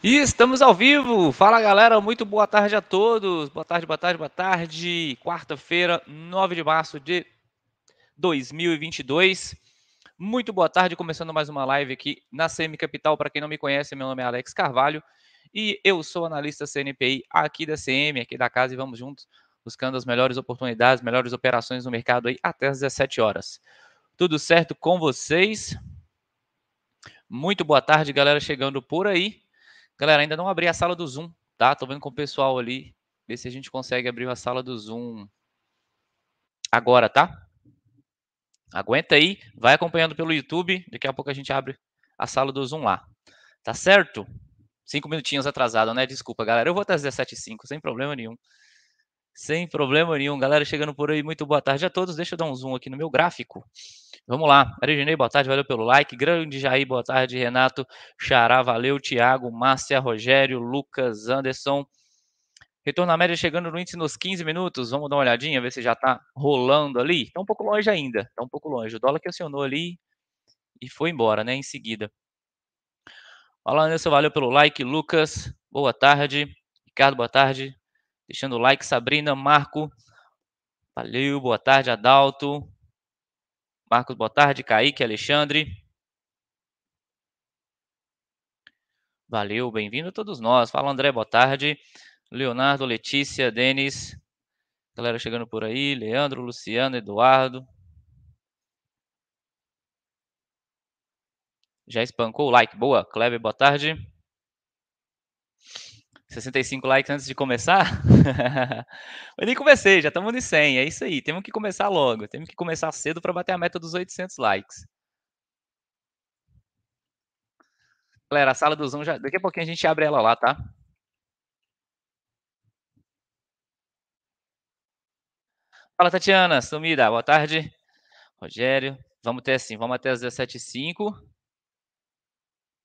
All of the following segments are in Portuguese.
E estamos ao vivo! Fala galera, muito boa tarde a todos! Boa tarde, boa tarde, boa tarde! Quarta-feira, 9 de março de 2022. Muito boa tarde, começando mais uma live aqui na CM Capital. Para quem não me conhece, meu nome é Alex Carvalho e eu sou analista CNPI aqui da CM, aqui da casa, e vamos juntos buscando as melhores oportunidades, melhores operações no mercado aí até as 17 horas. Tudo certo com vocês? Muito boa tarde, galera, chegando por aí. Galera, ainda não abri a sala do Zoom, tá? Tô vendo com o pessoal ali. Ver se a gente consegue abrir a sala do Zoom agora, tá? Aguenta aí, vai acompanhando pelo YouTube. Daqui a pouco a gente abre a sala do Zoom lá. Tá certo? Cinco minutinhos atrasado, né? Desculpa, galera. Eu vou até as 17h05, sem problema nenhum. Sem problema nenhum. Galera chegando por aí, muito boa tarde a todos. Deixa eu dar um zoom aqui no meu gráfico. Vamos lá. Arigenei, boa tarde, valeu pelo like. Grande Jair, boa tarde, Renato. Xará, valeu. Tiago, Márcia, Rogério, Lucas, Anderson. Retorno à média chegando no índice nos 15 minutos. Vamos dar uma olhadinha, ver se já está rolando ali. Está um pouco longe ainda, está um pouco longe. O dólar que acionou ali e foi embora, né, em seguida. Fala, Anderson, valeu pelo like. Lucas, boa tarde. Ricardo, boa tarde. Deixando o like, Sabrina, Marco. Valeu, boa tarde, Adalto. Marcos, boa tarde, Kaique, Alexandre. Valeu, bem-vindo a todos nós. Fala, André, boa tarde. Leonardo, Letícia, Denis. Galera chegando por aí. Leandro, Luciano, Eduardo. Já espancou o like. Boa, Kleber, boa tarde. 65 likes antes de começar? eu nem comecei, já estamos de 100, é isso aí. Temos que começar logo, temos que começar cedo para bater a meta dos 800 likes. Galera, a sala do Zoom, já... daqui a pouquinho a gente abre ela lá, tá? Fala, Tatiana, sumida, boa tarde. Rogério, vamos ter assim, vamos até as 17h05.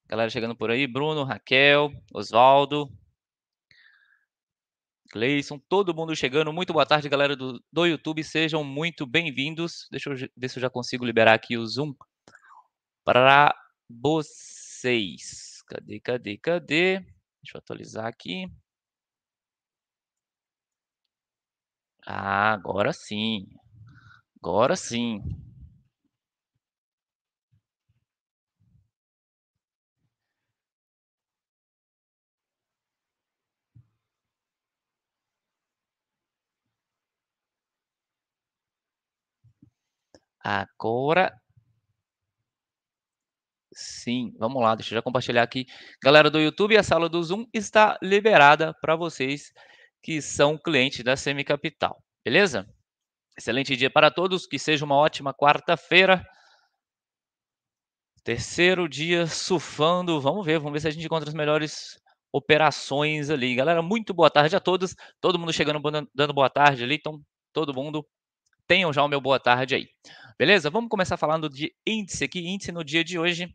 Galera chegando por aí, Bruno, Raquel, Oswaldo, Cleison, todo mundo chegando. Muito boa tarde, galera do, do YouTube. Sejam muito bem-vindos. Deixa eu ver se eu já consigo liberar aqui o Zoom para vocês. Cadê, cadê, cadê? Deixa eu atualizar aqui. Ah, agora sim. Agora sim. Agora Sim, vamos lá, deixa eu já compartilhar aqui. Galera do YouTube, a sala do Zoom está liberada para vocês que são clientes da Semicapital, beleza? Excelente dia para todos, que seja uma ótima quarta-feira. Terceiro dia surfando, vamos ver, vamos ver se a gente encontra as melhores operações ali. Galera, muito boa tarde a todos, todo mundo chegando dando boa tarde ali, então todo mundo tenham já o meu boa tarde aí. Beleza? Vamos começar falando de índice aqui. Índice no dia de hoje,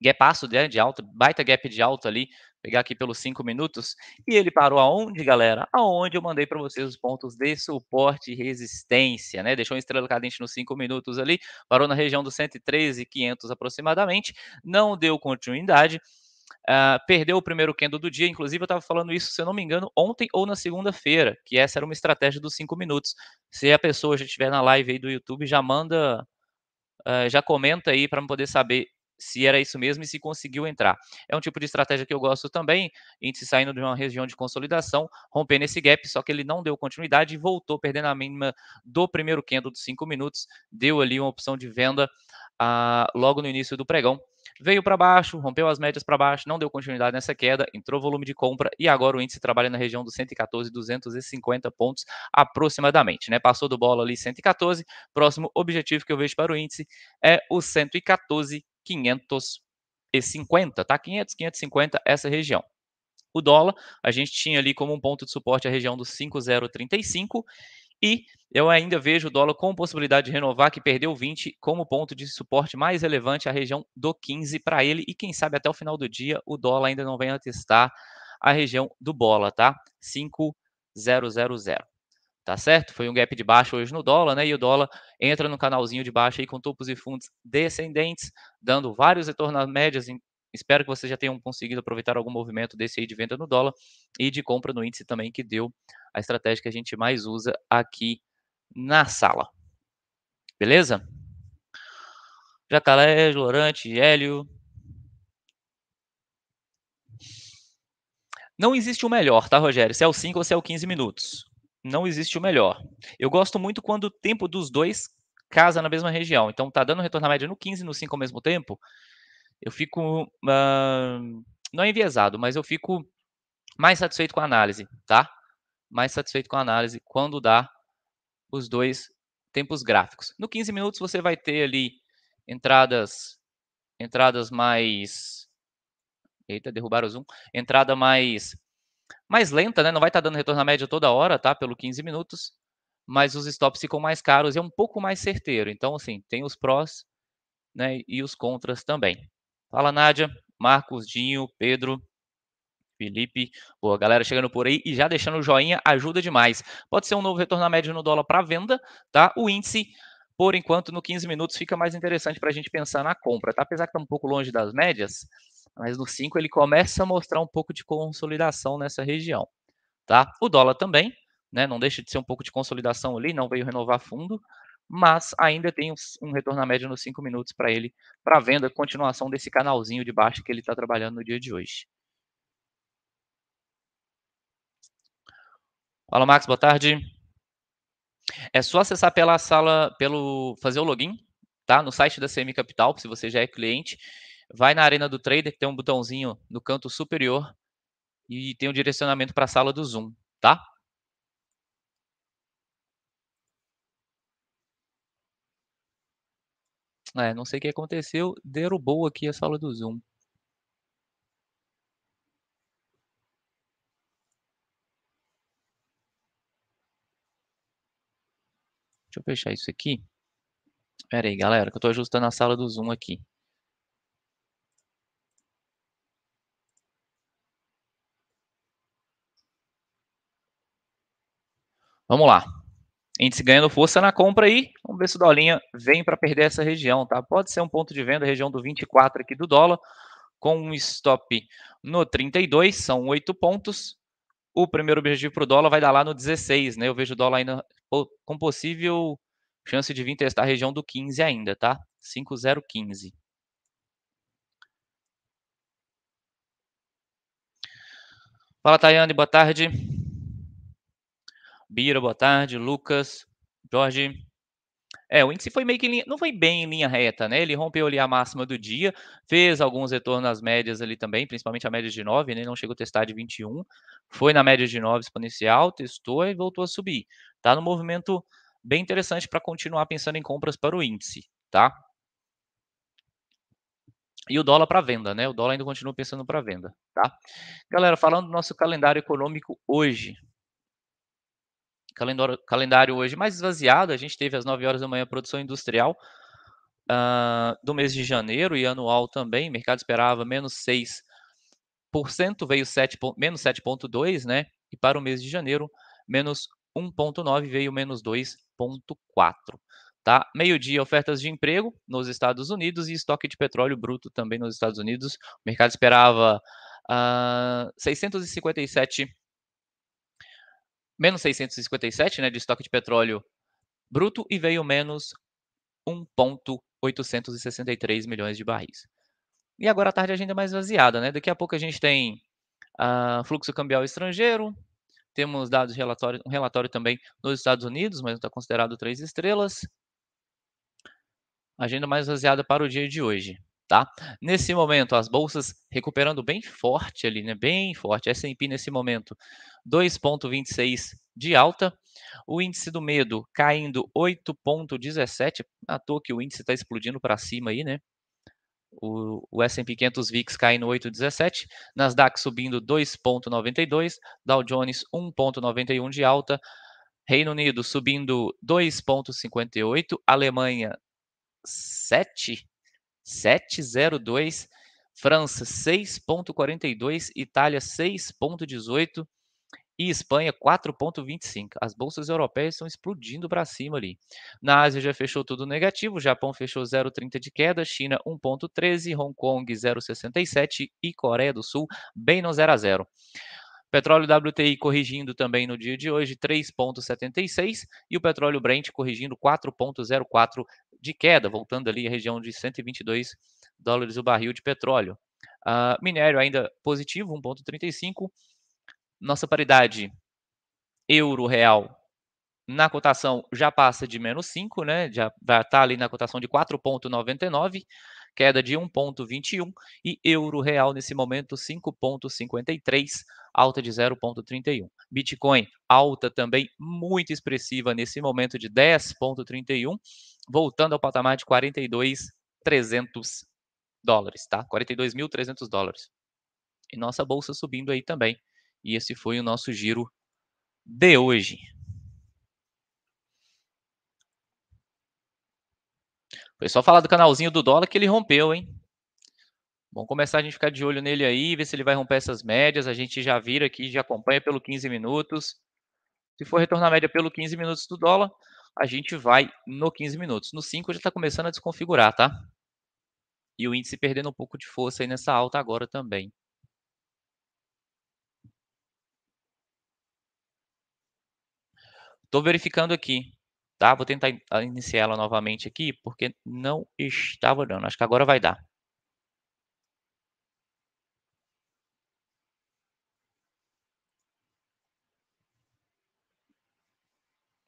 gapaço né, de alta, baita gap de alta ali, pegar aqui pelos 5 minutos. E ele parou aonde, galera? Aonde eu mandei para vocês os pontos de suporte e resistência, né? Deixou uma estrela cadente nos 5 minutos ali, parou na região dos 113,500 aproximadamente, não deu continuidade. Uh, perdeu o primeiro candle do dia, inclusive eu estava falando isso, se eu não me engano, ontem ou na segunda-feira, que essa era uma estratégia dos cinco minutos. Se a pessoa já estiver na live aí do YouTube, já manda, uh, já comenta aí para poder saber se era isso mesmo e se conseguiu entrar. É um tipo de estratégia que eu gosto também, índice saindo de uma região de consolidação, rompendo esse gap, só que ele não deu continuidade e voltou perdendo a mínima do primeiro candle dos 5 minutos, deu ali uma opção de venda ah, logo no início do pregão, Veio para baixo, rompeu as médias para baixo, não deu continuidade nessa queda, entrou volume de compra e agora o índice trabalha na região dos 114, 250 pontos aproximadamente, né? Passou do bolo ali 114, próximo objetivo que eu vejo para o índice é o 114, 550, tá? 500, 550 essa região. O dólar, a gente tinha ali como um ponto de suporte a região dos 5035 e eu ainda vejo o dólar com possibilidade de renovar, que perdeu 20 como ponto de suporte mais relevante, à região do 15 para ele. E quem sabe até o final do dia o dólar ainda não venha testar a região do bola, tá? 5000. Tá certo? Foi um gap de baixo hoje no dólar, né? E o dólar entra no canalzinho de baixa aí com topos e fundos descendentes, dando vários retornos médias, Espero que vocês já tenham conseguido aproveitar algum movimento desse aí de venda no dólar e de compra no índice também, que deu a estratégia que a gente mais usa aqui na sala. Beleza? Jacaré, Lorante, Hélio. Não existe o melhor, tá, Rogério? Se é o 5 ou se é o 15 minutos. Não existe o melhor. Eu gosto muito quando o tempo dos dois casa na mesma região. Então, tá dando retorno à média no 15 e no 5 ao mesmo tempo eu fico. Uh, não é enviesado, mas eu fico mais satisfeito com a análise, tá? Mais satisfeito com a análise quando dá os dois tempos gráficos. No 15 minutos você vai ter ali entradas entradas mais Eita, derrubaram o zoom. Entrada mais mais lenta, né? Não vai estar tá dando retorno à média toda hora, tá? Pelo 15 minutos, mas os stops ficam mais caros e é um pouco mais certeiro. Então, assim, tem os prós, né, e os contras também. Fala, Nádia, Marcos, Dinho, Pedro, Felipe. Boa, galera chegando por aí e já deixando o joinha ajuda demais. Pode ser um novo retorno à média no dólar para venda, tá? O índice, por enquanto, no 15 minutos fica mais interessante para a gente pensar na compra, tá? Apesar que está um pouco longe das médias, mas no 5 ele começa a mostrar um pouco de consolidação nessa região, tá? O dólar também, né? Não deixa de ser um pouco de consolidação ali, não veio renovar fundo, mas ainda tem um retorno à média nos 5 minutos para ele, para venda, continuação desse canalzinho de baixo que ele está trabalhando no dia de hoje. Fala, Max, boa tarde. É só acessar pela sala, pelo fazer o login, tá? No site da CM Capital, se você já é cliente. Vai na arena do trader, que tem um botãozinho no canto superior e tem um direcionamento para a sala do Zoom, tá? É, não sei o que aconteceu, derrubou aqui a sala do Zoom. Deixa eu fechar isso aqui. Pera aí, galera, que eu estou ajustando a sala do Zoom aqui. Vamos lá. Índice ganhando força na compra aí. Vamos ver se o dolinha vem para perder essa região, tá? Pode ser um ponto de venda, região do 24 aqui do dólar, com um stop no 32, são oito pontos. O primeiro objetivo para o dólar vai dar lá no 16, né? Eu vejo o dólar ainda com possível chance de vir testar a região do 15 ainda, tá? 5015. Fala, Tayane, boa tarde. Bira, boa tarde. Lucas, Jorge. É, o índice foi meio que linha, não foi bem em linha reta, né? Ele rompeu ali a máxima do dia, fez alguns retornos nas médias ali também, principalmente a média de 9, né? Não chegou a testar de 21, foi na média de 9 exponencial, testou e voltou a subir. Tá no movimento bem interessante para continuar pensando em compras para o índice, tá? E o dólar para venda, né? O dólar ainda continua pensando para venda, tá? Galera, falando do nosso calendário econômico hoje, calendário, calendário hoje mais esvaziado. A gente teve às 9 horas da manhã produção industrial uh, do mês de janeiro e anual também. O mercado esperava menos 6%, veio 7, menos 7,2%, né? E para o mês de janeiro, menos 1,9% veio menos 2,4%. Tá? Meio-dia, ofertas de emprego nos Estados Unidos e estoque de petróleo bruto também nos Estados Unidos. O mercado esperava uh, ah, 657 menos 657 né, de estoque de petróleo bruto e veio menos 1,863 milhões de barris. E agora a tarde a é agenda é mais vaziada, né? Daqui a pouco a gente tem uh, fluxo cambial estrangeiro, temos dados relatório, um relatório também nos Estados Unidos, mas não está considerado três estrelas. Agenda mais vaziada para o dia de hoje. Tá? Nesse momento, as bolsas recuperando bem forte ali, né? Bem forte. S&P nesse momento 2.26 de alta. O índice do medo caindo 8.17. À toa que o índice está explodindo para cima aí, né? O, o S&P 500 VIX caindo 8,17, Nasdaq subindo 2,92, Dow Jones 1,91 de alta, Reino Unido subindo 2,58, Alemanha 7 7,02. França 6,42. Itália 6,18. E Espanha 4,25. As bolsas europeias estão explodindo para cima ali. Na Ásia já fechou tudo negativo. Japão fechou 0,30 de queda. China 1,13. Hong Kong 0,67. E Coreia do Sul bem no 0 a 0. Petróleo WTI corrigindo também no dia de hoje, 3,76, e o petróleo Brent corrigindo 4,04 de queda, voltando ali à região de 122 dólares o barril de petróleo. Uh, minério ainda positivo, 1,35. Nossa paridade euro-real na cotação já passa de menos 5, né? Já está ali na cotação de 4,99 queda de 1,21 e euro real nesse momento 5,53, alta de 0,31. Bitcoin alta também muito expressiva nesse momento de 10,31, voltando ao patamar de 42,300 dólares, tá? 42.300 dólares. E nossa bolsa subindo aí também. E esse foi o nosso giro de hoje. Foi só falar do canalzinho do dólar que ele rompeu, hein? Bom começar a gente ficar de olho nele aí, ver se ele vai romper essas médias. A gente já vira aqui, já acompanha pelo 15 minutos. Se for retornar a média pelo 15 minutos do dólar, a gente vai no 15 minutos. No 5 já está começando a desconfigurar, tá? E o índice perdendo um pouco de força aí nessa alta agora também. Estou verificando aqui. Tá? Vou tentar ah, iniciar ela novamente aqui, porque não estava dando. Acho que agora vai dar.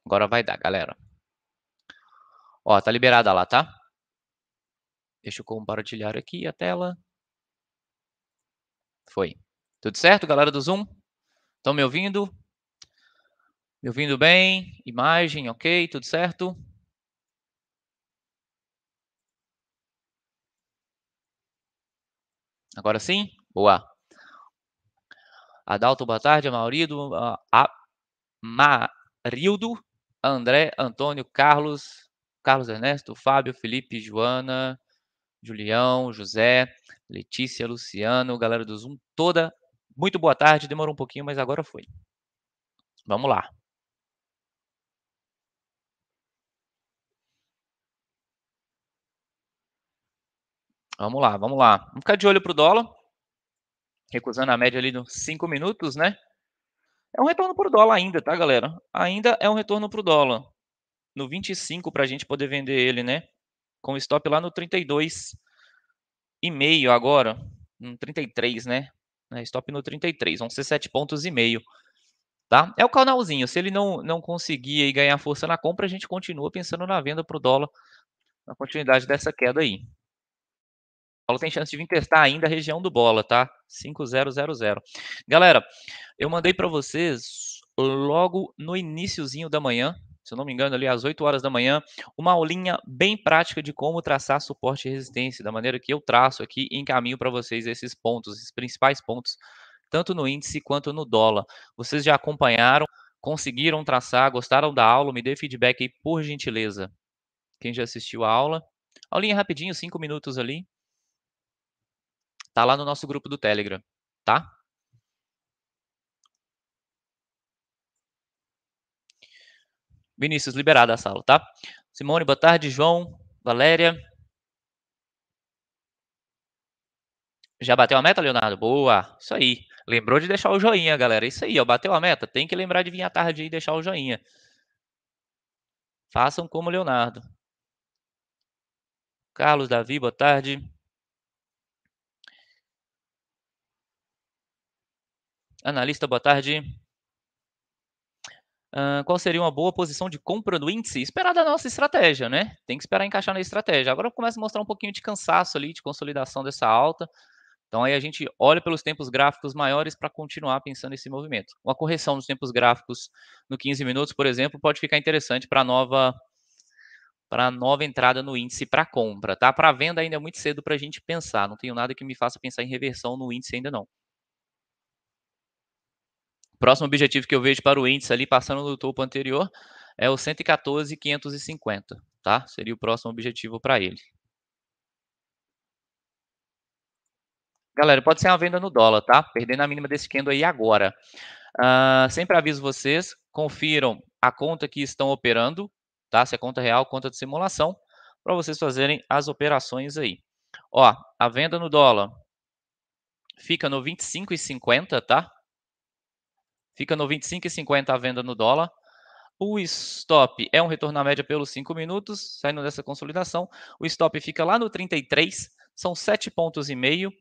Agora vai dar, galera. Ó, tá liberada lá, tá? Deixa eu compartilhar aqui a tela. Foi. Tudo certo, galera do Zoom? Estão me ouvindo? Me ouvindo bem? Imagem, ok? Tudo certo? Agora sim? Boa. Adalto, boa tarde. Maurido, a, Marildo, André, Antônio, Carlos, Carlos Ernesto, Fábio, Felipe, Joana, Julião, José, Letícia, Luciano, galera do Zoom toda. Muito boa tarde. Demorou um pouquinho, mas agora foi. Vamos lá. Vamos lá, vamos lá. Vamos ficar de olho para o dólar. Recusando a média ali dos 5 minutos, né? É um retorno para o dólar ainda, tá, galera? Ainda é um retorno para o dólar. No 25 para a gente poder vender ele, né? Com stop lá no 32,5 e meio agora. No 33, né? É, stop no 33. Vão ser 7 pontos e meio. Tá? É o canalzinho. Se ele não, não conseguir ganhar força na compra, a gente continua pensando na venda para o dólar. Na continuidade dessa queda aí. Paulo tem chance de vir testar ainda a região do bola, tá? 5000. Galera, eu mandei para vocês logo no iníciozinho da manhã, se eu não me engano, ali às 8 horas da manhã, uma aulinha bem prática de como traçar suporte e resistência, da maneira que eu traço aqui e encaminho para vocês esses pontos, esses principais pontos, tanto no índice quanto no dólar. Vocês já acompanharam, conseguiram traçar, gostaram da aula? Me dê feedback aí, por gentileza. Quem já assistiu a aula? Aulinha rapidinho, 5 minutos ali, Tá lá no nosso grupo do Telegram, tá? Vinícius, liberado a sala, tá? Simone, boa tarde. João, Valéria. Já bateu a meta, Leonardo? Boa, isso aí. Lembrou de deixar o joinha, galera. Isso aí, ó. Bateu a meta? Tem que lembrar de vir à tarde e deixar o joinha. Façam como Leonardo. Carlos, Davi, boa tarde. Analista, boa tarde. Uh, qual seria uma boa posição de compra do índice? Esperar da nossa estratégia, né? Tem que esperar encaixar na estratégia. Agora começa a mostrar um pouquinho de cansaço ali, de consolidação dessa alta. Então aí a gente olha pelos tempos gráficos maiores para continuar pensando nesse movimento. Uma correção nos tempos gráficos no 15 minutos, por exemplo, pode ficar interessante para nova para nova entrada no índice para compra, tá? Para venda ainda é muito cedo para a gente pensar. Não tenho nada que me faça pensar em reversão no índice ainda não. Próximo objetivo que eu vejo para o índice ali, passando do topo anterior, é o 114,550, tá? Seria o próximo objetivo para ele. Galera, pode ser uma venda no dólar, tá? Perdendo a mínima desse candle aí agora. Uh, sempre aviso vocês, confiram a conta que estão operando, tá? Se é conta real, conta de simulação, para vocês fazerem as operações aí. Ó, a venda no dólar fica no 25,50, tá? Fica no 25,50 a venda no dólar. O stop é um retorno na média pelos 5 minutos, saindo dessa consolidação. O stop fica lá no 33, são 7 pontos e meio.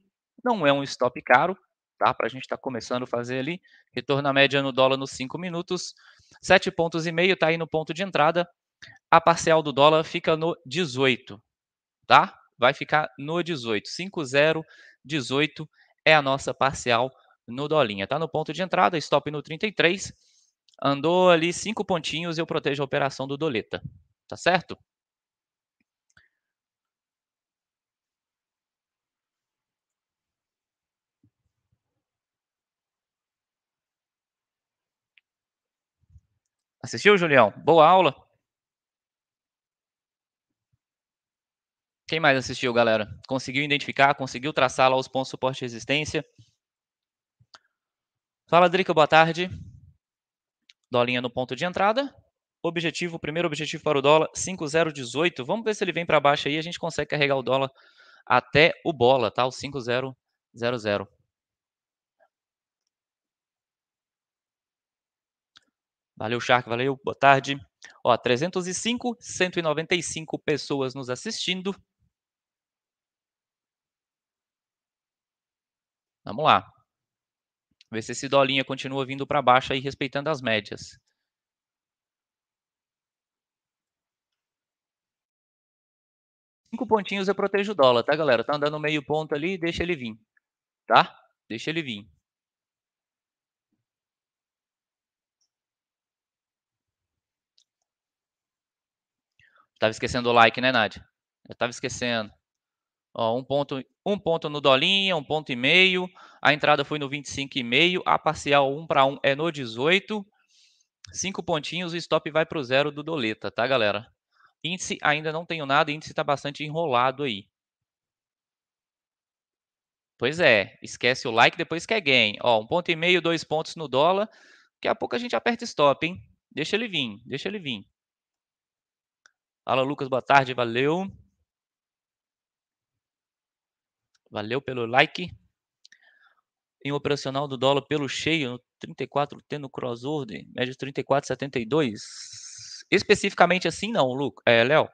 Não é um stop caro, tá? Para a gente estar tá começando a fazer ali. Retorno na média no dólar nos 5 minutos. 7 pontos e meio está aí no ponto de entrada. A parcial do dólar fica no 18, tá? Vai ficar no 18. 5018 é a nossa parcial no dolinha, tá? No ponto de entrada, stop no 33, andou ali cinco pontinhos e eu protejo a operação do doleta, tá certo? Assistiu, Julião? Boa aula. Quem mais assistiu, galera? Conseguiu identificar, conseguiu traçar lá os pontos suporte e resistência? Fala, Drica, boa tarde. Dolinha no ponto de entrada. Objetivo, primeiro objetivo para o dólar, 5018. Vamos ver se ele vem para baixo aí, a gente consegue carregar o dólar até o bola, tá? O 5000. Valeu, Shark, valeu, boa tarde. Ó, 305, 195 pessoas nos assistindo. Vamos lá. Ver se esse dolinha continua vindo para baixo aí, respeitando as médias. Cinco pontinhos eu protejo o dólar, tá, galera? Tá andando meio ponto ali, deixa ele vir, tá? Deixa ele vir. Tava esquecendo o like, né, Nadia? Eu tava esquecendo. Ó, um, ponto, um ponto no dolinha, um ponto e meio. A entrada foi no 25,5. A parcial 1 para 1 é no 18. Cinco pontinhos, o stop vai para o zero do Doleta, tá, galera? Índice ainda não tenho nada, índice está bastante enrolado aí. Pois é, esquece o like depois que é gain. Ó, um ponto e meio, dois pontos no dólar. Daqui a pouco a gente aperta stop, hein? Deixa ele vir, deixa ele vir. Fala, Lucas, boa tarde, valeu. Valeu pelo like. Em operacional do dólar pelo cheio, 34 tendo cross order, média 34,72. Especificamente assim não, Lu, é, Léo.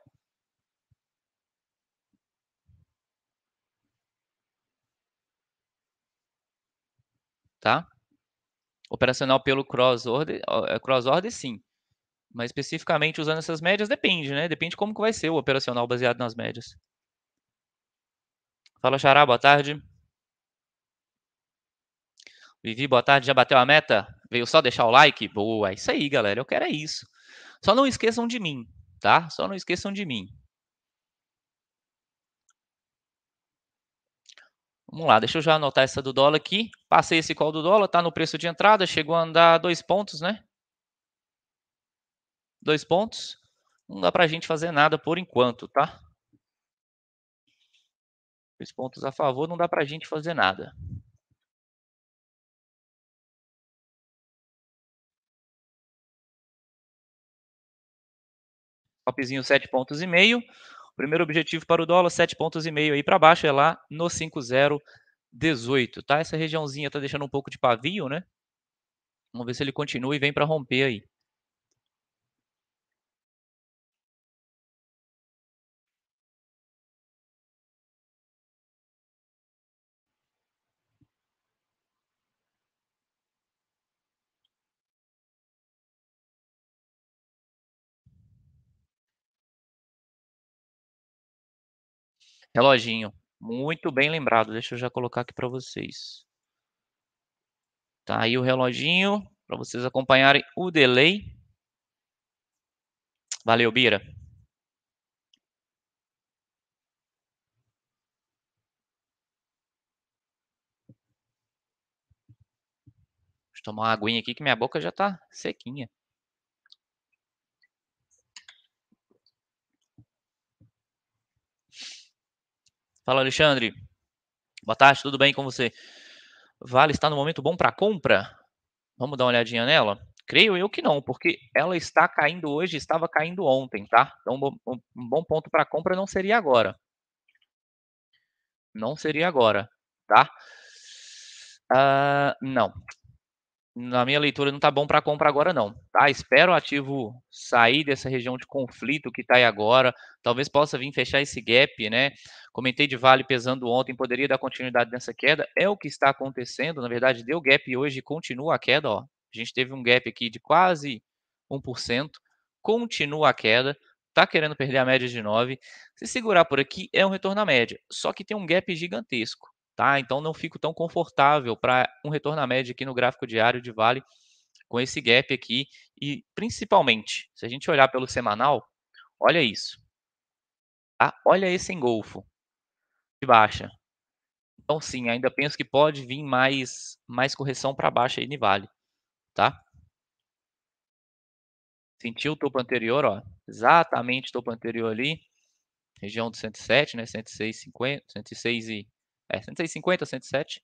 Tá? Operacional pelo cross order, é, cross order sim. Mas especificamente usando essas médias depende, né? Depende como que vai ser o operacional baseado nas médias. Fala, Xará, boa tarde. Vivi, boa tarde. Já bateu a meta? Veio só deixar o like? Boa, é isso aí, galera. Eu quero é isso. Só não esqueçam de mim, tá? Só não esqueçam de mim. Vamos lá, deixa eu já anotar essa do dólar aqui. Passei esse call do dólar, tá no preço de entrada, chegou a andar dois pontos, né? Dois pontos. Não dá pra gente fazer nada por enquanto, tá? Três pontos a favor, não dá para a gente fazer nada. topzinho sete pontos e meio. Primeiro objetivo para o dólar, sete pontos e meio aí para baixo, é lá no 5018, tá? Essa regiãozinha tá deixando um pouco de pavio, né? Vamos ver se ele continua e vem para romper aí. Reloginho, muito bem lembrado. Deixa eu já colocar aqui para vocês. Tá aí o reloginho para vocês acompanharem o delay. Valeu, Bira. Deixa eu tomar uma aguinha aqui que minha boca já está sequinha. Fala, Alexandre. Boa tarde, tudo bem com você? Vale está no momento bom para compra? Vamos dar uma olhadinha nela? Creio eu que não, porque ela está caindo hoje, estava caindo ontem, tá? Então, um bom ponto para compra não seria agora. Não seria agora, tá? Uh, não, na minha leitura, não está bom para compra agora, não. Tá? Espero o ativo sair dessa região de conflito que está aí agora. Talvez possa vir fechar esse gap, né? Comentei de Vale pesando ontem, poderia dar continuidade nessa queda. É o que está acontecendo. Na verdade, deu gap hoje e continua a queda. Ó. A gente teve um gap aqui de quase 1%. Continua a queda. Tá querendo perder a média de 9. Se segurar por aqui, é um retorno à média. Só que tem um gap gigantesco tá? Então não fico tão confortável para um retorno à média aqui no gráfico diário de Vale com esse gap aqui e principalmente, se a gente olhar pelo semanal, olha isso. Tá? Olha esse engolfo de baixa. Então sim, ainda penso que pode vir mais mais correção para baixo aí no Vale, tá? Sentiu o topo anterior, ó, exatamente o topo anterior ali, região do 107, né, 106,50, 106 e é, 150, 107.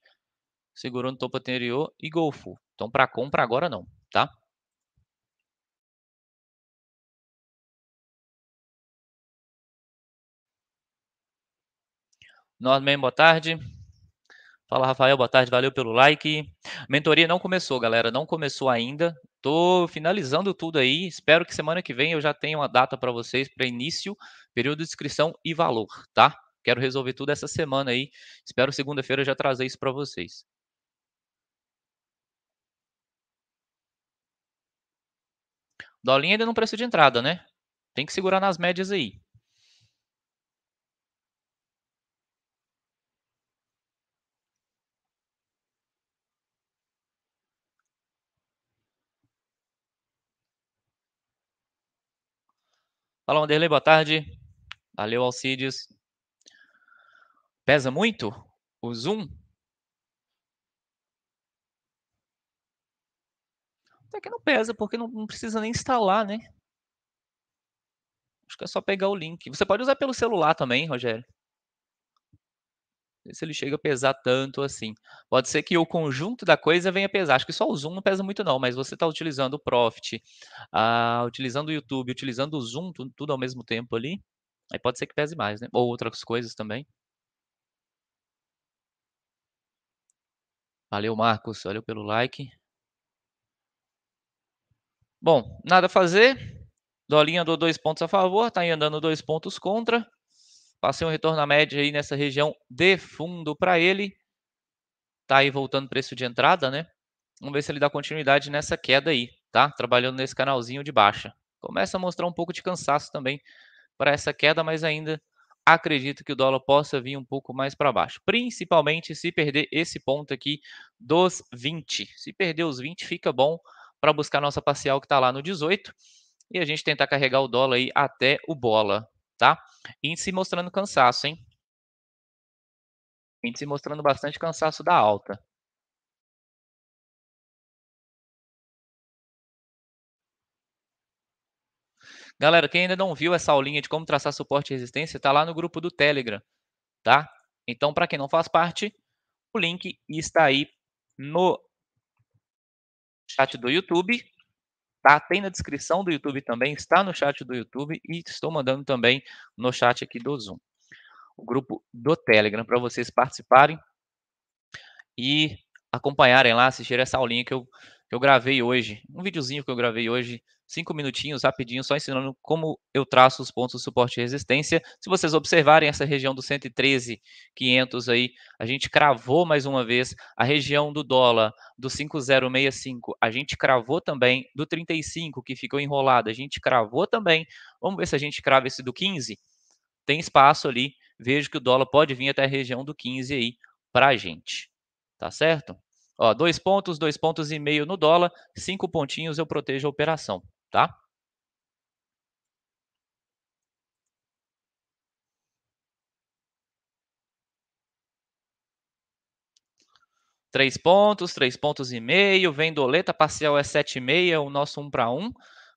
Segurou no topo anterior e golfo. Então, para compra agora não, tá? Nós boa tarde. Fala, Rafael, boa tarde, valeu pelo like. Mentoria não começou, galera, não começou ainda. Tô finalizando tudo aí. Espero que semana que vem eu já tenha uma data para vocês para início, período de inscrição e valor, tá? Quero resolver tudo essa semana aí. Espero segunda-feira já trazer isso para vocês. Dolinha ainda não preço de entrada, né? Tem que segurar nas médias aí. Fala, Wanderlei, boa tarde. Valeu, Alcides. Pesa muito o zoom? Até que não pesa, porque não, não precisa nem instalar, né? Acho que é só pegar o link. Você pode usar pelo celular também, Rogério. Não sei se ele chega a pesar tanto assim. Pode ser que o conjunto da coisa venha pesar. Acho que só o Zoom não pesa muito, não, mas você está utilizando o Profit, ah, utilizando o YouTube, utilizando o Zoom, tudo, tudo ao mesmo tempo ali. Aí pode ser que pese mais, né? Ou outras coisas também. Valeu, Marcos. Valeu pelo like. Bom, nada a fazer. Dolinha andou dois pontos a favor, está aí andando dois pontos contra. Passei um retorno à média aí nessa região de fundo para ele. Está aí voltando preço de entrada, né? Vamos ver se ele dá continuidade nessa queda aí, tá? Trabalhando nesse canalzinho de baixa. Começa a mostrar um pouco de cansaço também para essa queda, mas ainda acredito que o dólar possa vir um pouco mais para baixo, principalmente se perder esse ponto aqui dos 20. Se perder os 20, fica bom para buscar nossa parcial que está lá no 18 e a gente tentar carregar o dólar aí até o bola, tá? Índice mostrando cansaço, hein? Índice mostrando bastante cansaço da alta. Galera, quem ainda não viu essa aulinha de como traçar suporte e resistência, está lá no grupo do Telegram, tá? Então, para quem não faz parte, o link está aí no chat do YouTube, tá? Tem na descrição do YouTube também, está no chat do YouTube e estou mandando também no chat aqui do Zoom. O grupo do Telegram para vocês participarem e acompanharem lá, assistir essa aulinha que eu, que eu gravei hoje, um videozinho que eu gravei hoje cinco minutinhos rapidinho, só ensinando como eu traço os pontos de suporte e resistência. Se vocês observarem essa região do 113,500 aí, a gente cravou mais uma vez a região do dólar do 5065, a gente cravou também do 35 que ficou enrolado, a gente cravou também. Vamos ver se a gente crava esse do 15. Tem espaço ali. Vejo que o dólar pode vir até a região do 15 aí para a gente, tá certo? Ó, dois pontos, dois pontos e meio no dólar, cinco pontinhos eu protejo a operação tá? Três pontos, três pontos e meio, vem doleta, parcial é meia o nosso 1 para 1,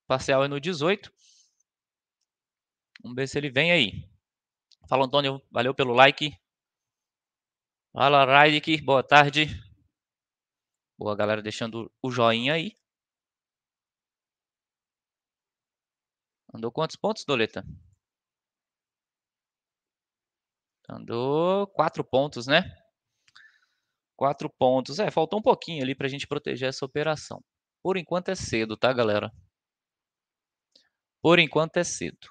parcial é no 18. Vamos ver se ele vem aí. Fala, Antônio, valeu pelo like. Fala, Raidik, boa tarde. Boa, galera, deixando o joinha aí. Andou quantos pontos, Doleta? Andou quatro pontos, né? Quatro pontos. É, faltou um pouquinho ali para a gente proteger essa operação. Por enquanto é cedo, tá, galera? Por enquanto é cedo.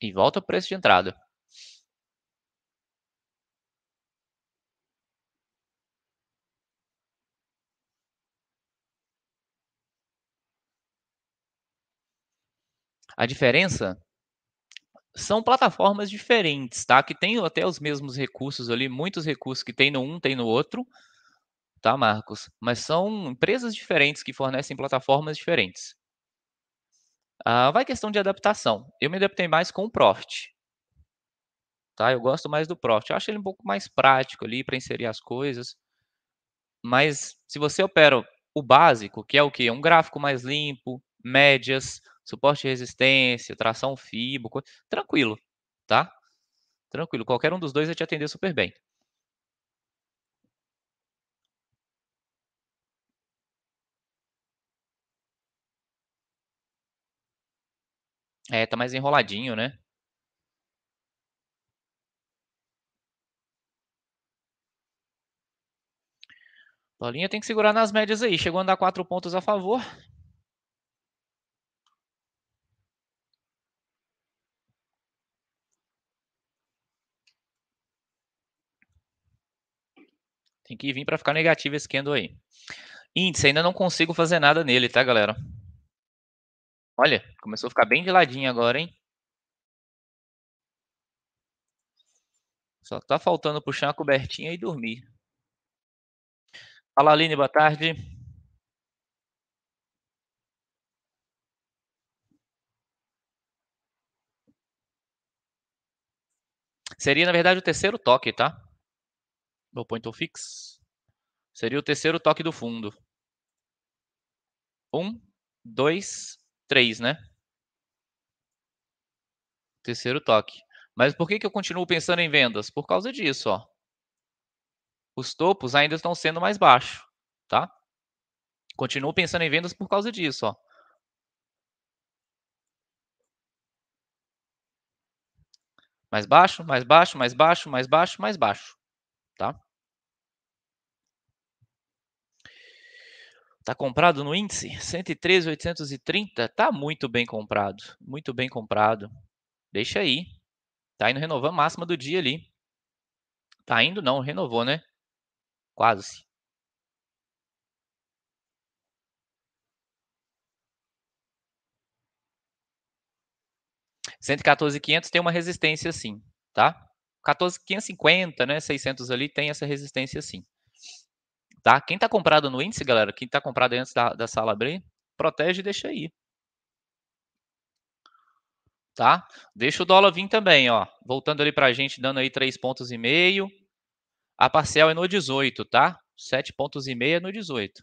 E volta o preço de entrada. A diferença são plataformas diferentes, tá? Que tem até os mesmos recursos ali, muitos recursos que tem no um, tem no outro, tá, Marcos? Mas são empresas diferentes que fornecem plataformas diferentes. Ah, vai questão de adaptação. Eu me adaptei mais com o Profit. Tá? Eu gosto mais do Profit. Eu acho ele um pouco mais prático ali para inserir as coisas. Mas se você opera o básico, que é o que? Um gráfico mais limpo, médias, suporte e resistência, tração fibo, co... tranquilo, tá? Tranquilo, qualquer um dos dois vai te atender super bem. É, tá mais enroladinho, né? Paulinha tem que segurar nas médias aí. Chegou a andar quatro pontos a favor. Tem que vir para ficar negativo esse candle aí. Índice, ainda não consigo fazer nada nele, tá, galera? Olha, começou a ficar bem de ladinho agora, hein? Só tá faltando puxar a cobertinha e dormir. Fala, Aline, boa tarde. Seria, na verdade, o terceiro toque, tá? meu point of fix. Seria o terceiro toque do fundo. Um, dois, três, né? Terceiro toque. Mas por que, que eu continuo pensando em vendas? Por causa disso, ó. Os topos ainda estão sendo mais baixos, tá? Continuo pensando em vendas por causa disso, ó. Mais baixo, mais baixo, mais baixo, mais baixo, mais baixo tá? Tá comprado no índice 103,830, tá muito bem comprado, muito bem comprado. Deixa aí. Tá indo renovar a máxima do dia ali. Tá indo não, renovou, né? Quase. quinhentos tem uma resistência sim, tá? 14,550, né, 600 ali tem essa resistência sim. Tá? Quem está comprado no índice, galera, quem está comprado antes da, da sala abrir, protege e deixa aí. Tá? Deixa o dólar vir também, ó. Voltando ali para a gente, dando aí 3 pontos e meio. A parcial é no 18, tá? 7 pontos e meio é no 18.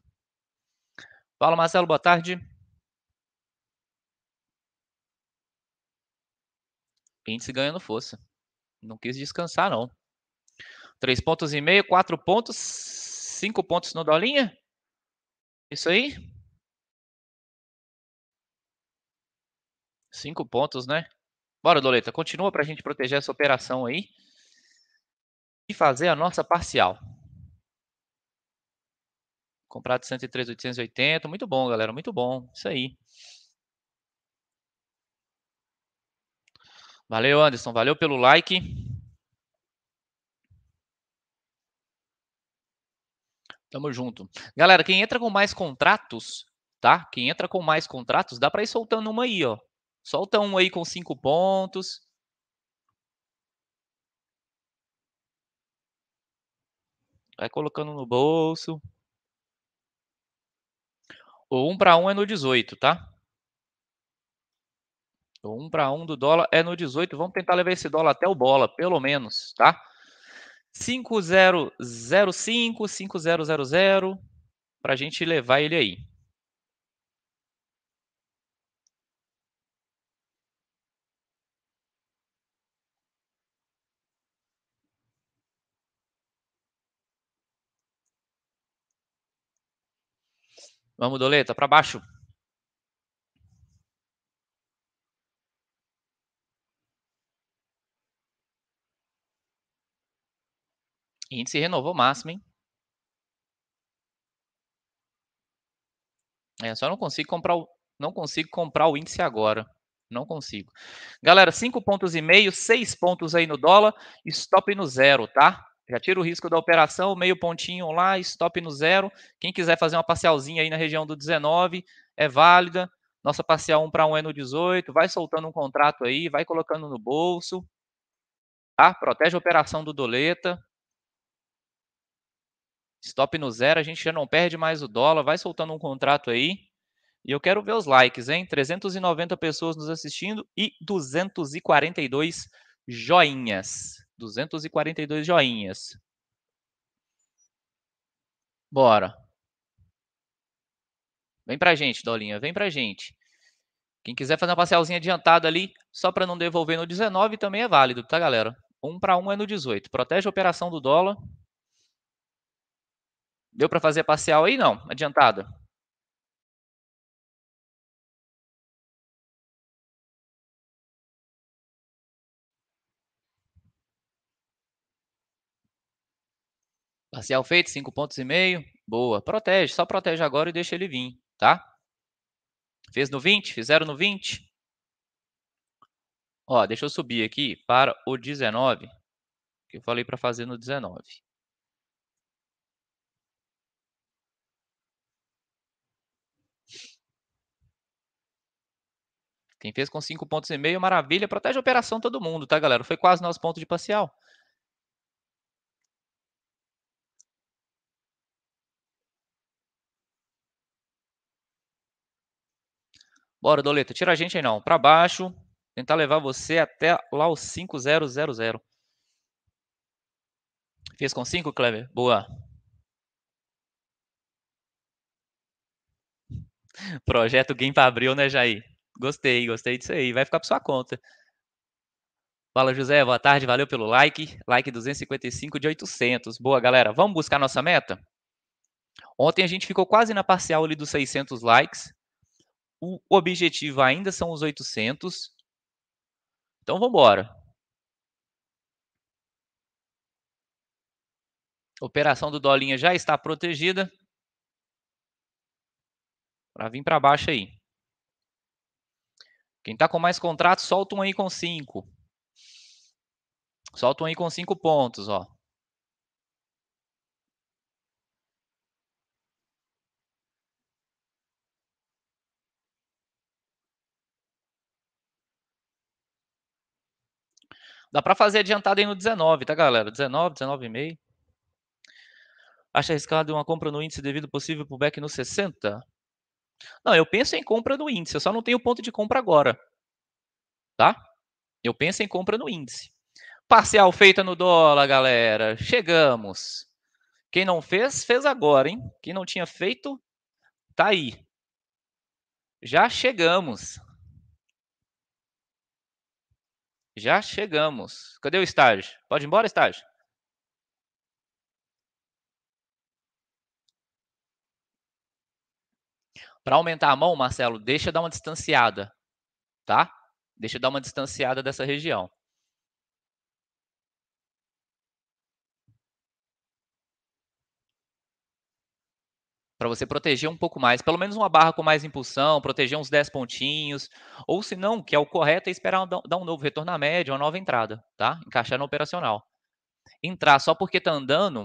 Fala, Marcelo, boa tarde. Índice ganhando força. Não quis descansar, não. Três pontos e meio, quatro pontos, cinco pontos no dolinha. Isso aí? Cinco pontos, né? Bora, Doleta, continua para a gente proteger essa operação aí e fazer a nossa parcial. Comprado 103,880. Muito bom, galera. Muito bom. Isso aí. Valeu, Anderson. Valeu pelo like. Tamo junto. Galera, quem entra com mais contratos, tá? Quem entra com mais contratos, dá para ir soltando uma aí, ó. Solta um aí com cinco pontos. Vai colocando no bolso. O um para um é no 18, tá? Um para um do dólar é no 18. Vamos tentar levar esse dólar até o bola, pelo menos, tá? 5005, 5000, para a gente levar ele aí. Vamos, Doleta, para baixo. Índice renovou máximo, hein? É, só não consigo comprar o, não consigo comprar o índice agora. Não consigo. Galera, 5 pontos e meio, 6 pontos aí no dólar, stop no zero, tá? Já tira o risco da operação, meio pontinho lá, stop no zero. Quem quiser fazer uma parcialzinha aí na região do 19, é válida. Nossa parcial 1 para 1 é no 18, vai soltando um contrato aí, vai colocando no bolso, tá? Protege a operação do doleta, Stop no zero, a gente já não perde mais o dólar. Vai soltando um contrato aí. E eu quero ver os likes, hein? 390 pessoas nos assistindo e 242 joinhas. 242 joinhas. Bora. Vem pra gente, Dolinha, vem pra gente. Quem quiser fazer uma parcialzinha adiantada ali, só para não devolver no 19 também é válido, tá, galera? Um para um é no 18. Protege a operação do dólar. Deu para fazer a parcial aí? Não, adiantada. Parcial feito, 5 pontos e meio. Boa. Protege, só protege agora e deixa ele vir, tá? Fez no 20, fizeram no 20. Ó, deixa eu subir aqui para o 19, que eu falei para fazer no 19. Quem fez com 5 pontos e meio, maravilha. Protege a operação todo mundo, tá, galera? Foi quase nosso pontos de parcial. Bora, Doleta. Tira a gente aí não. Para baixo. Tentar levar você até lá os 5000. Fez com 5, Kleber? Boa. Projeto Game para abril, né, Jair? Gostei, gostei disso aí. Vai ficar para sua conta. Fala, José. Boa tarde. Valeu pelo like. Like 255 de 800. Boa, galera. Vamos buscar nossa meta? Ontem a gente ficou quase na parcial ali dos 600 likes. O objetivo ainda são os 800. Então, vamos embora. Operação do Dolinha já está protegida. Para vir para baixo aí. Quem tá com mais contratos, solta um aí com cinco, Solta um aí com cinco pontos, ó. Dá para fazer adiantado aí no 19, tá, galera? 19, 19,5. Acha arriscado uma compra no índice devido possível pullback no 60? Não, eu penso em compra no índice, eu só não tenho ponto de compra agora. Tá? Eu penso em compra no índice. Parcial feita no dólar, galera. Chegamos. Quem não fez, fez agora, hein? Quem não tinha feito, tá aí. Já chegamos. Já chegamos. Cadê o estágio? Pode ir embora, estágio? Para aumentar a mão, Marcelo, deixa eu dar uma distanciada, tá? Deixa eu dar uma distanciada dessa região. para você proteger um pouco mais, pelo menos uma barra com mais impulsão, proteger uns 10 pontinhos, ou se não, que é o correto, é esperar dar um novo retorno à média, uma nova entrada, tá? Encaixar no operacional. Entrar só porque tá andando,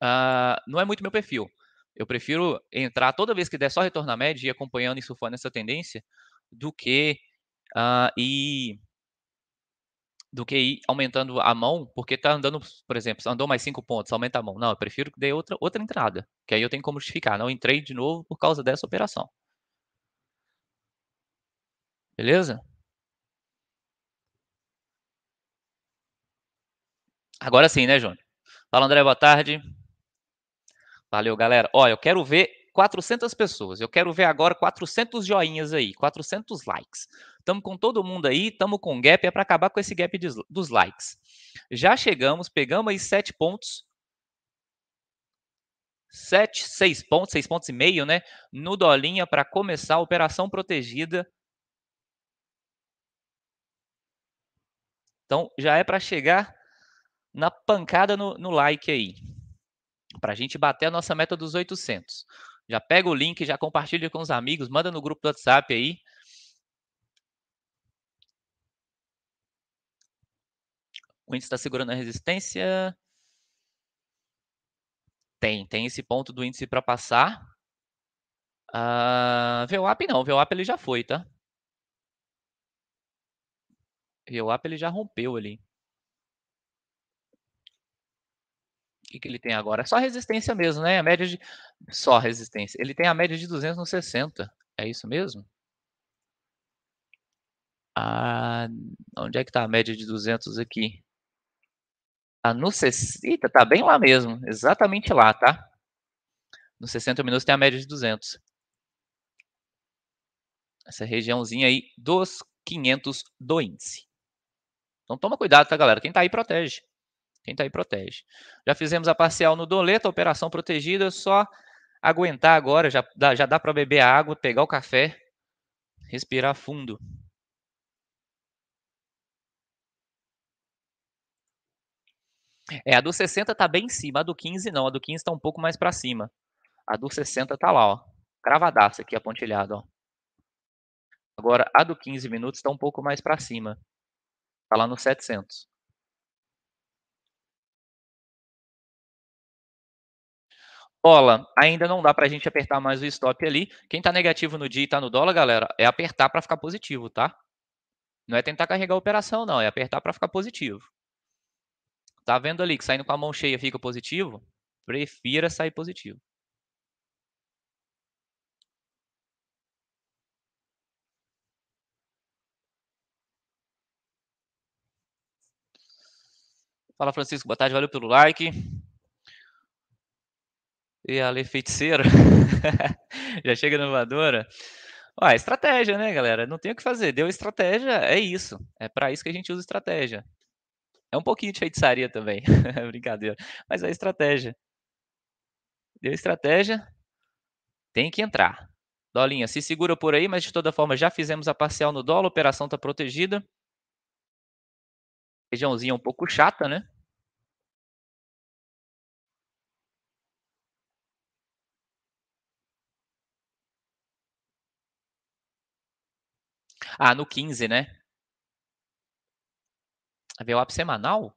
uh, não é muito meu perfil. Eu prefiro entrar toda vez que der só retornar média e ir acompanhando e surfando essa tendência do que uh, ir do que ir aumentando a mão, porque tá andando, por exemplo, andou mais cinco pontos, aumenta a mão. Não, eu prefiro que dê outra, outra entrada, que aí eu tenho como justificar. Não entrei de novo por causa dessa operação. Beleza? Agora sim, né, Júnior? Fala, André, boa tarde. Valeu, galera. Olha, eu quero ver 400 pessoas. Eu quero ver agora 400 joinhas aí, 400 likes. Estamos com todo mundo aí, estamos com gap, é para acabar com esse gap de, dos likes. Já chegamos, pegamos aí 7 pontos. 7, 6 pontos, 6 pontos e meio, né? No dolinha para começar a operação protegida. Então, já é para chegar na pancada no, no like aí para a gente bater a nossa meta dos 800. Já pega o link, já compartilha com os amigos, manda no grupo do WhatsApp aí. O índice está segurando a resistência. Tem, tem esse ponto do índice para passar. Uh, ah, VWAP não, VWAP ele já foi, tá? VWAP ele já rompeu ali. que, que ele tem agora? É só resistência mesmo, né? A média de. Só resistência. Ele tem a média de 260. É isso mesmo? Ah, onde é que está a média de 200 aqui? Ah, no 60, tá bem lá mesmo, exatamente lá, tá? No 60 minutos tem a média de 200. Essa regiãozinha aí dos 500 do índice. Então toma cuidado, tá, galera? Quem tá aí protege. Quem está aí protege. Já fizemos a parcial no Doleta, operação protegida, só aguentar agora, já dá, já dá para beber a água, pegar o café, respirar fundo. É, a do 60 tá bem em cima, a do 15 não, a do 15 está um pouco mais para cima. A do 60 tá lá, ó, cravadaça aqui apontilhada, ó. Agora, a do 15 minutos está um pouco mais para cima. Tá lá no 700. Ola, ainda não dá para a gente apertar mais o stop ali. Quem está negativo no dia e está no dólar, galera, é apertar para ficar positivo, tá? Não é tentar carregar a operação, não. É apertar para ficar positivo. Tá vendo ali que saindo com a mão cheia fica positivo? Prefira sair positivo. Fala, Francisco. Boa tarde. Valeu pelo like e a lei é feiticeira já chega inovadora. Ó, é estratégia, né, galera? Não tem o que fazer. Deu estratégia, é isso. É para isso que a gente usa estratégia. É um pouquinho de feitiçaria também, brincadeira. Mas é estratégia. Deu estratégia, tem que entrar. Dolinha, se segura por aí, mas de toda forma já fizemos a parcial no dólar, a operação está protegida. Regiãozinha um pouco chata, né? Ah, no 15, né? VWAP semanal?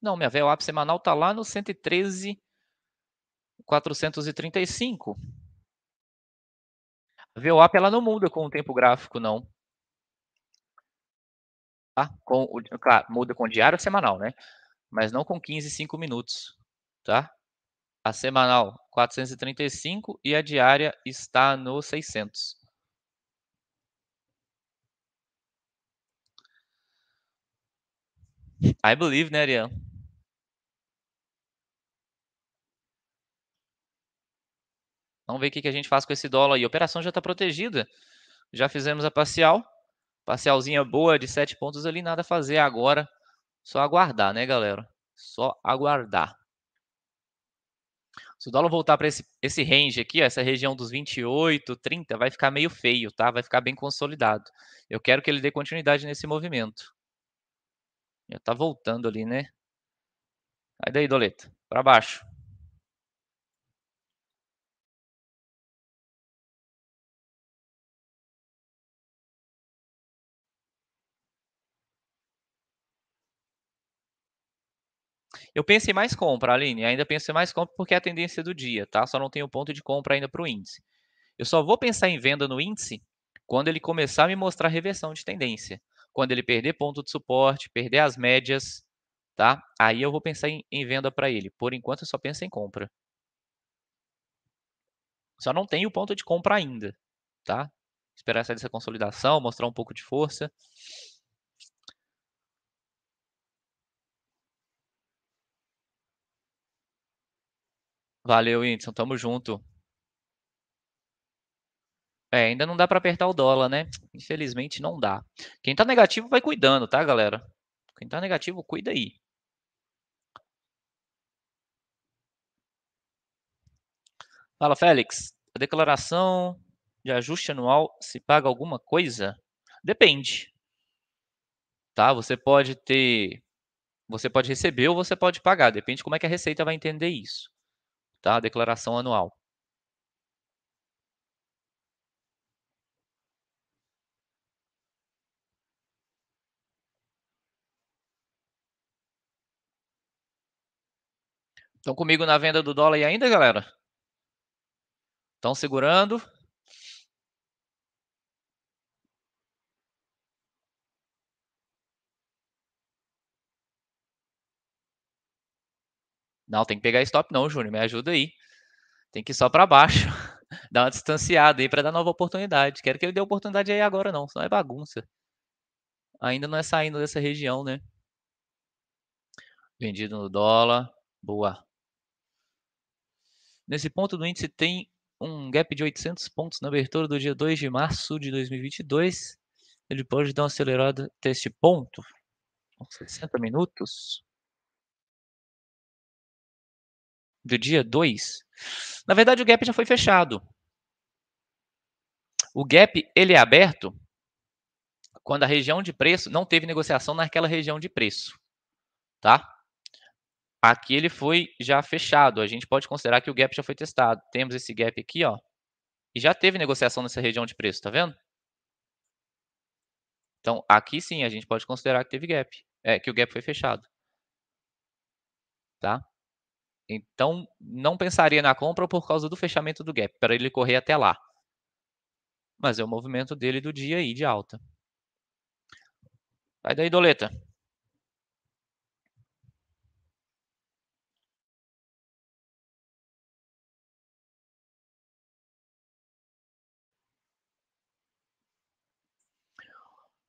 Não, minha VWAP semanal está lá no 113,435. A VWAP ela não muda com o tempo gráfico, não. Tá? Com claro, muda com o diário semanal, né? Mas não com 15, 5 minutos, tá? A semanal 435 e a diária está no 600. I believe, né, Ariel? Vamos ver o que a gente faz com esse dólar aí. A operação já está protegida. Já fizemos a parcial. Parcialzinha boa de 7 pontos ali. Nada a fazer agora. Só aguardar, né, galera? Só aguardar. Se o dólar voltar para esse, esse range aqui, ó, essa região dos 28, 30, vai ficar meio feio, tá? Vai ficar bem consolidado. Eu quero que ele dê continuidade nesse movimento. Já tá voltando ali, né? Aí daí, Doleta. Para baixo. Eu penso em mais compra, Aline. Ainda penso em mais compra porque é a tendência do dia, tá? Só não tenho ponto de compra ainda para o índice. Eu só vou pensar em venda no índice quando ele começar a me mostrar reversão de tendência. Quando ele perder ponto de suporte, perder as médias, tá? Aí eu vou pensar em, em venda para ele. Por enquanto, eu só penso em compra. Só não tenho ponto de compra ainda, tá? Esperar sair dessa consolidação, mostrar um pouco de força. Valeu, Whindersson. Tamo junto. É, ainda não dá para apertar o dólar, né? Infelizmente não dá. Quem tá negativo vai cuidando, tá, galera? Quem tá negativo, cuida aí. Fala, Félix. A declaração de ajuste anual se paga alguma coisa? Depende. Tá? Você pode ter, você pode receber ou você pode pagar, depende como é que a receita vai entender isso da declaração anual. Estão comigo na venda do dólar e ainda, galera? Estão segurando? Não, tem que pegar stop não, Júnior, me ajuda aí. Tem que ir só para baixo, dar uma distanciada aí para dar nova oportunidade. Quero que ele dê oportunidade aí agora não, senão é bagunça. Ainda não é saindo dessa região, né? Vendido no dólar, boa. Nesse ponto do índice tem um gap de 800 pontos na abertura do dia 2 de março de 2022. Ele pode dar uma acelerada até este ponto, 60 minutos. do dia 2, na verdade o gap já foi fechado. O gap ele é aberto quando a região de preço não teve negociação naquela região de preço, tá? Aqui ele foi já fechado. A gente pode considerar que o gap já foi testado. Temos esse gap aqui, ó, e já teve negociação nessa região de preço, tá vendo? Então, aqui sim, a gente pode considerar que teve gap, é que o gap foi fechado. Tá? Então, não pensaria na compra por causa do fechamento do gap, para ele correr até lá. Mas é o movimento dele do dia aí de alta. Vai daí, Doleta.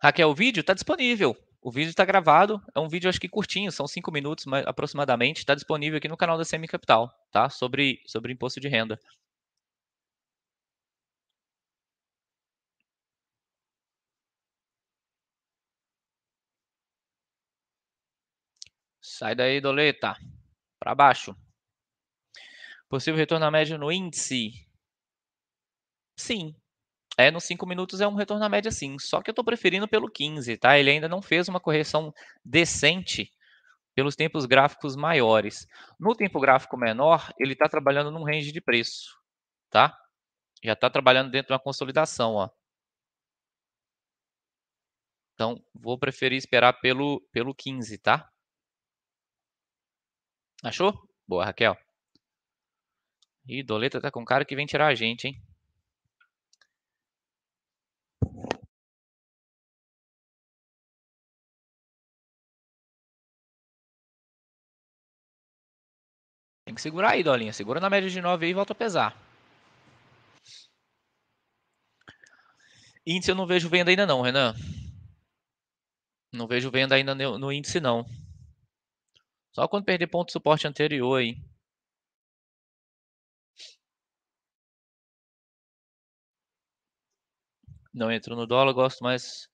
Raquel, o vídeo está disponível. O vídeo está gravado, é um vídeo acho que curtinho, são cinco minutos aproximadamente, está disponível aqui no canal da Semi Capital, tá? Sobre, sobre imposto de renda. Sai daí, Doleta. Para baixo. Possível retorno à média no índice? Sim, é, nos 5 minutos é um retorno à média sim, só que eu estou preferindo pelo 15, tá? Ele ainda não fez uma correção decente pelos tempos gráficos maiores. No tempo gráfico menor, ele está trabalhando num range de preço, tá? Já está trabalhando dentro de uma consolidação, ó. Então, vou preferir esperar pelo, pelo 15, tá? Achou? Boa, Raquel. Ih, Doleta tá com cara que vem tirar a gente, hein? que segurar aí, Dolinha. Segura na média de 9 aí e volta a pesar. Índice eu não vejo venda ainda não, Renan. Não vejo venda ainda no índice não. Só quando perder ponto de suporte anterior aí. Não entro no dólar, gosto mais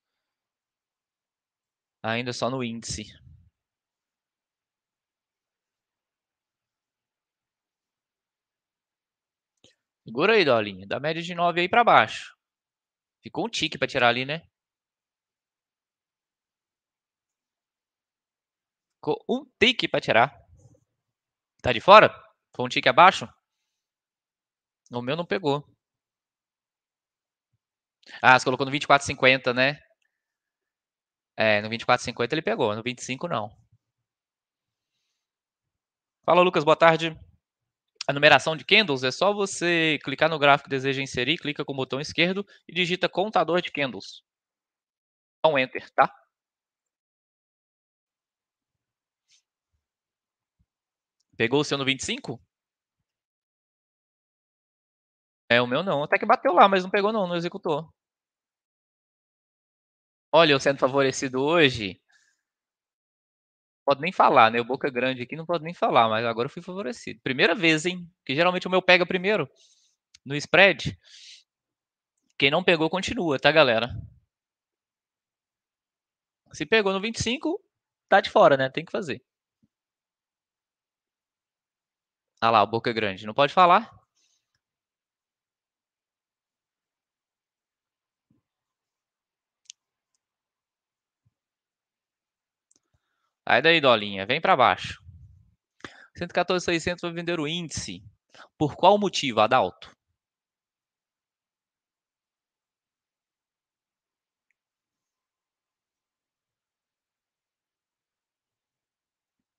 ainda só no índice. Segura aí, Dolinha. Da média de 9 aí pra baixo. Ficou um tique pra tirar ali, né? Ficou um tique pra tirar. Tá de fora? Foi um tique abaixo? O meu não pegou. Ah, você colocou no 24,50, né? É, no 24,50 ele pegou. No 25, não. Fala, Lucas. Boa tarde a numeração de candles, é só você clicar no gráfico que deseja inserir, clica com o botão esquerdo e digita contador de candles. Dá então, um enter, tá? Pegou o seu no 25? É, o meu não. Até que bateu lá, mas não pegou não, não executou. Olha, eu sendo favorecido hoje pode nem falar, né? O Boca Grande aqui não pode nem falar, mas agora eu fui favorecido. Primeira vez, hein? Que geralmente o meu pega primeiro no spread. Quem não pegou, continua, tá, galera? Se pegou no 25, tá de fora, né? Tem que fazer. Ah lá, o Boca Grande. Não pode falar? Sai daí, dolinha, vem para baixo. 114.600 vai vender o índice. Por qual motivo, Adalto?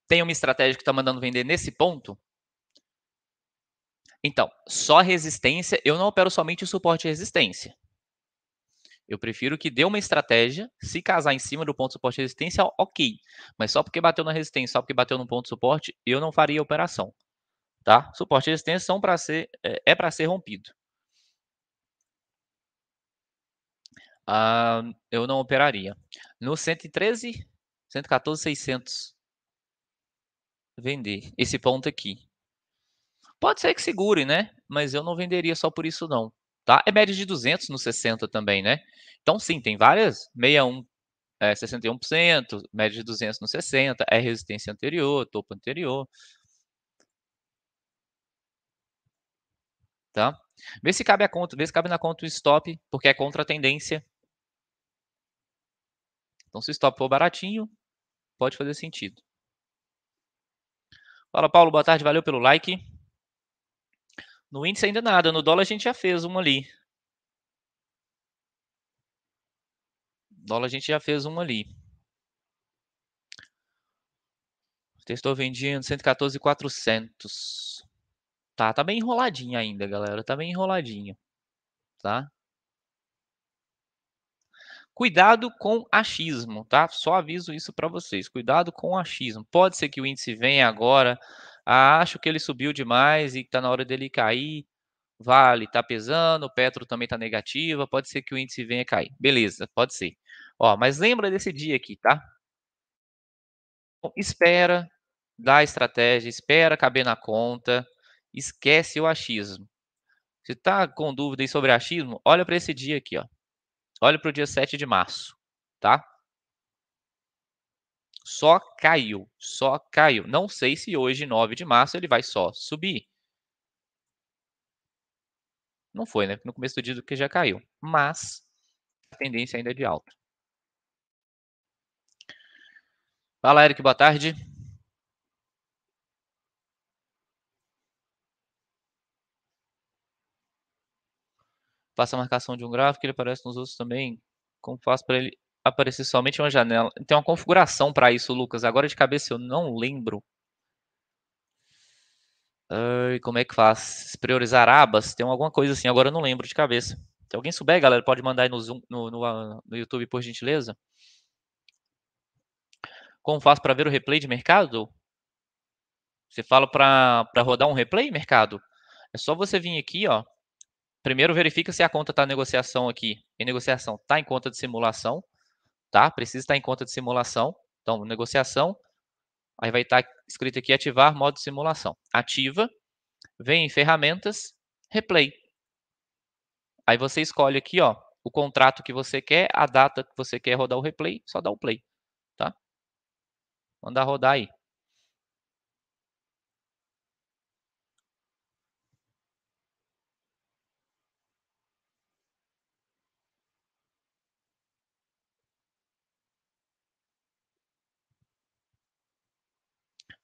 Tem uma estratégia que está mandando vender nesse ponto? Então, só resistência, eu não opero somente o suporte e resistência. Eu prefiro que dê uma estratégia, se casar em cima do ponto de suporte resistência ok. Mas só porque bateu na resistência, só porque bateu no ponto de suporte, eu não faria a operação. Tá? Suporte e resistência são para ser é, é para ser rompido. Ah, eu não operaria. No 113, 114, 600. Vender esse ponto aqui. Pode ser que segure, né? Mas eu não venderia só por isso não tá? É média de 200 no 60 também, né? Então, sim, tem várias, 61, é, 61%, média de 200 no 60, é resistência anterior, topo anterior. Tá? Vê se cabe a conta, vê se cabe na conta o stop, porque é contra a tendência. Então, se o stop for baratinho, pode fazer sentido. Fala, Paulo, boa tarde, valeu pelo like. No índice ainda nada, no dólar a gente já fez uma ali. Dólar a gente já fez uma ali. Testou vendendo 114,400. Tá, tá bem enroladinho ainda, galera. Tá bem enroladinho. Tá? Cuidado com achismo, tá? Só aviso isso para vocês. Cuidado com achismo. Pode ser que o índice venha agora ah, acho que ele subiu demais e está na hora dele cair. Vale, está pesando, o Petro também está negativa, pode ser que o índice venha cair. Beleza, pode ser. Ó, mas lembra desse dia aqui, tá? Então, espera, da a estratégia, espera caber na conta, esquece o achismo. Se está com dúvida sobre achismo, olha para esse dia aqui, ó. Olha para o dia 7 de março, tá? Só caiu, só caiu. Não sei se hoje, 9 de março, ele vai só subir. Não foi, né? No começo do dia do que já caiu. Mas a tendência ainda é de alta. Fala, Eric, boa tarde. Faça a marcação de um gráfico, ele aparece nos outros também. Como faço para ele aparecer somente uma janela. Tem uma configuração para isso, Lucas. Agora de cabeça eu não lembro. Ai, como é que faz? Priorizar abas? Tem alguma coisa assim, agora eu não lembro de cabeça. Se alguém souber, galera, pode mandar aí no, Zoom, no, no, no YouTube, por gentileza. Como faço para ver o replay de mercado? Você fala para rodar um replay, mercado? É só você vir aqui, ó. Primeiro verifica se a conta está em negociação aqui. Em negociação, está em conta de simulação tá? Precisa estar em conta de simulação. Então, negociação, aí vai estar tá escrito aqui ativar modo de simulação. Ativa, vem em ferramentas, replay. Aí você escolhe aqui, ó, o contrato que você quer, a data que você quer rodar o replay, só dá o play, tá? Mandar rodar aí.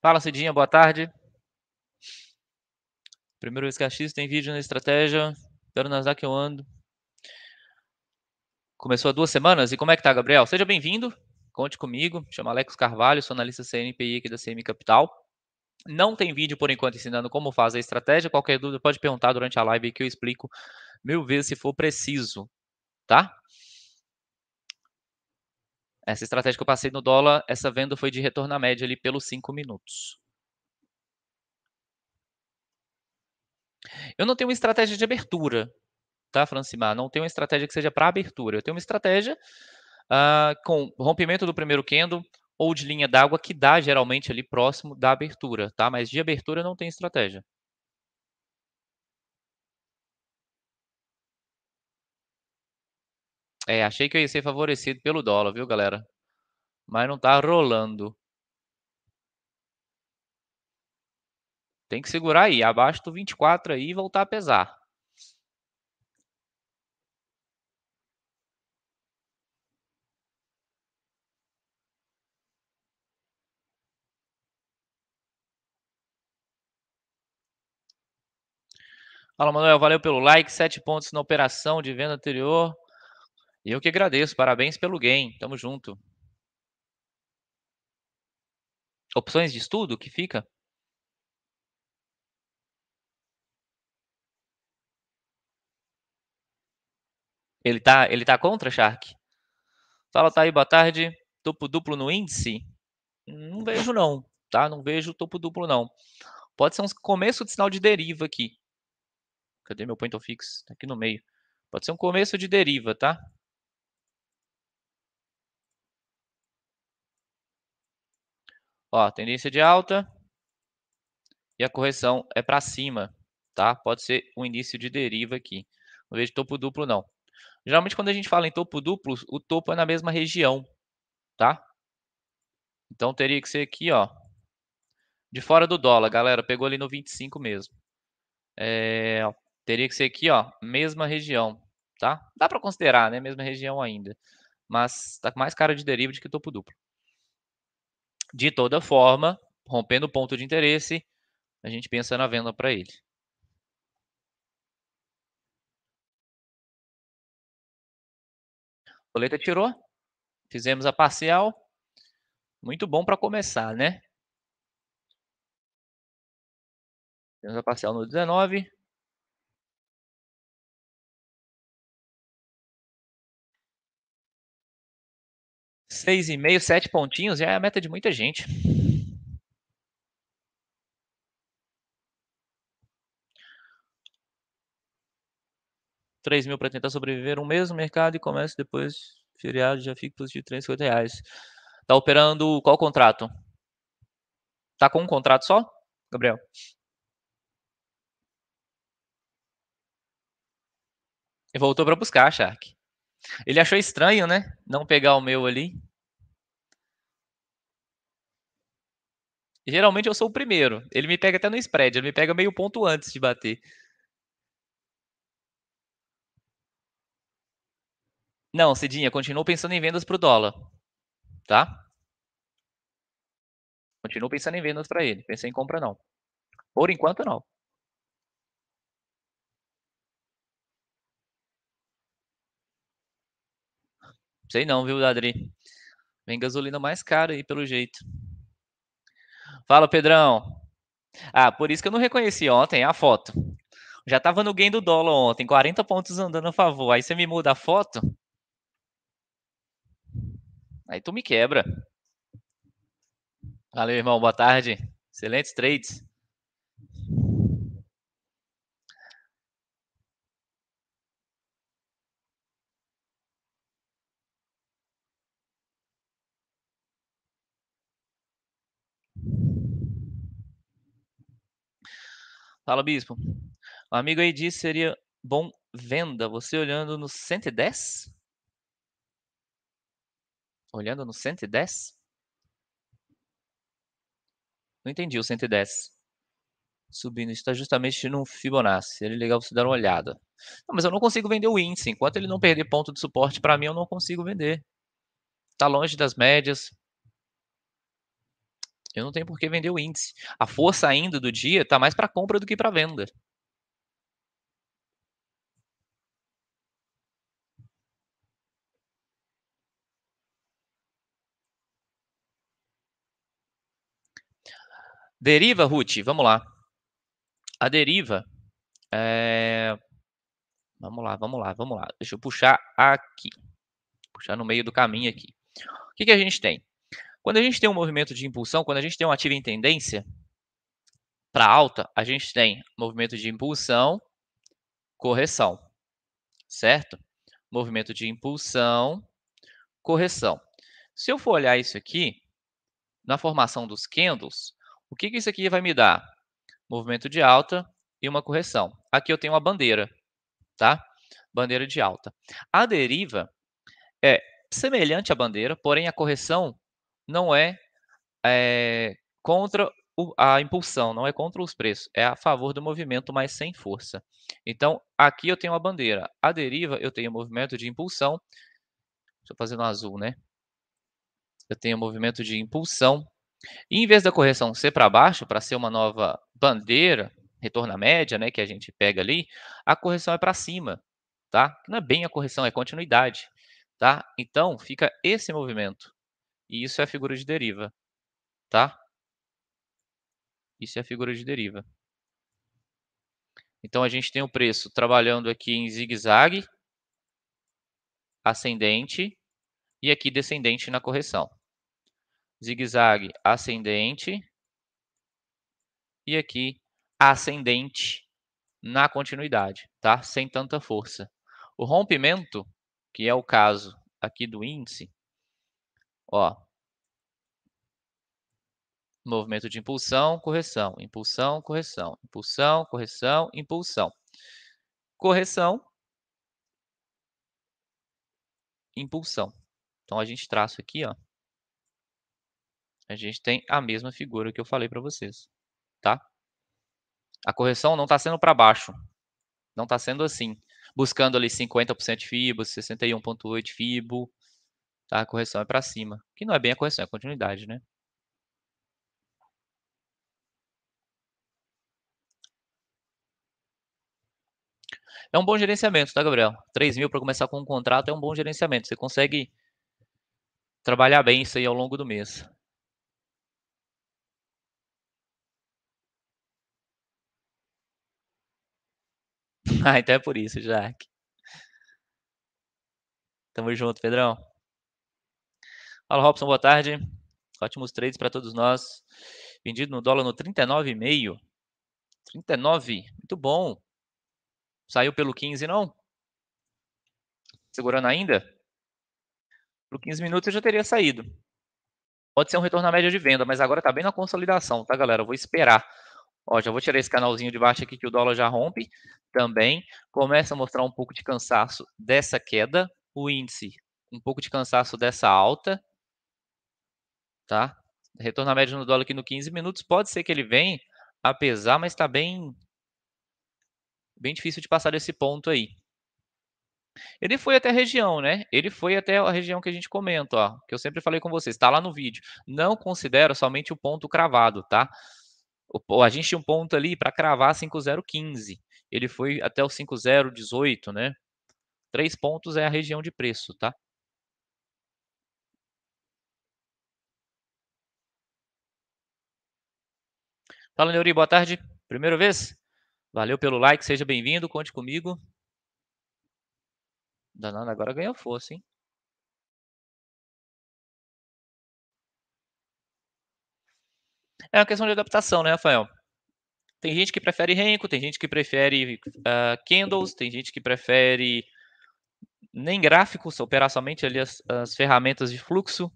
Fala, Cidinha, boa tarde. Primeiro vez tem vídeo na estratégia. Pelo Nasdaq eu ando. Começou há duas semanas. E como é que tá, Gabriel? Seja bem-vindo. Conte comigo. Chamo Alex Carvalho, sou analista CNPI aqui da CM Capital. Não tem vídeo por enquanto ensinando como fazer a estratégia. Qualquer dúvida pode perguntar durante a live que eu explico mil vezes se for preciso, tá? Essa estratégia que eu passei no dólar, essa venda foi de retorno à média ali pelos 5 minutos. Eu não tenho uma estratégia de abertura, tá, Francimar? Não tenho uma estratégia que seja para abertura. Eu tenho uma estratégia uh, com rompimento do primeiro candle ou de linha d'água que dá geralmente ali próximo da abertura, tá? Mas de abertura não tem estratégia. É, achei que eu ia ser favorecido pelo dólar, viu, galera? Mas não tá rolando. Tem que segurar aí, abaixo do 24 aí e voltar a pesar. Fala, Manuel, valeu pelo like, sete pontos na operação de venda anterior. E eu que agradeço. Parabéns pelo game. Tamo junto. Opções de estudo que fica? Ele tá, ele tá contra, Shark? Fala, tá aí, boa tarde. Topo duplo no índice? Não vejo, não. Tá? Não vejo topo duplo, não. Pode ser um começo de sinal de deriva aqui. Cadê meu point of fix? Tá aqui no meio. Pode ser um começo de deriva, tá? Ó, tendência de alta e a correção é para cima, tá? Pode ser um início de deriva aqui. Não vejo topo duplo, não. Geralmente, quando a gente fala em topo duplo, o topo é na mesma região, tá? Então, teria que ser aqui, ó. De fora do dólar, galera. Pegou ali no 25 mesmo. É, teria que ser aqui, ó. Mesma região, tá? Dá para considerar, né? Mesma região ainda. Mas tá com mais cara de deriva do que topo duplo. De toda forma, rompendo o ponto de interesse, a gente pensa na venda para ele. A boleta tirou, fizemos a parcial. Muito bom para começar, né? Fizemos a parcial no 19. seis e meio, sete pontinhos já é a meta de muita gente. Três mil para tentar sobreviver um mês no mercado e começa depois feriado, já fica positivo 350 reais. Tá operando qual contrato? Tá com um contrato só, Gabriel? E voltou para buscar, Shark. Ele achou estranho, né? Não pegar o meu ali. Geralmente eu sou o primeiro. Ele me pega até no spread, ele me pega meio ponto antes de bater. Não, Cidinha, continuo pensando em vendas para o dólar. Tá? Continuo pensando em vendas para ele. Pensei em compra, não. Por enquanto, não. Sei não, viu, Adri? Vem gasolina mais cara aí, pelo jeito. Fala, Pedrão. Ah, por isso que eu não reconheci ontem a foto. Já estava no gain do dólar ontem, 40 pontos andando a favor. Aí você me muda a foto? Aí tu me quebra. Valeu, irmão. Boa tarde. Excelentes trades. Fala, bispo. O amigo aí disse seria bom venda. Você olhando no 110? Olhando no 110? Não entendi o 110. Subindo, está justamente no Fibonacci. Seria legal você dar uma olhada. Não, mas eu não consigo vender o índice. Enquanto ele não perder ponto de suporte para mim, eu não consigo vender. Está longe das médias eu não tenho por que vender o índice. A força ainda do dia está mais para compra do que para venda. Deriva, Ruth, vamos lá. A deriva. É... Vamos lá, vamos lá, vamos lá. Deixa eu puxar aqui. Puxar no meio do caminho aqui. O que, que a gente tem? Quando a gente tem um movimento de impulsão, quando a gente tem um ativo em tendência para alta, a gente tem movimento de impulsão, correção, certo? Movimento de impulsão, correção. Se eu for olhar isso aqui, na formação dos candles, o que, que isso aqui vai me dar? Movimento de alta e uma correção. Aqui eu tenho uma bandeira, tá? Bandeira de alta. A deriva é semelhante à bandeira, porém a correção não é, é contra o, a impulsão, não é contra os preços, é a favor do movimento, mas sem força. Então, aqui eu tenho uma bandeira. A deriva, eu tenho movimento de impulsão. Deixa eu fazer no azul, né? Eu tenho movimento de impulsão. E em vez da correção ser para baixo, para ser uma nova bandeira, retorno à média, né, que a gente pega ali, a correção é para cima, tá? Não é bem a correção, é continuidade, tá? Então, fica esse movimento. E isso é a figura de deriva, tá? Isso é a figura de deriva. Então, a gente tem o preço trabalhando aqui em zigue-zague, ascendente, e aqui descendente na correção. Zigue-zague, ascendente, e aqui ascendente na continuidade, tá? Sem tanta força. O rompimento, que é o caso aqui do índice, Ó, movimento de impulsão, correção, impulsão, correção, impulsão, correção, impulsão. Correção, impulsão. Então a gente traça aqui, ó. A gente tem a mesma figura que eu falei para vocês, tá? A correção não está sendo para baixo. Não está sendo assim, buscando ali 50% de FIBO, 61.8 FIBO, tá? A correção é para cima, que não é bem a correção, é a continuidade, né? É um bom gerenciamento, tá, Gabriel? 3 mil para começar com um contrato é um bom gerenciamento. Você consegue trabalhar bem isso aí ao longo do mês. Ah, então é por isso, Jack. Tamo junto, Pedrão. Fala, Robson, boa tarde. Ótimos trades para todos nós. Vendido no dólar no 39,5. 39, muito bom. Saiu pelo 15, não? Segurando ainda? Por 15 minutos eu já teria saído. Pode ser um retorno à média de venda, mas agora está bem na consolidação, tá, galera? Eu vou esperar. Ó, já vou tirar esse canalzinho de baixo aqui que o dólar já rompe também. Começa a mostrar um pouco de cansaço dessa queda. O índice, um pouco de cansaço dessa alta tá? Retorno à média no dólar aqui no 15 minutos. Pode ser que ele venha, apesar, mas está bem, bem difícil de passar desse ponto aí. Ele foi até a região, né? Ele foi até a região que a gente comenta, ó, que eu sempre falei com vocês, está lá no vídeo. Não considera somente o ponto cravado, tá? O, a gente tinha um ponto ali para cravar 5015. Ele foi até o 5018, né? Três pontos é a região de preço, tá? Fala, Neuri, boa tarde. Primeira vez? Valeu pelo like, seja bem-vindo, conte comigo. Danana agora ganhou força, hein? É uma questão de adaptação, né, Rafael? Tem gente que prefere Renko, tem gente que prefere uh, Candles, tem gente que prefere nem gráficos, operar somente ali as, as, ferramentas de fluxo.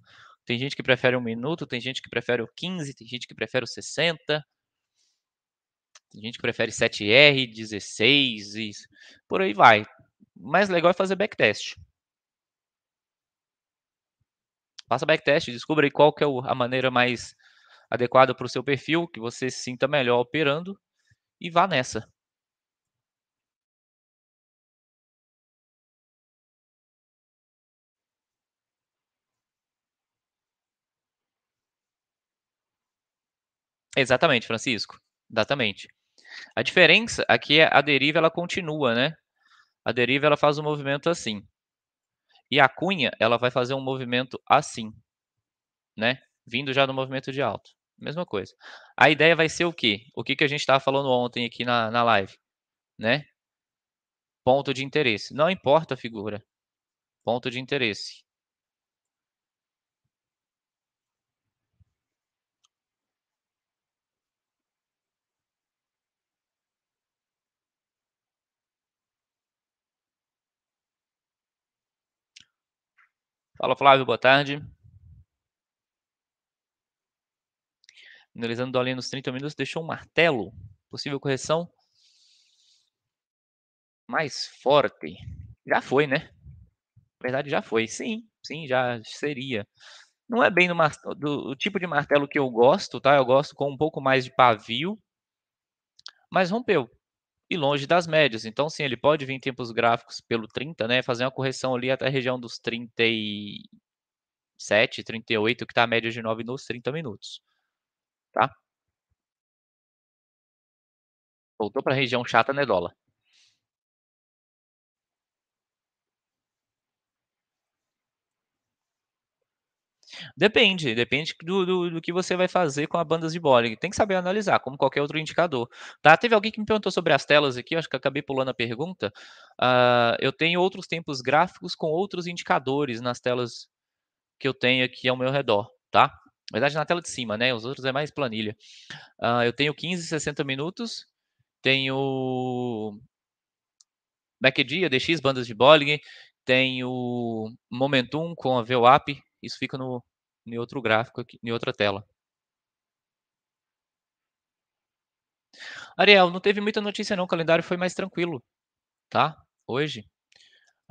Tem gente que prefere um minuto, tem gente que prefere o 15, tem gente que prefere o 60. Tem gente que prefere 7R, 16 e por aí vai. O mais legal é fazer backtest. Faça backtest, descubra qual que é a maneira mais adequada para o seu perfil, que você se sinta melhor operando e vá nessa. Exatamente, Francisco. Exatamente. A diferença aqui é a deriva ela continua, né? A deriva ela faz um movimento assim. E a cunha, ela vai fazer um movimento assim, né? Vindo já do movimento de alto. Mesma coisa. A ideia vai ser o quê? O que, que a gente estava falando ontem aqui na, na live, né? Ponto de interesse. Não importa a figura. Ponto de interesse. Fala, Flávio, boa tarde. Finalizando ali nos 30 minutos, deixou um martelo. Possível correção mais forte. Já foi, né? Na verdade, já foi. Sim, sim, já seria. Não é bem do tipo de martelo que eu gosto, tá? Eu gosto com um pouco mais de pavio. Mas rompeu e longe das médias. Então, sim, ele pode vir em tempos gráficos pelo 30, né? Fazer uma correção ali até a região dos 37, 38, que está a média de 9 nos 30 minutos. Tá? Voltou para a região chata, né, dólar? Depende, depende do, do, do, que você vai fazer com a bandas de Bolling. Tem que saber analisar, como qualquer outro indicador. Tá? Teve alguém que me perguntou sobre as telas aqui, acho que acabei pulando a pergunta. Uh, eu tenho outros tempos gráficos com outros indicadores nas telas que eu tenho aqui ao meu redor, tá? Na verdade, na tela de cima, né? Os outros é mais planilha. Uh, eu tenho 15, 60 minutos. Tenho MacDia, DX, bandas de Bolling. Tenho Momentum com a VWAP. Isso fica no em outro gráfico aqui, em outra tela. Ariel, não teve muita notícia não, o calendário foi mais tranquilo, tá? Hoje.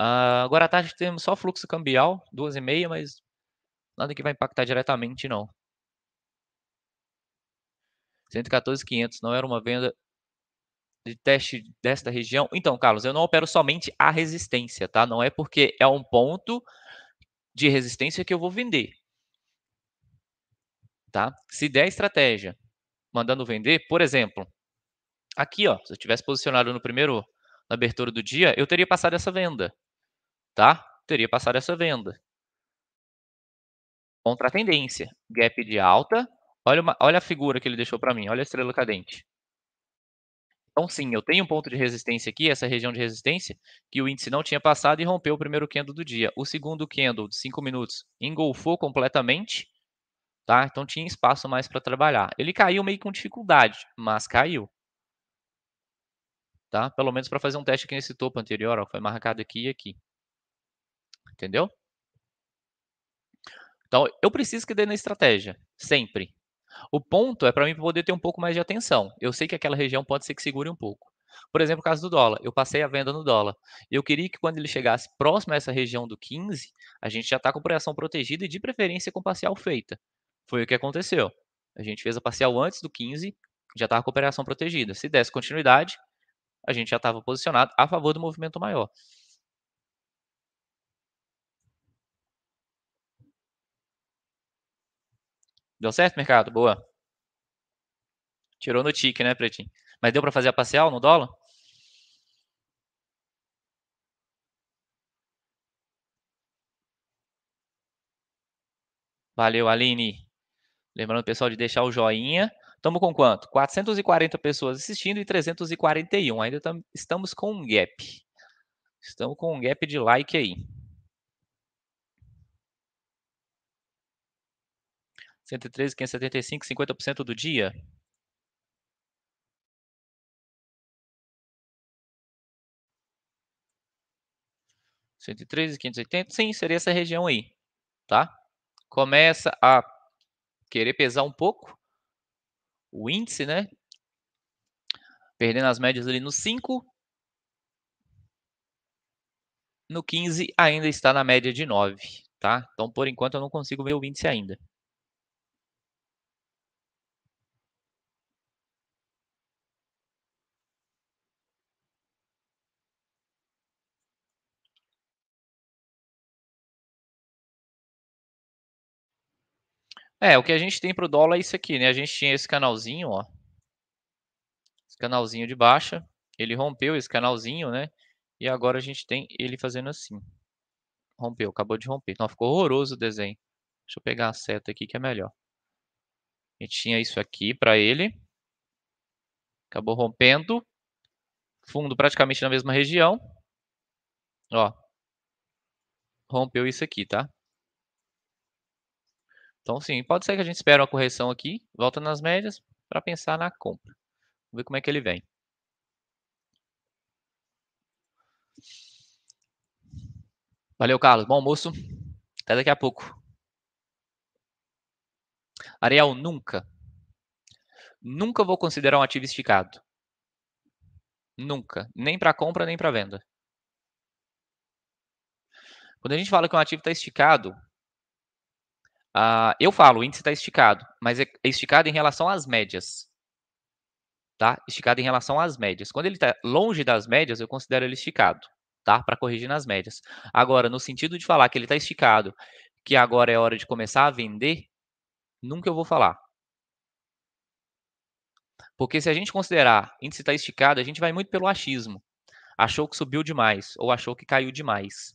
Uh, agora à tarde temos só fluxo cambial, duas e meia, mas nada que vai impactar diretamente não. 114.500 não era uma venda de teste desta região. Então, Carlos, eu não opero somente a resistência, tá? Não é porque é um ponto de resistência que eu vou vender. Tá? Se der estratégia mandando vender, por exemplo, aqui, ó, se eu tivesse posicionado no primeiro, na abertura do dia, eu teria passado essa venda. Tá? Teria passado essa venda. Contra a tendência. Gap de alta. Olha, uma, olha a figura que ele deixou para mim. Olha a estrela cadente. Então, sim, eu tenho um ponto de resistência aqui, essa região de resistência, que o índice não tinha passado e rompeu o primeiro candle do dia. O segundo candle de 5 minutos engolfou completamente tá? Então tinha espaço mais para trabalhar. Ele caiu meio com dificuldade, mas caiu. Tá? Pelo menos para fazer um teste aqui nesse topo anterior, ó, foi marcado aqui e aqui. Entendeu? Então, eu preciso que dê na estratégia, sempre. O ponto é para mim poder ter um pouco mais de atenção. Eu sei que aquela região pode ser que segure um pouco. Por exemplo, o caso do dólar. Eu passei a venda no dólar. Eu queria que quando ele chegasse próximo a essa região do 15, a gente já está com operação protegida e de preferência com parcial feita. Foi o que aconteceu. A gente fez a parcial antes do 15, já estava com a operação protegida. Se desse continuidade, a gente já estava posicionado a favor do movimento maior. Deu certo, mercado? Boa. Tirou no tique, né, Pretinho? Mas deu para fazer a parcial no dólar? Valeu, Aline. Lembrando, pessoal, de deixar o joinha. Estamos com quanto? 440 pessoas assistindo e 341. Ainda tam, estamos com um gap. Estamos com um gap de like aí. 113, 575, 50% do dia. e 580, sim, seria essa região aí, tá? Começa a querer pesar um pouco o índice, né? Perdendo as médias ali no 5. No 15 ainda está na média de 9, tá? Então, por enquanto, eu não consigo ver o índice ainda. É, o que a gente tem pro dólar é isso aqui, né? A gente tinha esse canalzinho, ó. Esse canalzinho de baixa. Ele rompeu esse canalzinho, né? E agora a gente tem ele fazendo assim. Rompeu, acabou de romper. Então ficou horroroso o desenho. Deixa eu pegar a seta aqui que é melhor. A gente tinha isso aqui para ele. Acabou rompendo. Fundo praticamente na mesma região. Ó. Rompeu isso aqui, tá? Então, sim, pode ser que a gente espere uma correção aqui, volta nas médias, para pensar na compra. Vamos ver como é que ele vem. Valeu, Carlos. Bom almoço. Até daqui a pouco. Ariel, nunca. Nunca vou considerar um ativo esticado. Nunca. Nem para compra, nem para venda. Quando a gente fala que um ativo está esticado, Uh, eu falo, o índice está esticado, mas é esticado em relação às médias. Tá? Esticado em relação às médias. Quando ele está longe das médias, eu considero ele esticado, tá? Para corrigir nas médias. Agora, no sentido de falar que ele está esticado, que agora é hora de começar a vender, nunca eu vou falar. Porque se a gente considerar índice está esticado, a gente vai muito pelo achismo. Achou que subiu demais ou achou que caiu demais.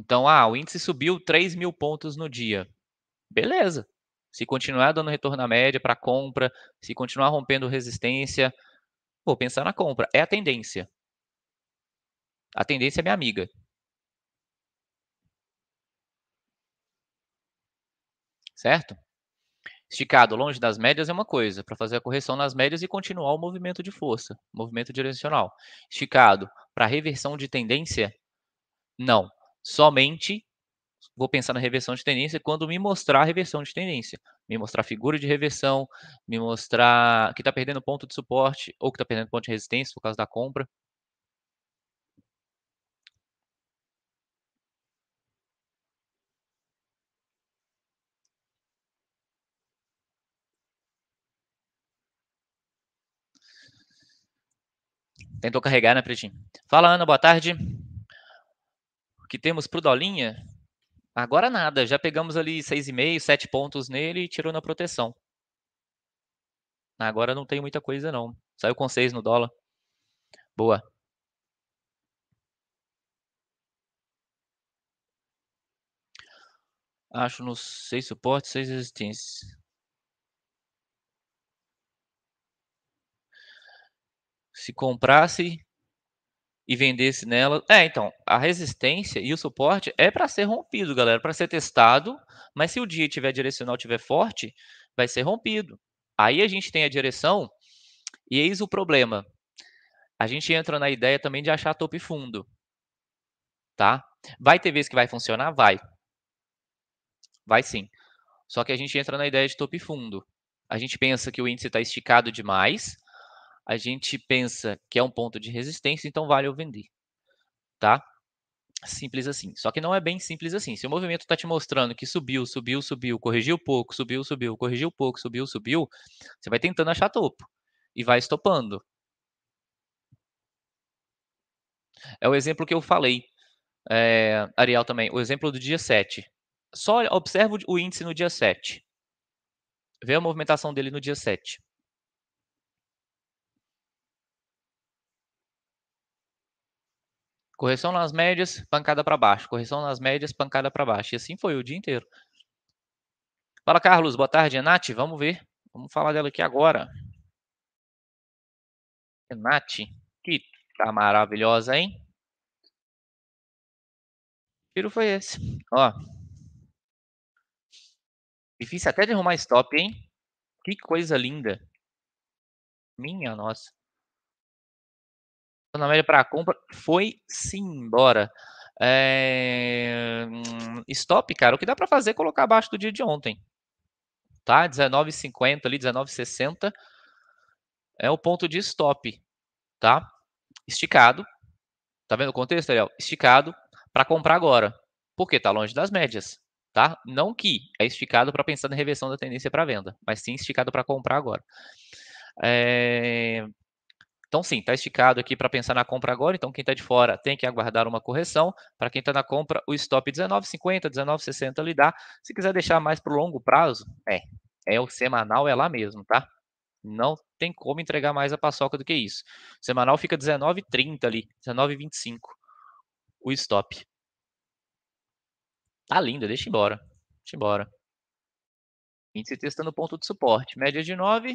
Então, ah, o índice subiu 3 mil pontos no dia. Beleza. Se continuar dando retorno na média para compra, se continuar rompendo resistência, vou pensar na compra. É a tendência. A tendência é minha amiga. Certo? Esticado longe das médias é uma coisa, para fazer a correção nas médias e continuar o movimento de força, movimento direcional. Esticado para reversão de tendência, não somente vou pensar na reversão de tendência quando me mostrar a reversão de tendência, me mostrar a figura de reversão, me mostrar que está perdendo ponto de suporte ou que está perdendo ponto de resistência por causa da compra. Tentou carregar, né, Pretinho? Fala, Ana, boa tarde que temos para o Dolinha, agora nada. Já pegamos ali 6,5, 7 pontos nele e tirou na proteção. Agora não tem muita coisa, não. Saiu com 6 no dólar. Boa. Acho nos 6 suportes, 6 resistências. Se comprasse, e vendesse nela. É, então, a resistência e o suporte é para ser rompido, galera, para ser testado, mas se o dia tiver direcional, tiver forte, vai ser rompido. Aí a gente tem a direção e eis o problema. A gente entra na ideia também de achar topo e fundo. Tá? Vai ter vezes que vai funcionar? Vai. Vai sim. Só que a gente entra na ideia de topo e fundo. A gente pensa que o índice está esticado demais, a gente pensa que é um ponto de resistência, então vale eu vender. Tá? Simples assim. Só que não é bem simples assim. Se o movimento está te mostrando que subiu, subiu, subiu, corrigiu pouco, subiu, subiu, corrigiu pouco, subiu, subiu, você vai tentando achar topo e vai estopando. É o exemplo que eu falei, é, Ariel também, o exemplo do dia 7. Só observa o índice no dia 7. Vê a movimentação dele no dia 7. Correção nas médias, pancada para baixo. Correção nas médias, pancada para baixo. E assim foi o dia inteiro. Fala, Carlos. Boa tarde, Enate. Vamos ver. Vamos falar dela aqui agora. Enate, que tá maravilhosa, hein? Que tiro foi esse. Ó. Difícil até de arrumar stop, hein? Que coisa linda. Minha nossa. Na média para compra, foi sim, embora. É... Eh, stop, cara, o que dá para fazer é colocar abaixo do dia de ontem. Tá? 19,50 ali, 19,60 é o ponto de stop, tá? Esticado. Tá vendo o contexto, Ariel? Esticado para comprar agora. Porque tá longe das médias, tá? Não que é esticado para pensar na reversão da tendência para venda, mas sim esticado para comprar agora. É... Então, sim, está esticado aqui para pensar na compra agora. Então, quem está de fora tem que aguardar uma correção. Para quem está na compra, o stop 19,50, 19,60 lhe dá. Se quiser deixar mais para o longo prazo, é. É o semanal, é lá mesmo, tá? Não tem como entregar mais a paçoca do que isso. O semanal fica 19,30 ali, 19,25 o stop. Tá lindo, deixa embora. Deixa embora. Índice testando ponto de suporte. Média de 9,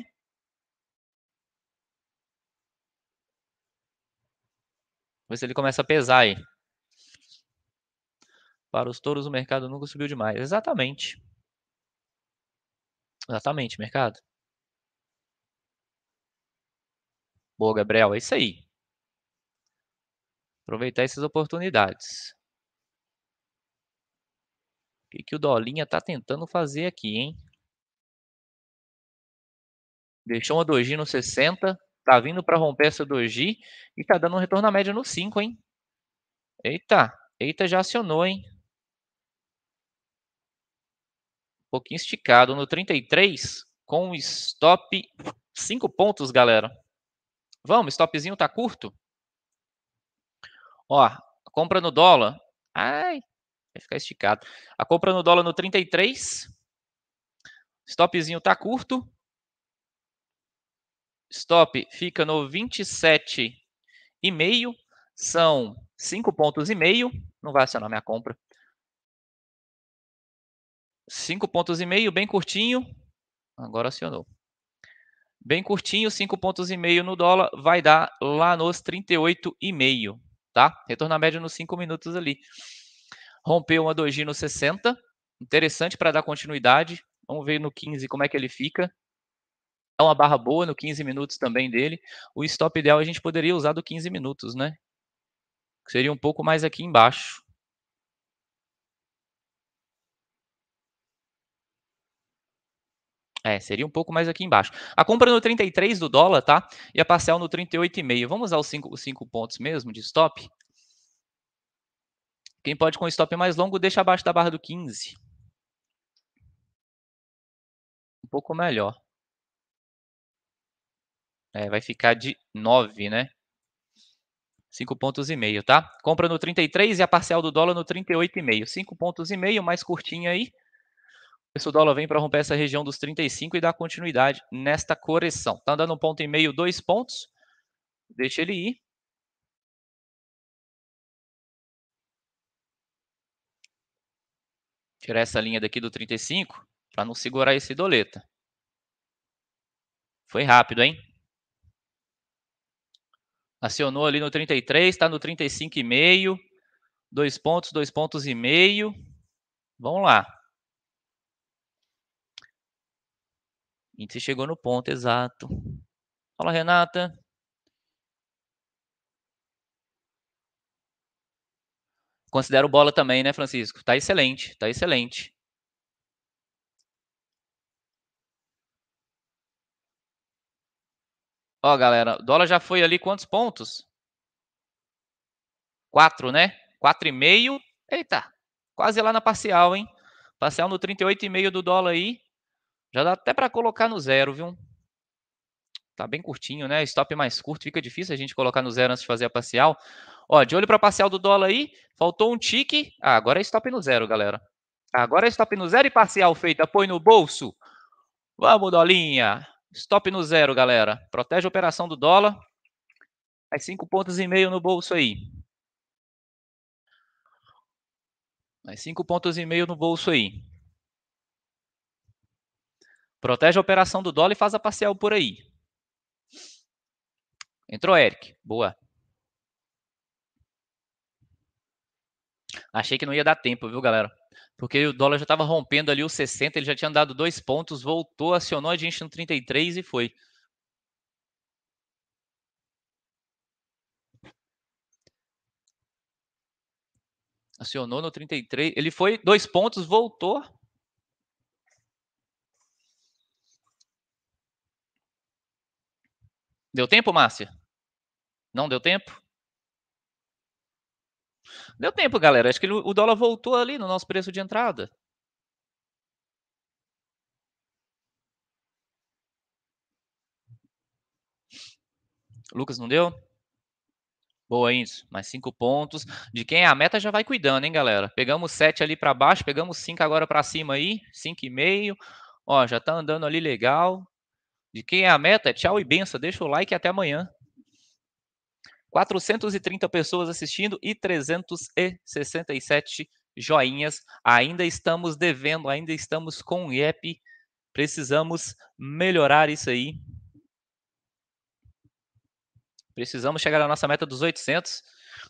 Vamos ver se ele começa a pesar aí. Para os touros, o mercado nunca subiu demais. Exatamente. Exatamente, mercado. Boa, Gabriel. É isso aí. Aproveitar essas oportunidades. O que, que o Dolinha tá tentando fazer aqui, hein? Deixou uma dojinha no 60. Tá vindo para romper essa doji e tá dando um retorno à média no 5, hein? Eita, eita, já acionou, hein? Um pouquinho esticado no 33 com stop 5 pontos, galera. Vamos, stopzinho tá curto. Ó, compra no dólar. Ai, vai ficar esticado. A compra no dólar no 33. Stopzinho tá curto stop fica no 27,5. São 5 pontos e meio. Não vai acionar minha compra. 5 pontos e meio, bem curtinho. Agora acionou. Bem curtinho, 5 pontos e meio no dólar, vai dar lá nos 38,5, tá? Retorno à média nos 5 minutos ali. Rompeu uma doji no 60, interessante para dar continuidade. Vamos ver no 15 como é que ele fica. É uma barra boa no 15 minutos também dele. O stop ideal a gente poderia usar do 15 minutos, né? Seria um pouco mais aqui embaixo. É, seria um pouco mais aqui embaixo. A compra no 33 do dólar, tá? E a parcela no 38,5. Vamos usar os 5 cinco, pontos mesmo de stop? Quem pode com stop mais longo, deixa abaixo da barra do 15. Um pouco melhor. É, vai ficar de 9, né? 5 pontos e meio, tá? Compra no 33 e a parcial do dólar no 38,5. 5 pontos e meio, mais curtinho aí. Esse dólar vem para romper essa região dos 35 e dar continuidade nesta correção. Tá andando um ponto e meio, dois pontos. Deixa ele ir. Tirar essa linha daqui do 35 para não segurar esse doleta. Foi rápido, hein? acionou ali no 33, está no 35,5, dois pontos, dois pontos e meio. Vamos lá. Índice chegou no ponto exato. Fala, Renata. Considero bola também, né, Francisco? Tá excelente, tá excelente. Ó, galera, o dólar já foi ali quantos pontos? 4, né? 4,5. Eita, quase lá na parcial, hein? Parcial no 38,5 do dólar aí. Já dá até para colocar no zero, viu? Tá bem curtinho, né? Stop mais curto, fica difícil a gente colocar no zero antes de fazer a parcial. Ó, de olho para parcial do dólar aí, faltou um tique. Ah, agora é stop no zero, galera. Agora é stop no zero e parcial feita. Põe no bolso. Vamos, dolinha. Stop no zero, galera. Protege a operação do dólar. Mais cinco pontos e meio no bolso aí. Mais cinco pontos e meio no bolso aí. Protege a operação do dólar e faz a parcial por aí. Entrou, Eric. Boa. Achei que não ia dar tempo, viu, galera? porque o dólar já estava rompendo ali os 60, ele já tinha dado dois pontos, voltou, acionou a gente no 33 e foi. Acionou no 33, ele foi dois pontos, voltou. Deu tempo, Márcia? Não deu tempo? Deu tempo, galera. Acho que ele, o dólar voltou ali no nosso preço de entrada. Lucas, não deu? Boa, isso. Mais cinco pontos. De quem é a meta já vai cuidando, hein, galera? Pegamos sete ali para baixo, pegamos cinco agora para cima aí. Cinco e meio. Ó, já tá andando ali legal. De quem é a meta, é tchau e benção. Deixa o like e até amanhã. 430 pessoas assistindo e 367 joinhas. Ainda estamos devendo, ainda estamos com o IEP. Precisamos melhorar isso aí. Precisamos chegar na nossa meta dos 800.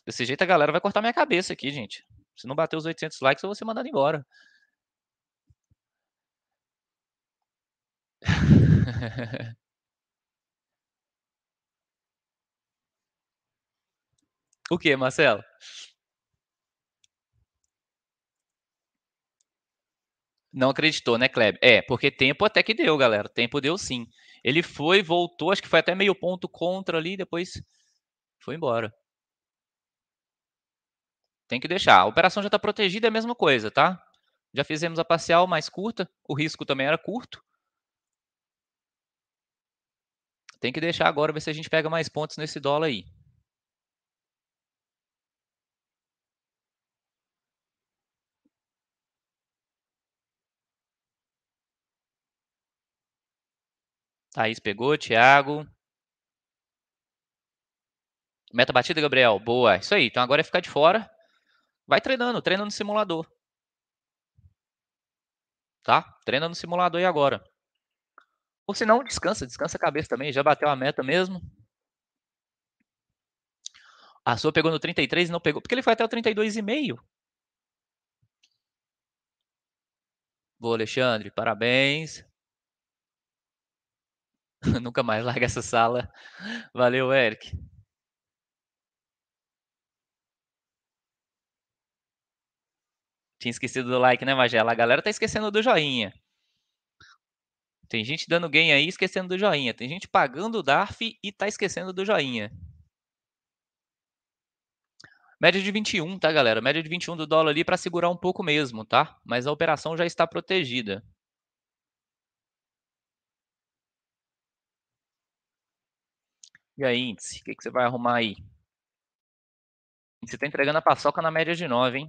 Desse jeito a galera vai cortar minha cabeça aqui, gente. Se não bater os 800 likes, eu vou ser mandado embora. O que, Marcelo? Não acreditou, né, Kleber? É, porque tempo até que deu, galera. Tempo deu sim. Ele foi, voltou, acho que foi até meio ponto contra ali, depois foi embora. Tem que deixar. A operação já está protegida, é a mesma coisa, tá? Já fizemos a parcial mais curta, o risco também era curto. Tem que deixar agora, ver se a gente pega mais pontos nesse dólar aí. Thaís pegou, Thiago. Meta batida, Gabriel. Boa. Isso aí. Então agora é ficar de fora. Vai treinando, treina no simulador. Tá? Treina no simulador e agora. Ou se não, descansa, descansa a cabeça também. Já bateu a meta mesmo. A sua pegou no 33 e não pegou, porque ele foi até o 32,5. Boa, Alexandre, parabéns. Nunca mais larga essa sala. Valeu, Eric. Tinha esquecido do like, né, Magela? A galera tá esquecendo do joinha. Tem gente dando gain aí esquecendo do joinha. Tem gente pagando o DARF e tá esquecendo do joinha. Média de 21, tá, galera? Média de 21 do dólar ali para segurar um pouco mesmo, tá? Mas a operação já está protegida. E aí, índice, o que, que você vai arrumar aí? Você está entregando a paçoca na média de 9, hein?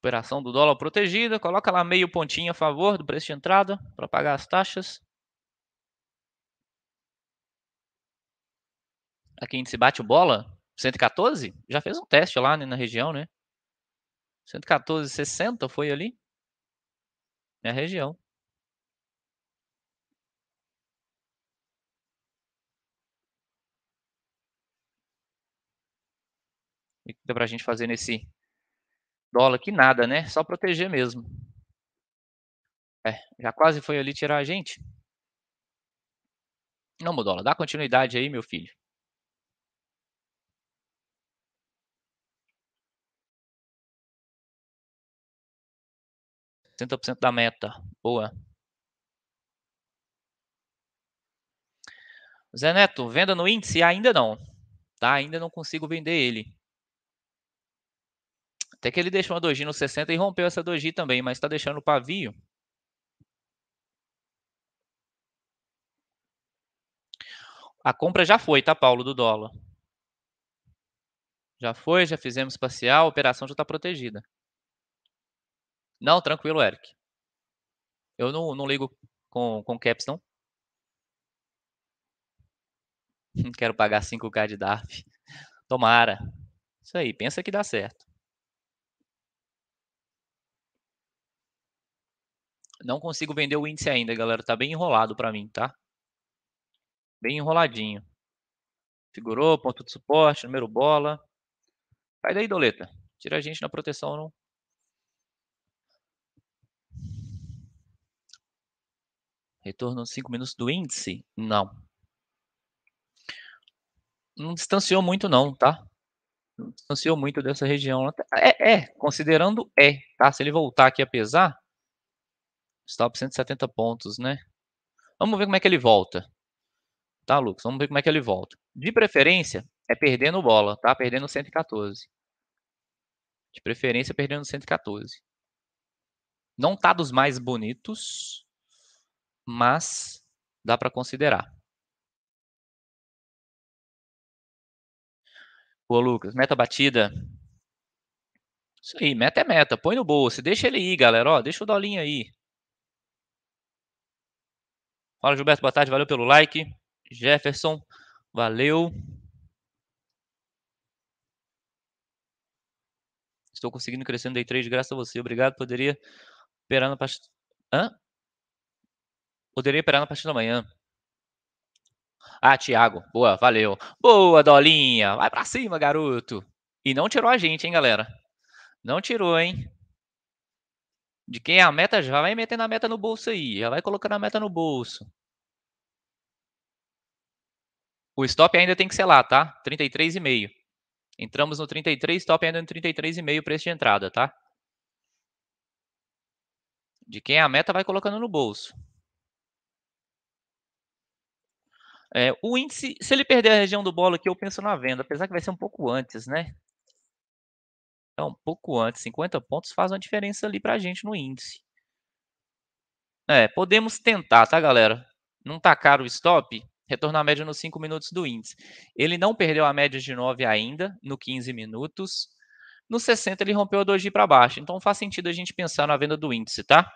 Operação do dólar protegida, coloca lá meio pontinho a favor do preço de entrada para pagar as taxas. a gente se bate o bola, 114, já fez um teste lá né, na região, né? 114, 60 foi ali? na é região. O que dá pra gente fazer nesse dólar que nada, né? Só proteger mesmo. É, já quase foi ali tirar a gente. Não, Modola, dá continuidade aí, meu filho. 70% da meta. Boa. Zé Neto, venda no índice? Ainda não. Tá? Ainda não consigo vender ele. Até que ele deixou uma doji no 60 e rompeu essa doji também, mas está deixando o pavio. A compra já foi, tá, Paulo, do dólar. Já foi, já fizemos parcial, a operação já está protegida. Não, tranquilo, Eric. Eu não, não ligo com, com caps, não. quero pagar 5K de DARP. Tomara. Isso aí, pensa que dá certo. Não consigo vender o índice ainda, galera. Tá bem enrolado para mim, tá? Bem enroladinho. Figurou, ponto de suporte, número bola. Sai daí, Doleta. Tira a gente na proteção, não, Retorno nos 5 minutos do índice? Não. Não distanciou muito, não, tá? Não distanciou muito dessa região. É, é, considerando é, tá? Se ele voltar aqui a pesar, está por 170 pontos, né? Vamos ver como é que ele volta. Tá, Lucas? Vamos ver como é que ele volta. De preferência, é perdendo bola, tá? Perdendo 114. De preferência, perdendo 114. Não tá dos mais bonitos, mas dá para considerar. Boa, Lucas. Meta batida. Isso aí, meta é meta. Põe no bolso. Deixa ele ir, galera. Ó, deixa o dolinho aí. Fala, Gilberto. Boa tarde. Valeu pelo like. Jefferson, valeu. Estou conseguindo crescendo day trade graças a você. Obrigado. Poderia operar na parte. Hã? Poderia operar na partida da manhã. Ah, Thiago, boa, valeu. Boa, Dolinha, vai pra cima, garoto. E não tirou a gente, hein, galera? Não tirou, hein? De quem é a meta, já vai metendo a meta no bolso aí. Já vai colocando a meta no bolso. O stop ainda tem que ser lá, tá? 33,5. Entramos no 33, stop ainda no 33,5 preço de entrada, tá? De quem é a meta, vai colocando no bolso. É, o índice, se ele perder a região do bolo aqui, eu penso na venda, apesar que vai ser um pouco antes, né? Então, um pouco antes, 50 pontos faz uma diferença ali pra gente no índice. É, podemos tentar, tá, galera? Não tá caro o stop? Retornar a média nos 5 minutos do índice. Ele não perdeu a média de 9 ainda, no 15 minutos. No 60 ele rompeu a 2G para baixo, então faz sentido a gente pensar na venda do índice, tá?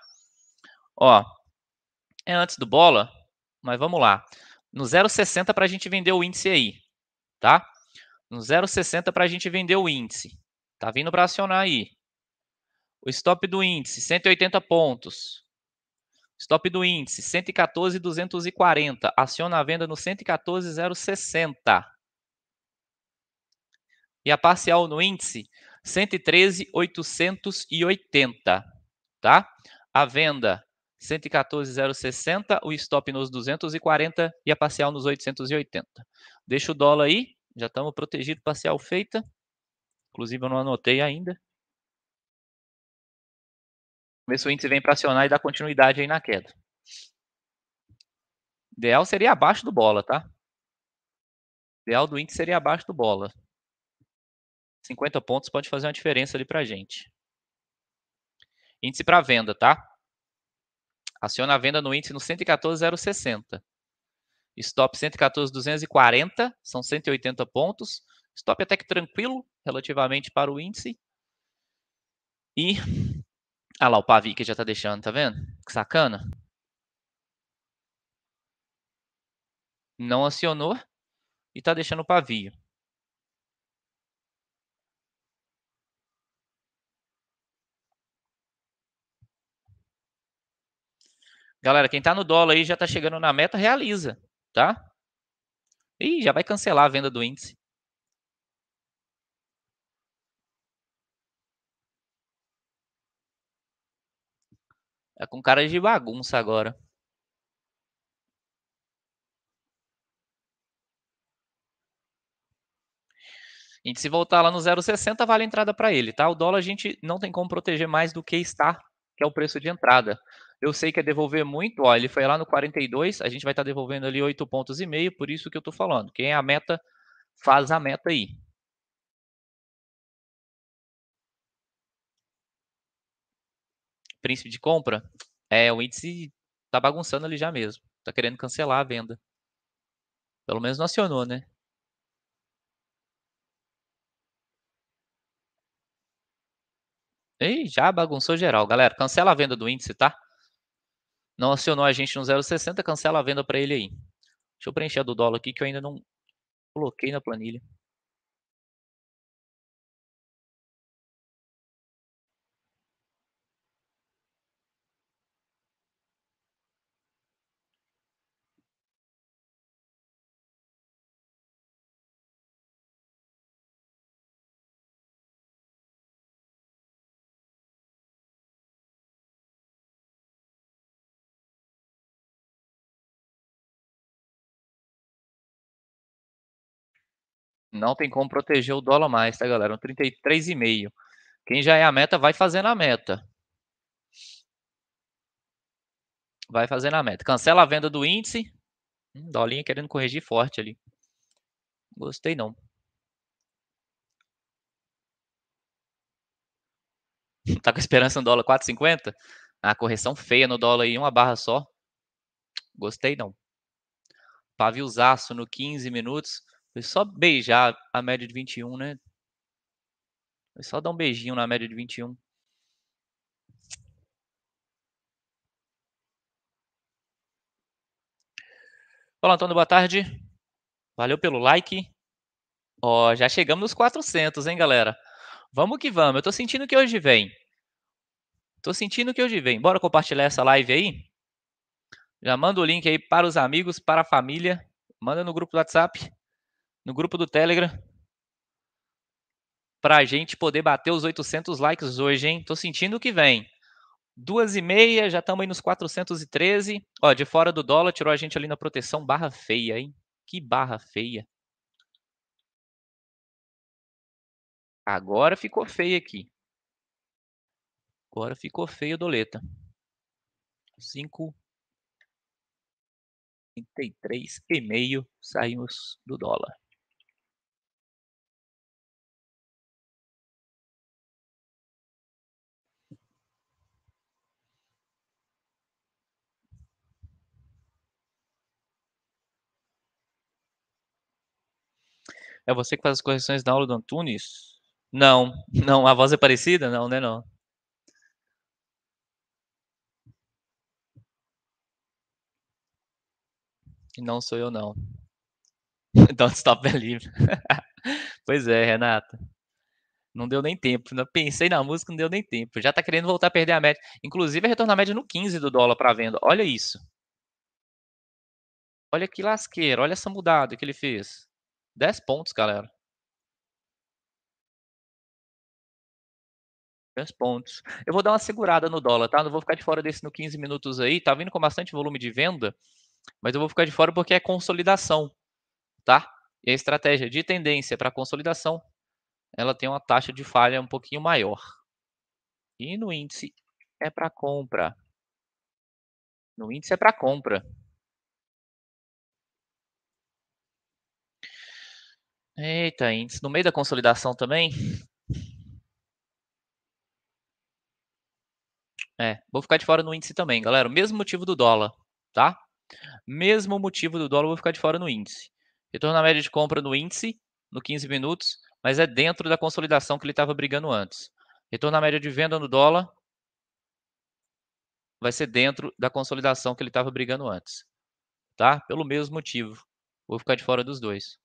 Ó, é antes do bola, mas vamos lá no 0,60 para a gente vender o índice aí, tá? No 0,60 para a gente vender o índice. Tá vindo para acionar aí. O stop do índice, 180 pontos. Stop do índice, 114,240. Aciona a venda no 114,060. E a parcial no índice, 113,880. Tá? A venda 114,060, o stop nos 240 e a parcial nos 880. Deixa o dólar aí, já estamos protegido, parcial feita. Inclusive eu não anotei ainda. Ver se o índice vem para acionar e dar continuidade aí na queda. Ideal seria abaixo do bola, tá? Ideal do índice seria abaixo do bola. 50 pontos pode fazer uma diferença ali para gente. Índice para venda, tá? Aciona a venda no índice no 114,060. Stop 114,240, são 180 pontos. Stop até que tranquilo, relativamente para o índice. E. Ah lá, o Pavi que já está deixando, tá vendo? Que sacana. Não acionou e está deixando o pavio. Galera, quem está no dólar aí já está chegando na meta, realiza, tá? Ih, já vai cancelar a venda do índice. É com cara de bagunça agora. gente se voltar lá no 0,60, vale a entrada para ele, tá? O dólar a gente não tem como proteger mais do que está, que é o preço de entrada. Eu sei que é devolver muito, ó, ele foi lá no 42, a gente vai estar tá devolvendo ali 8 pontos e meio, por isso que eu estou falando. Quem é a meta, faz a meta aí. Príncipe de compra, é, o índice tá bagunçando ali já mesmo. Tá querendo cancelar a venda. Pelo menos não acionou, né? Ei, já bagunçou geral. Galera, cancela a venda do índice, tá? Não acionou a gente no 0,60, cancela a venda para ele aí. Deixa eu preencher a do dólar aqui que eu ainda não coloquei na planilha. Não tem como proteger o dólar mais, tá, galera? Um 33,5. Quem já é a meta, vai fazendo a meta. Vai fazendo a meta. Cancela a venda do índice. Hum, dolinha querendo corrigir forte ali. Gostei não. Tá com esperança no dólar 4,50? A ah, correção feia no dólar aí, uma barra só. Gostei não. Paviozaço no 15 minutos. Foi só beijar a média de 21, né? Foi só dar um beijinho na média de 21. Olá, Antônio, boa tarde. Valeu pelo like. Ó, já chegamos nos 400, hein, galera? Vamos que vamos. Eu tô sentindo que hoje vem. Tô sentindo que hoje vem. Bora compartilhar essa live aí? Já manda o link aí para os amigos, para a família. Manda no grupo do WhatsApp no grupo do Telegram para a gente poder bater os 800 likes hoje, hein? Tô sentindo que vem. Duas e meia, já estamos aí nos 413. Ó, de fora do dólar, tirou a gente ali na proteção, barra feia, hein? Que barra feia. Agora ficou feio aqui. Agora ficou feio, doleta. 5, meio saímos do dólar. É você que faz as correções na aula do Antunes? Não, não. A voz é parecida? Não, né? Não. não sou eu, não. Don't então, stop é livre. pois é, Renata. Não deu nem tempo. Não pensei na música, não deu nem tempo. Já tá querendo voltar a perder a média. Inclusive, a é retornar a média no 15 do dólar para venda. Olha isso. Olha que lasqueira. Olha essa mudada que ele fez. 10 pontos, galera. 10 pontos. Eu vou dar uma segurada no dólar, tá? Não vou ficar de fora desse no 15 minutos aí. Tá vindo com bastante volume de venda, mas eu vou ficar de fora porque é consolidação, tá? E a estratégia de tendência para consolidação, ela tem uma taxa de falha um pouquinho maior. E no índice é para compra. No índice é para compra. Eita, índice no meio da consolidação também. É, vou ficar de fora no índice também, galera. Mesmo motivo do dólar, tá? Mesmo motivo do dólar, vou ficar de fora no índice. Retorno na média de compra no índice, no 15 minutos, mas é dentro da consolidação que ele estava brigando antes. Retorno na média de venda no dólar vai ser dentro da consolidação que ele estava brigando antes, tá? Pelo mesmo motivo. Vou ficar de fora dos dois.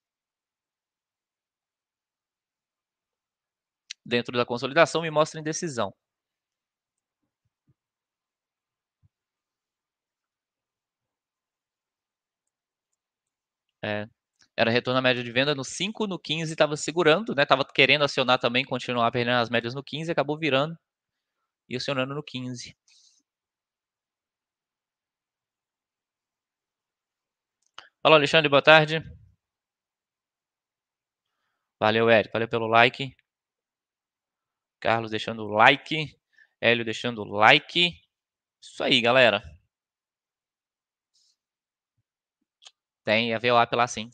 dentro da consolidação me mostra indecisão. É, era retorno à média de venda no 5, no 15 estava segurando, né? Tava querendo acionar também, continuar perdendo as médias no 15, acabou virando e acionando no 15. Fala, Alexandre, boa tarde. Valeu, Eric, valeu pelo like. Carlos deixando o like. Hélio deixando o like. Isso aí, galera. Tem a VWAP lá sim.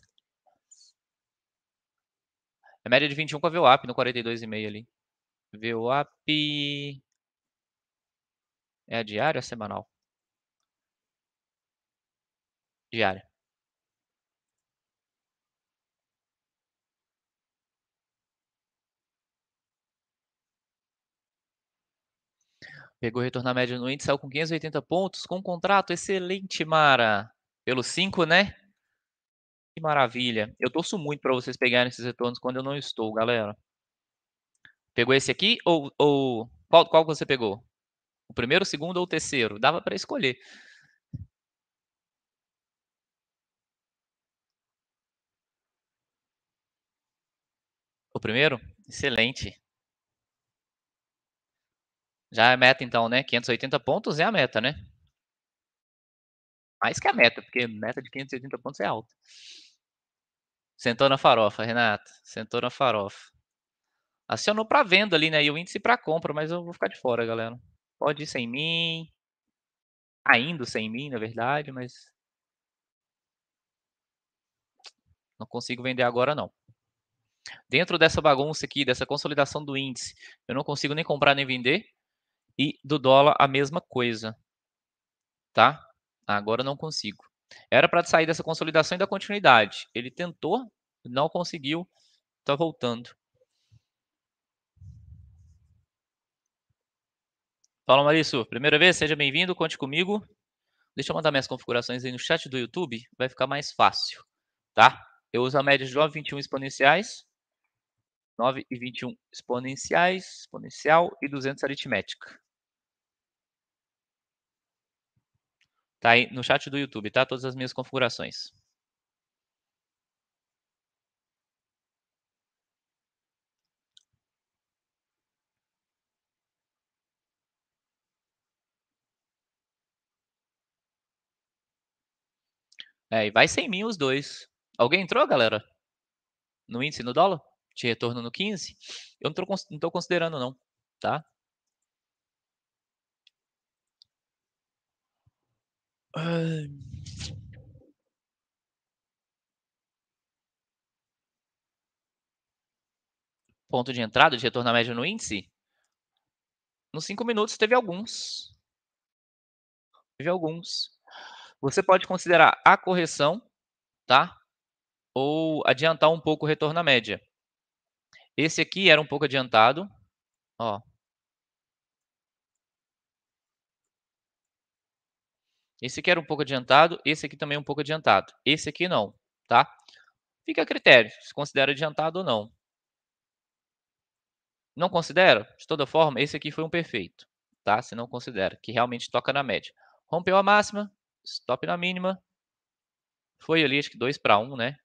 É média de 21 com a VWAP no 42,5 ali. VWAP. É a diária ou a semanal? Diária. Pegou retorno à média no índice, saiu com 580 pontos, com um contrato excelente, Mara. Pelo 5, né? Que maravilha. Eu torço muito para vocês pegarem esses retornos quando eu não estou, galera. Pegou esse aqui ou, ou... Qual, qual você pegou? O primeiro, o segundo ou o terceiro? Dava para escolher. O primeiro? Excelente. Já é meta então, né? 580 pontos é a meta, né? Mais que a meta, porque meta de 580 pontos é alta. Sentou na farofa, Renato, Sentou na farofa. Acionou para venda ali, né? E o índice para compra, mas eu vou ficar de fora, galera. Pode ir sem mim. Ainda sem mim, na verdade, mas Não consigo vender agora, não. Dentro dessa bagunça aqui, dessa consolidação do índice, eu não consigo nem comprar nem vender. E do dólar a mesma coisa. Tá? Agora não consigo. Era para sair dessa consolidação e da continuidade. Ele tentou, não conseguiu, está voltando. Fala Marício, primeira vez, seja bem-vindo, conte comigo. Deixa eu mandar minhas configurações aí no chat do YouTube, vai ficar mais fácil, tá? Eu uso a média de 9 21 exponenciais, 9 e 21 exponenciais, exponencial e 200 aritmética. Tá aí no chat do YouTube, tá? Todas as minhas configurações. É, e vai sem mim os dois. Alguém entrou, galera? No índice, no dólar? De retorno no 15? Eu não estou considerando, não. Tá? Ponto de entrada de retorno à média no índice? Nos cinco minutos teve alguns. Teve alguns. Você pode considerar a correção, tá? Ou adiantar um pouco o retorno à média. Esse aqui era um pouco adiantado. Ó, Esse aqui era um pouco adiantado, esse aqui também é um pouco adiantado. Esse aqui não, tá? Fica a critério, se considera adiantado ou não. Não considera? De toda forma, esse aqui foi um perfeito, tá? Se não considera, que realmente toca na média. Rompeu a máxima, stop na mínima. Foi ali, acho que 2 para 1, né?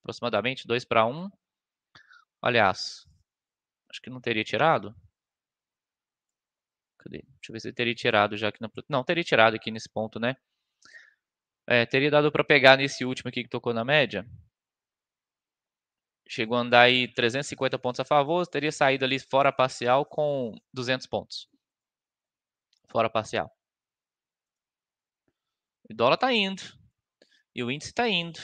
Aproximadamente 2 para 1. Aliás, acho que não teria tirado. Cadê? Deixa eu ver se ele teria tirado já aqui. No... Não, teria tirado aqui nesse ponto, né? É, teria dado para pegar nesse último aqui que tocou na média. Chegou a andar aí 350 pontos a favor, teria saído ali fora parcial com 200 pontos. Fora parcial. O dólar tá indo. E o índice está indo.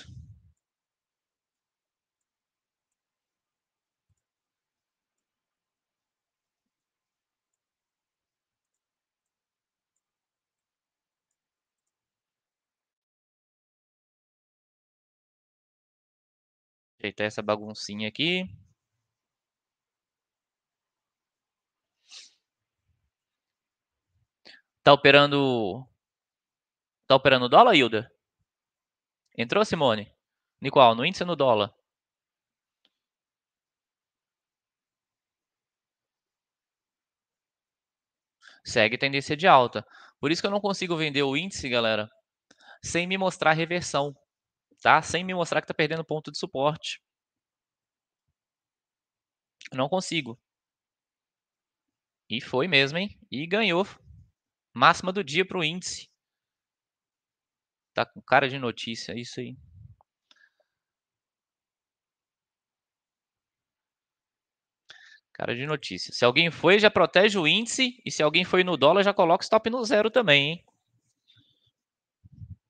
Ajeitar essa baguncinha aqui. Tá operando. Tá operando dólar, Hilda? Entrou, Simone? Nicole, no índice no dólar? Segue tendência de alta. Por isso que eu não consigo vender o índice, galera, sem me mostrar reversão tá? Sem me mostrar que está perdendo ponto de suporte. Não consigo. E foi mesmo, hein? E ganhou. Máxima do dia para o índice. Tá com cara de notícia, isso aí. Cara de notícia. Se alguém foi, já protege o índice. E se alguém foi no dólar, já coloca stop no zero também, hein?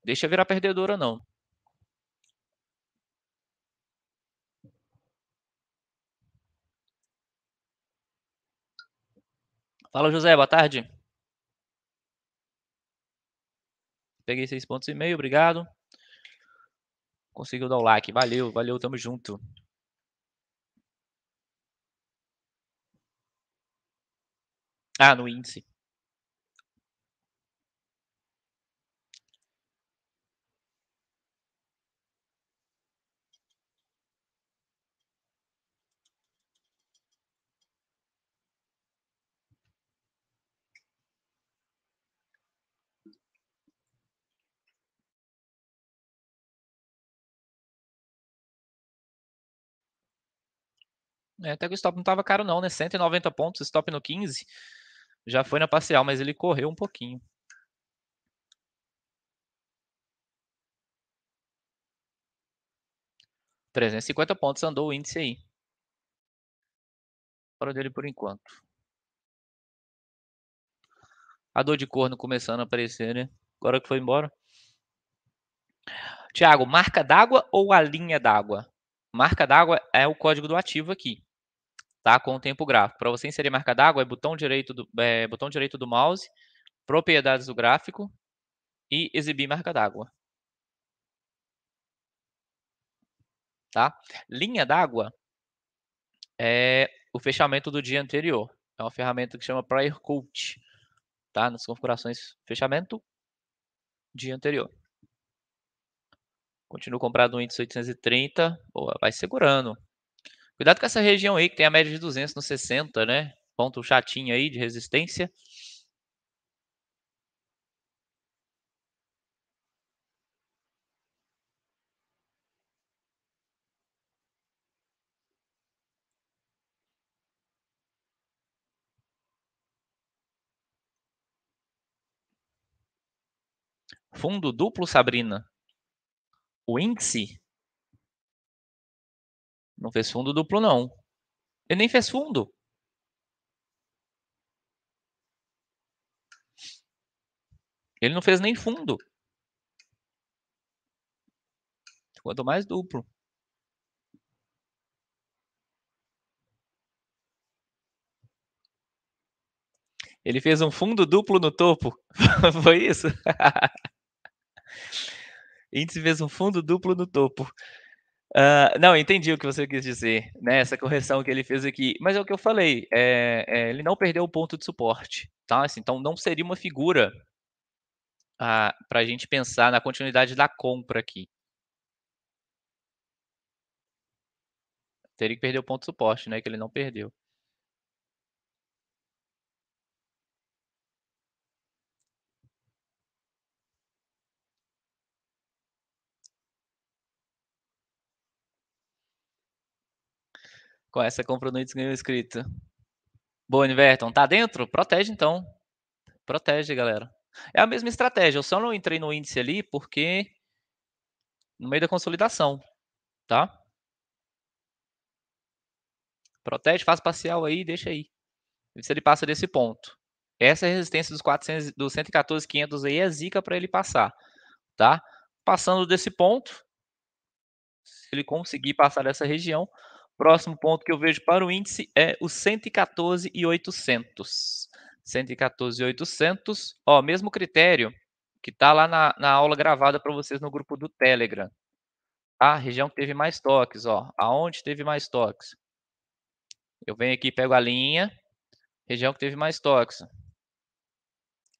Deixa virar perdedora, não. Fala, José, boa tarde. Peguei seis pontos e meio, obrigado. Conseguiu dar o like, valeu, valeu, tamo junto. Ah, no índice. É, até que o stop não estava caro não, né? 190 pontos, stop no 15. Já foi na parcial, mas ele correu um pouquinho. Trezentos e cinquenta pontos andou o índice aí. Fora dele por enquanto. A dor de corno começando a aparecer, né? Agora que foi embora. Tiago, marca d'água ou a linha d'água? Marca d'água é o código do ativo aqui tá? Com o tempo gráfico. Para você inserir marca d'água, é botão direito do é, botão direito do mouse, propriedades do gráfico e exibir marca d'água. Tá? Linha d'água é o fechamento do dia anterior. É uma ferramenta que chama Prior Coach, tá? Nas configurações fechamento dia anterior. Continuo comprado no índice 830, boa, vai segurando. Cuidado com essa região aí, que tem a média de 200 no 60, né? Ponto chatinho aí de resistência. Fundo duplo, Sabrina. O índice não fez fundo duplo, não. Ele nem fez fundo. Ele não fez nem fundo. Quanto mais duplo. Ele fez um fundo duplo no topo. Foi isso? Índice fez um fundo duplo no topo. Uh, não, entendi o que você quis dizer, né? Essa correção que ele fez aqui. Mas é o que eu falei, é, é, ele não perdeu o ponto de suporte, tá? Assim, então não seria uma figura para a gente pensar na continuidade da compra aqui. Teria que perder o ponto de suporte, né? Que ele não perdeu. Com essa compra no Nunes ganhou escrito. Boa, Everton. Tá dentro? Protege então. Protege, galera. É a mesma estratégia. Eu só não entrei no índice ali porque no meio da consolidação, tá? Protege, faz parcial aí, deixa aí. se ele passa desse ponto. Essa é a resistência dos 400, dos 114,500 aí é zica para ele passar, tá? Passando desse ponto, se ele conseguir passar dessa região, Próximo ponto que eu vejo para o índice é o 114,800. 114,800. Ó, mesmo critério que está lá na, na aula gravada para vocês no grupo do Telegram. Tá? A região que teve mais toques, ó. Aonde teve mais toques? Eu venho aqui, pego a linha. Região que teve mais toques.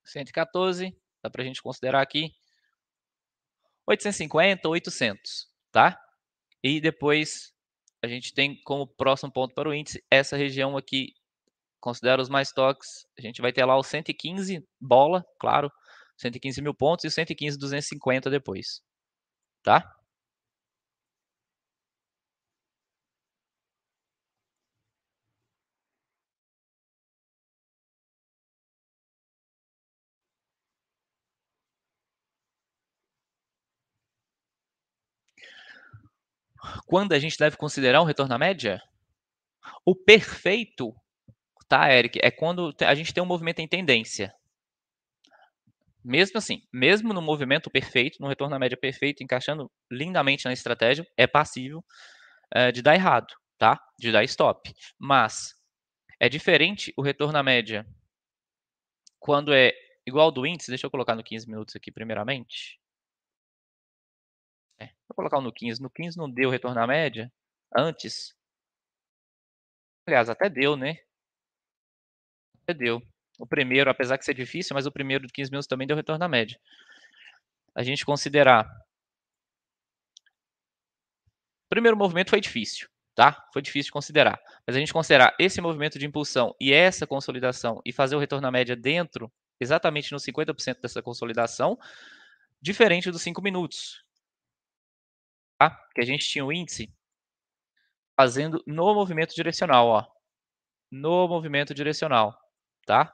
114, dá para a gente considerar aqui. 850, 800, tá? E depois a gente tem como próximo ponto para o índice essa região aqui, considera os mais toques. A gente vai ter lá os 115 bola, claro, 115 mil pontos e 115, 250 depois. Tá? quando a gente deve considerar um retorno à média? O perfeito, tá, Eric, é quando a gente tem um movimento em tendência. Mesmo assim, mesmo no movimento perfeito, no retorno à média perfeito, encaixando lindamente na estratégia, é passível é, de dar errado, tá? De dar stop. Mas é diferente o retorno à média quando é igual ao do índice. Deixa eu colocar no 15 minutos aqui, primeiramente. Vou colocar o no 15. No 15 não deu retorno à média antes. Aliás, até deu, né? Até deu. O primeiro, apesar que ser difícil, mas o primeiro de 15 minutos também deu retorno à média. A gente considerar. O primeiro movimento foi difícil, tá? Foi difícil de considerar. Mas a gente considerar esse movimento de impulsão e essa consolidação e fazer o retorno à média dentro, exatamente nos 50% dessa consolidação, diferente dos 5 minutos, tá? Que a gente tinha o índice fazendo no movimento direcional, ó. No movimento direcional, tá?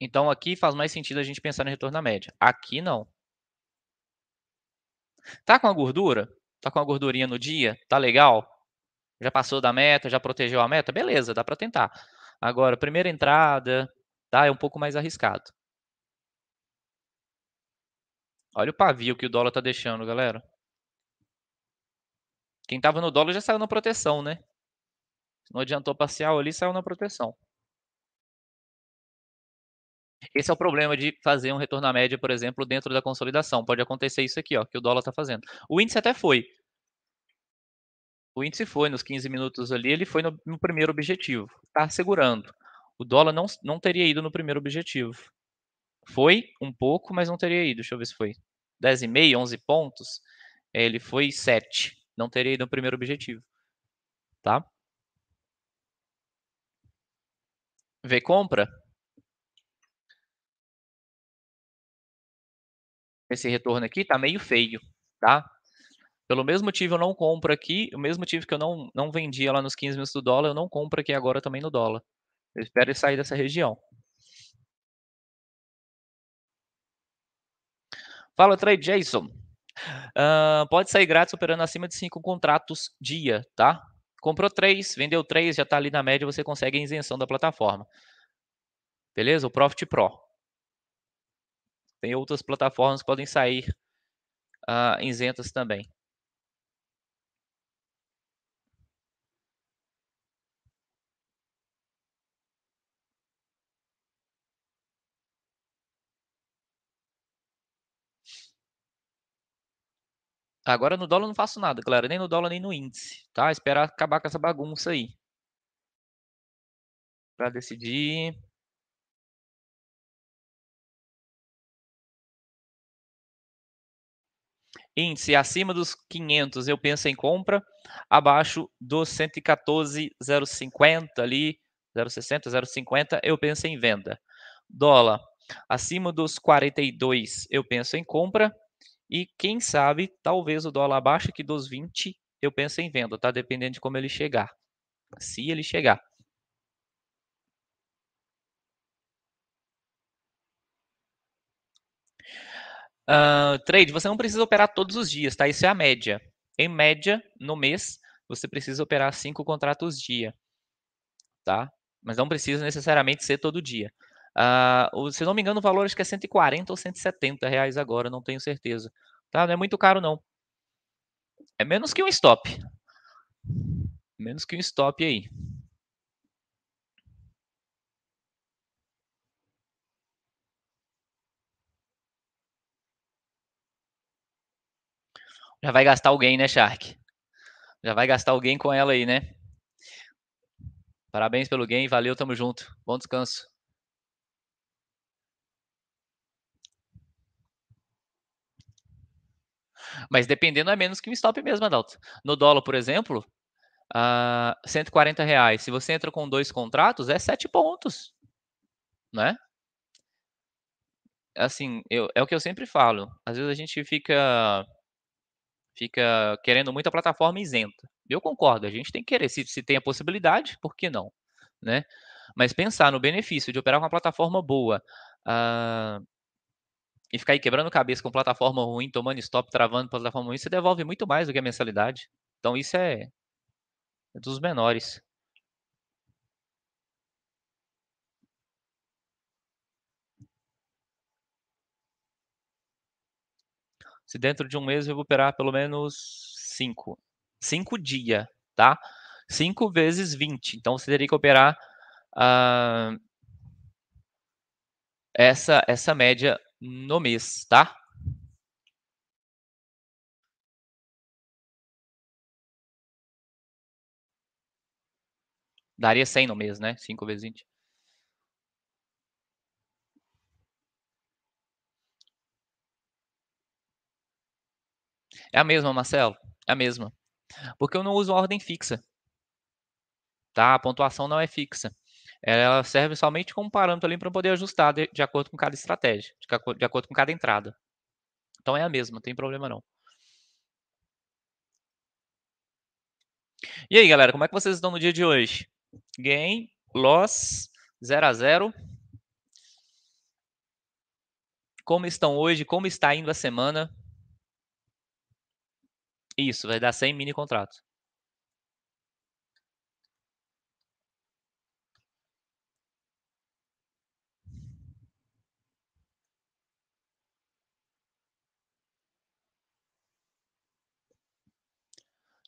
Então aqui faz mais sentido a gente pensar no retorno à média. Aqui não. Tá com a gordura? Tá com a gordurinha no dia? Tá legal? Já passou da meta, já protegeu a meta? Beleza, dá para tentar. Agora, primeira entrada, tá? É um pouco mais arriscado. Olha o pavio que o dólar tá deixando, galera. Quem tava no dólar já saiu na proteção, né? Não adiantou parcial ali, saiu na proteção. Esse é o problema de fazer um retorno à média, por exemplo, dentro da consolidação. Pode acontecer isso aqui, ó, que o dólar está fazendo. O índice até foi. O índice foi nos 15 minutos ali, ele foi no, no primeiro objetivo. Está segurando. O dólar não, não teria ido no primeiro objetivo. Foi um pouco, mas não teria ido. Deixa eu ver se foi 10,5, 11 pontos. É, ele foi 7. Não teria ido no primeiro objetivo. Tá? Vê compra. Esse retorno aqui tá meio feio, tá? Pelo mesmo motivo eu não compro aqui, o mesmo motivo que eu não, não vendia lá nos 15 minutos do dólar, eu não compro aqui agora também no dólar. Eu espero sair dessa região. Fala, Trade Jason. Uh, pode sair grátis operando acima de 5 contratos dia, tá? Comprou 3, vendeu 3, já tá ali na média, você consegue a isenção da plataforma. Beleza? O Profit Pro. Tem outras plataformas que podem sair uh, isentas também. Agora no dólar eu não faço nada, galera. Nem no dólar, nem no índice, tá? Esperar acabar com essa bagunça aí. Para decidir. Índice acima dos 500, eu penso em compra. Abaixo dos 114,050 ali, 0,60, 0,50, eu penso em venda. Dólar acima dos 42, eu penso em compra e quem sabe, talvez o dólar abaixo aqui dos 20, eu penso em venda, tá? Dependendo de como ele chegar. Se ele chegar. Uh, trade, você não precisa operar todos os dias, tá? Isso é a média. Em média, no mês, você precisa operar cinco contratos dia, tá? Mas não precisa necessariamente ser todo dia. Uh, se não me engano, o valor acho que é 140 ou 170 reais agora, não tenho certeza. Tá? Não é muito caro, não. É menos que um stop. Menos que um stop aí. Já vai gastar alguém, né, Shark? Já vai gastar alguém com ela aí, né? Parabéns pelo game, valeu, tamo junto. Bom descanso. Mas dependendo é menos que o stop mesmo, Adalto. No dólar, por exemplo, uh, ah, 140 reais. Se você entra com dois contratos, é sete pontos. Né? Assim, eu, é o que eu sempre falo. Às vezes a gente fica fica querendo muito a plataforma isenta. Eu concordo, a gente tem que querer. Se, se tem a possibilidade, por que não? Né? Mas pensar no benefício de operar com uma plataforma boa, uh, e ficar aí quebrando cabeça com plataforma ruim, tomando stop, travando plataforma ruim, você devolve muito mais do que a mensalidade. Então isso é, é dos menores. Se dentro de um mês eu vou operar pelo menos 5. 5 dia, tá? 5 vezes 20. Então você teria que operar uh, essa, essa média no mês, tá? Daria 100 no mês, né? 5 vezes 20. É a mesma, Marcelo. É a mesma. Porque eu não uso ordem fixa. Tá? A pontuação não é fixa ela serve somente como parâmetro ali para poder ajustar de, de, acordo com cada estratégia, de, de acordo com cada entrada. Então é a mesma, não tem problema não. E aí, galera, como é que vocês estão no dia de hoje? Gain, loss, 0 a 0. Como estão hoje? Como está indo a semana? Isso, vai dar 100 mini contratos.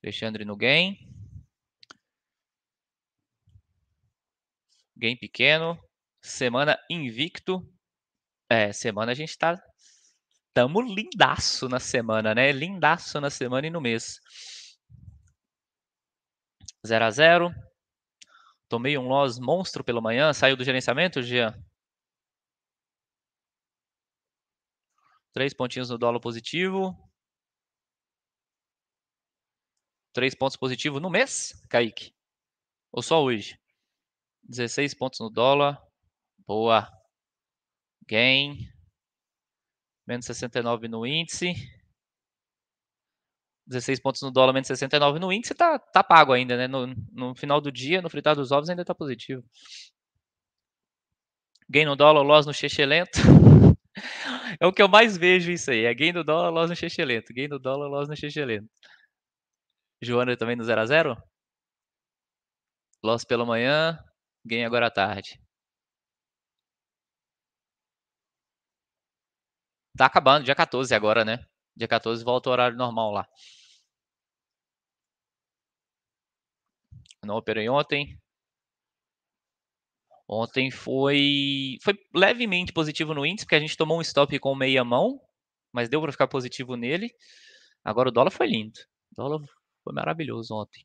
Alexandre no Game pequeno. Semana invicto. É, semana a gente tá. Tamo lindaço na semana, né? Lindaço na semana e no mês. 0 a 0 Tomei um loss monstro pela manhã. Saiu do gerenciamento, Jean? Três pontinhos no dólar positivo. Três pontos positivos no mês, Kaique? Ou só hoje? 16 pontos no dólar. Boa. Gain. Menos 69 no índice. 16 pontos no dólar, menos 69 no índice, tá, tá pago ainda, né? No, no final do dia, no fritar dos ovos, ainda tá positivo. Gain no dólar, loss no xixi lento. é o que eu mais vejo isso aí. É gain no dólar, loss no xixi lento. Gain no dólar, loss no xixi lento. Joana também no 0 a 0 Loss pela manhã, ganha agora à tarde. Tá acabando, dia 14 agora, né? Dia 14 volta o horário normal lá. Não operei ontem. Ontem foi foi levemente positivo no índice, porque a gente tomou um stop com meia mão, mas deu para ficar positivo nele. Agora o dólar foi lindo. O dólar foi maravilhoso ontem.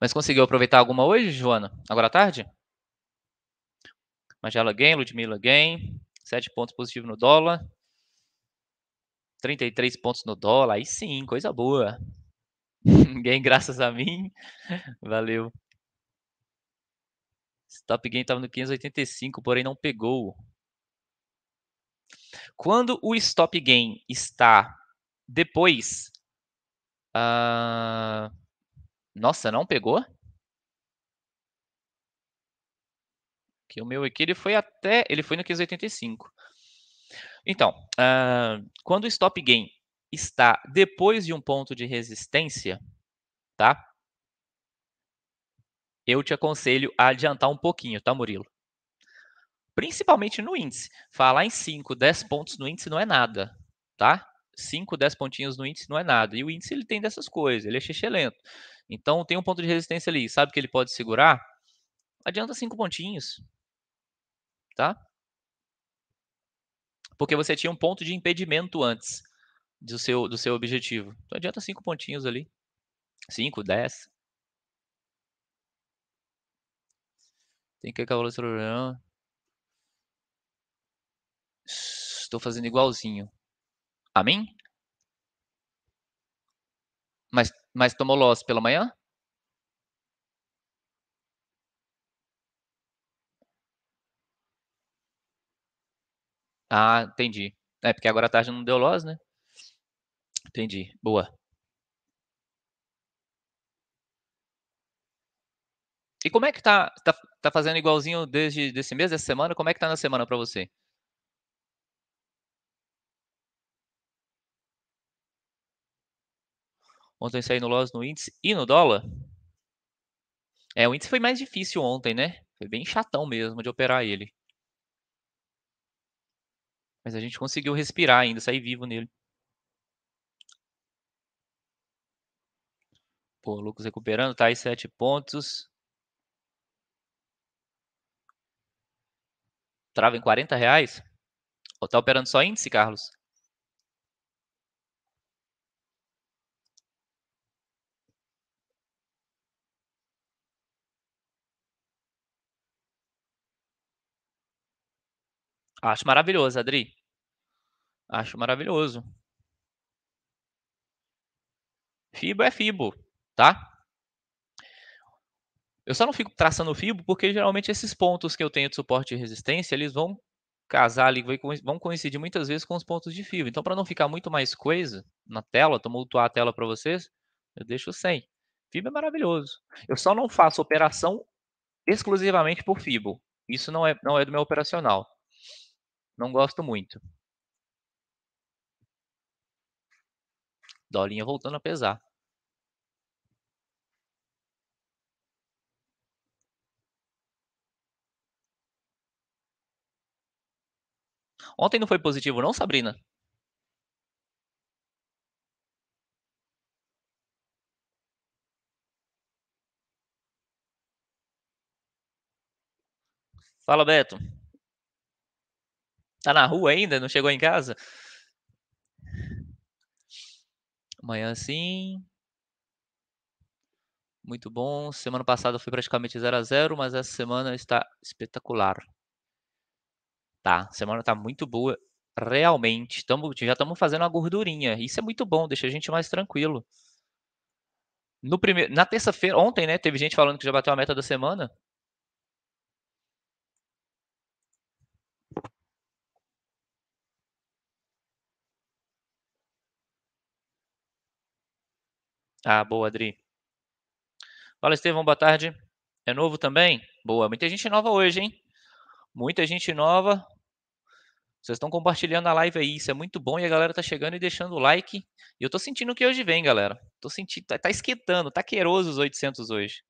Mas conseguiu aproveitar alguma hoje, Joana? Agora à tarde? Magela Gain, Ludmilla Gain. 7 pontos positivos no dólar. 33 pontos no dólar. Aí sim, coisa boa. Ninguém, graças a mim. Valeu. Stop Gain estava no 585, porém não pegou. Quando o stop gain está depois. Uh... Nossa, não pegou? Que o meu aqui ele foi até. Ele foi no Q85. Então, uh... quando o stop gain está depois de um ponto de resistência, tá? Eu te aconselho a adiantar um pouquinho, tá, Murilo? principalmente no índice. Falar em 5, 10 pontos no índice não é nada, tá? 5, 10 pontinhos no índice não é nada. E o índice ele tem dessas coisas, ele é xixi lento. Então tem um ponto de resistência ali, sabe que ele pode segurar? Adianta 5 pontinhos, tá? Porque você tinha um ponto de impedimento antes do seu, do seu objetivo. Então adianta 5 pontinhos ali. 5, 10. Tem que acabar o programa. Estou fazendo igualzinho. A mim? Mas, mas tomou loss pela manhã? Ah, entendi. É, porque agora à tarde não deu loss, né? Entendi. Boa. E como é que tá, tá, tá fazendo igualzinho desde desse mês, dessa semana? Como é que tá na semana para você? Ontem saiu no loss no índice e no dólar. É, o índice foi mais difícil ontem, né? Foi bem chatão mesmo de operar ele. Mas a gente conseguiu respirar ainda, sair vivo nele. Pô, Lucas recuperando, tá aí 7 pontos. Trava em 40 reais? Ou tá operando só índice, Carlos? Acho maravilhoso, Adri. Acho maravilhoso. Fibo é Fibo, tá? Eu só não fico traçando Fibo porque geralmente esses pontos que eu tenho de suporte e resistência, eles vão casar ali, vão coincidir muitas vezes com os pontos de Fibo. Então, para não ficar muito mais coisa na tela, tumultuar a tela para vocês, eu deixo sem. Fibo é maravilhoso. Eu só não faço operação exclusivamente por Fibo. Isso não é, não é do meu operacional. Não gosto muito. Dolinha voltando a pesar. Ontem não foi positivo, não, Sabrina? Fala, Beto. Tá na rua ainda? Não chegou em casa? Amanhã sim. Muito bom. Semana passada foi praticamente 0 a 0 mas essa semana está espetacular. Tá, semana está muito boa. Realmente, tamo, já estamos fazendo uma gordurinha. Isso é muito bom, deixa a gente mais tranquilo. No primeiro, na terça-feira, ontem, né, teve gente falando que já bateu a meta da semana. Ah, boa, Adri. Fala, Estevão, boa tarde. É novo também? Boa, muita gente nova hoje, hein? Muita gente nova. Vocês estão compartilhando a live aí, isso é muito bom e a galera tá chegando e deixando o like. E eu tô sentindo que hoje vem, galera. Tô sentindo, tá, tá, esquentando, tá queiroso os 800 hoje.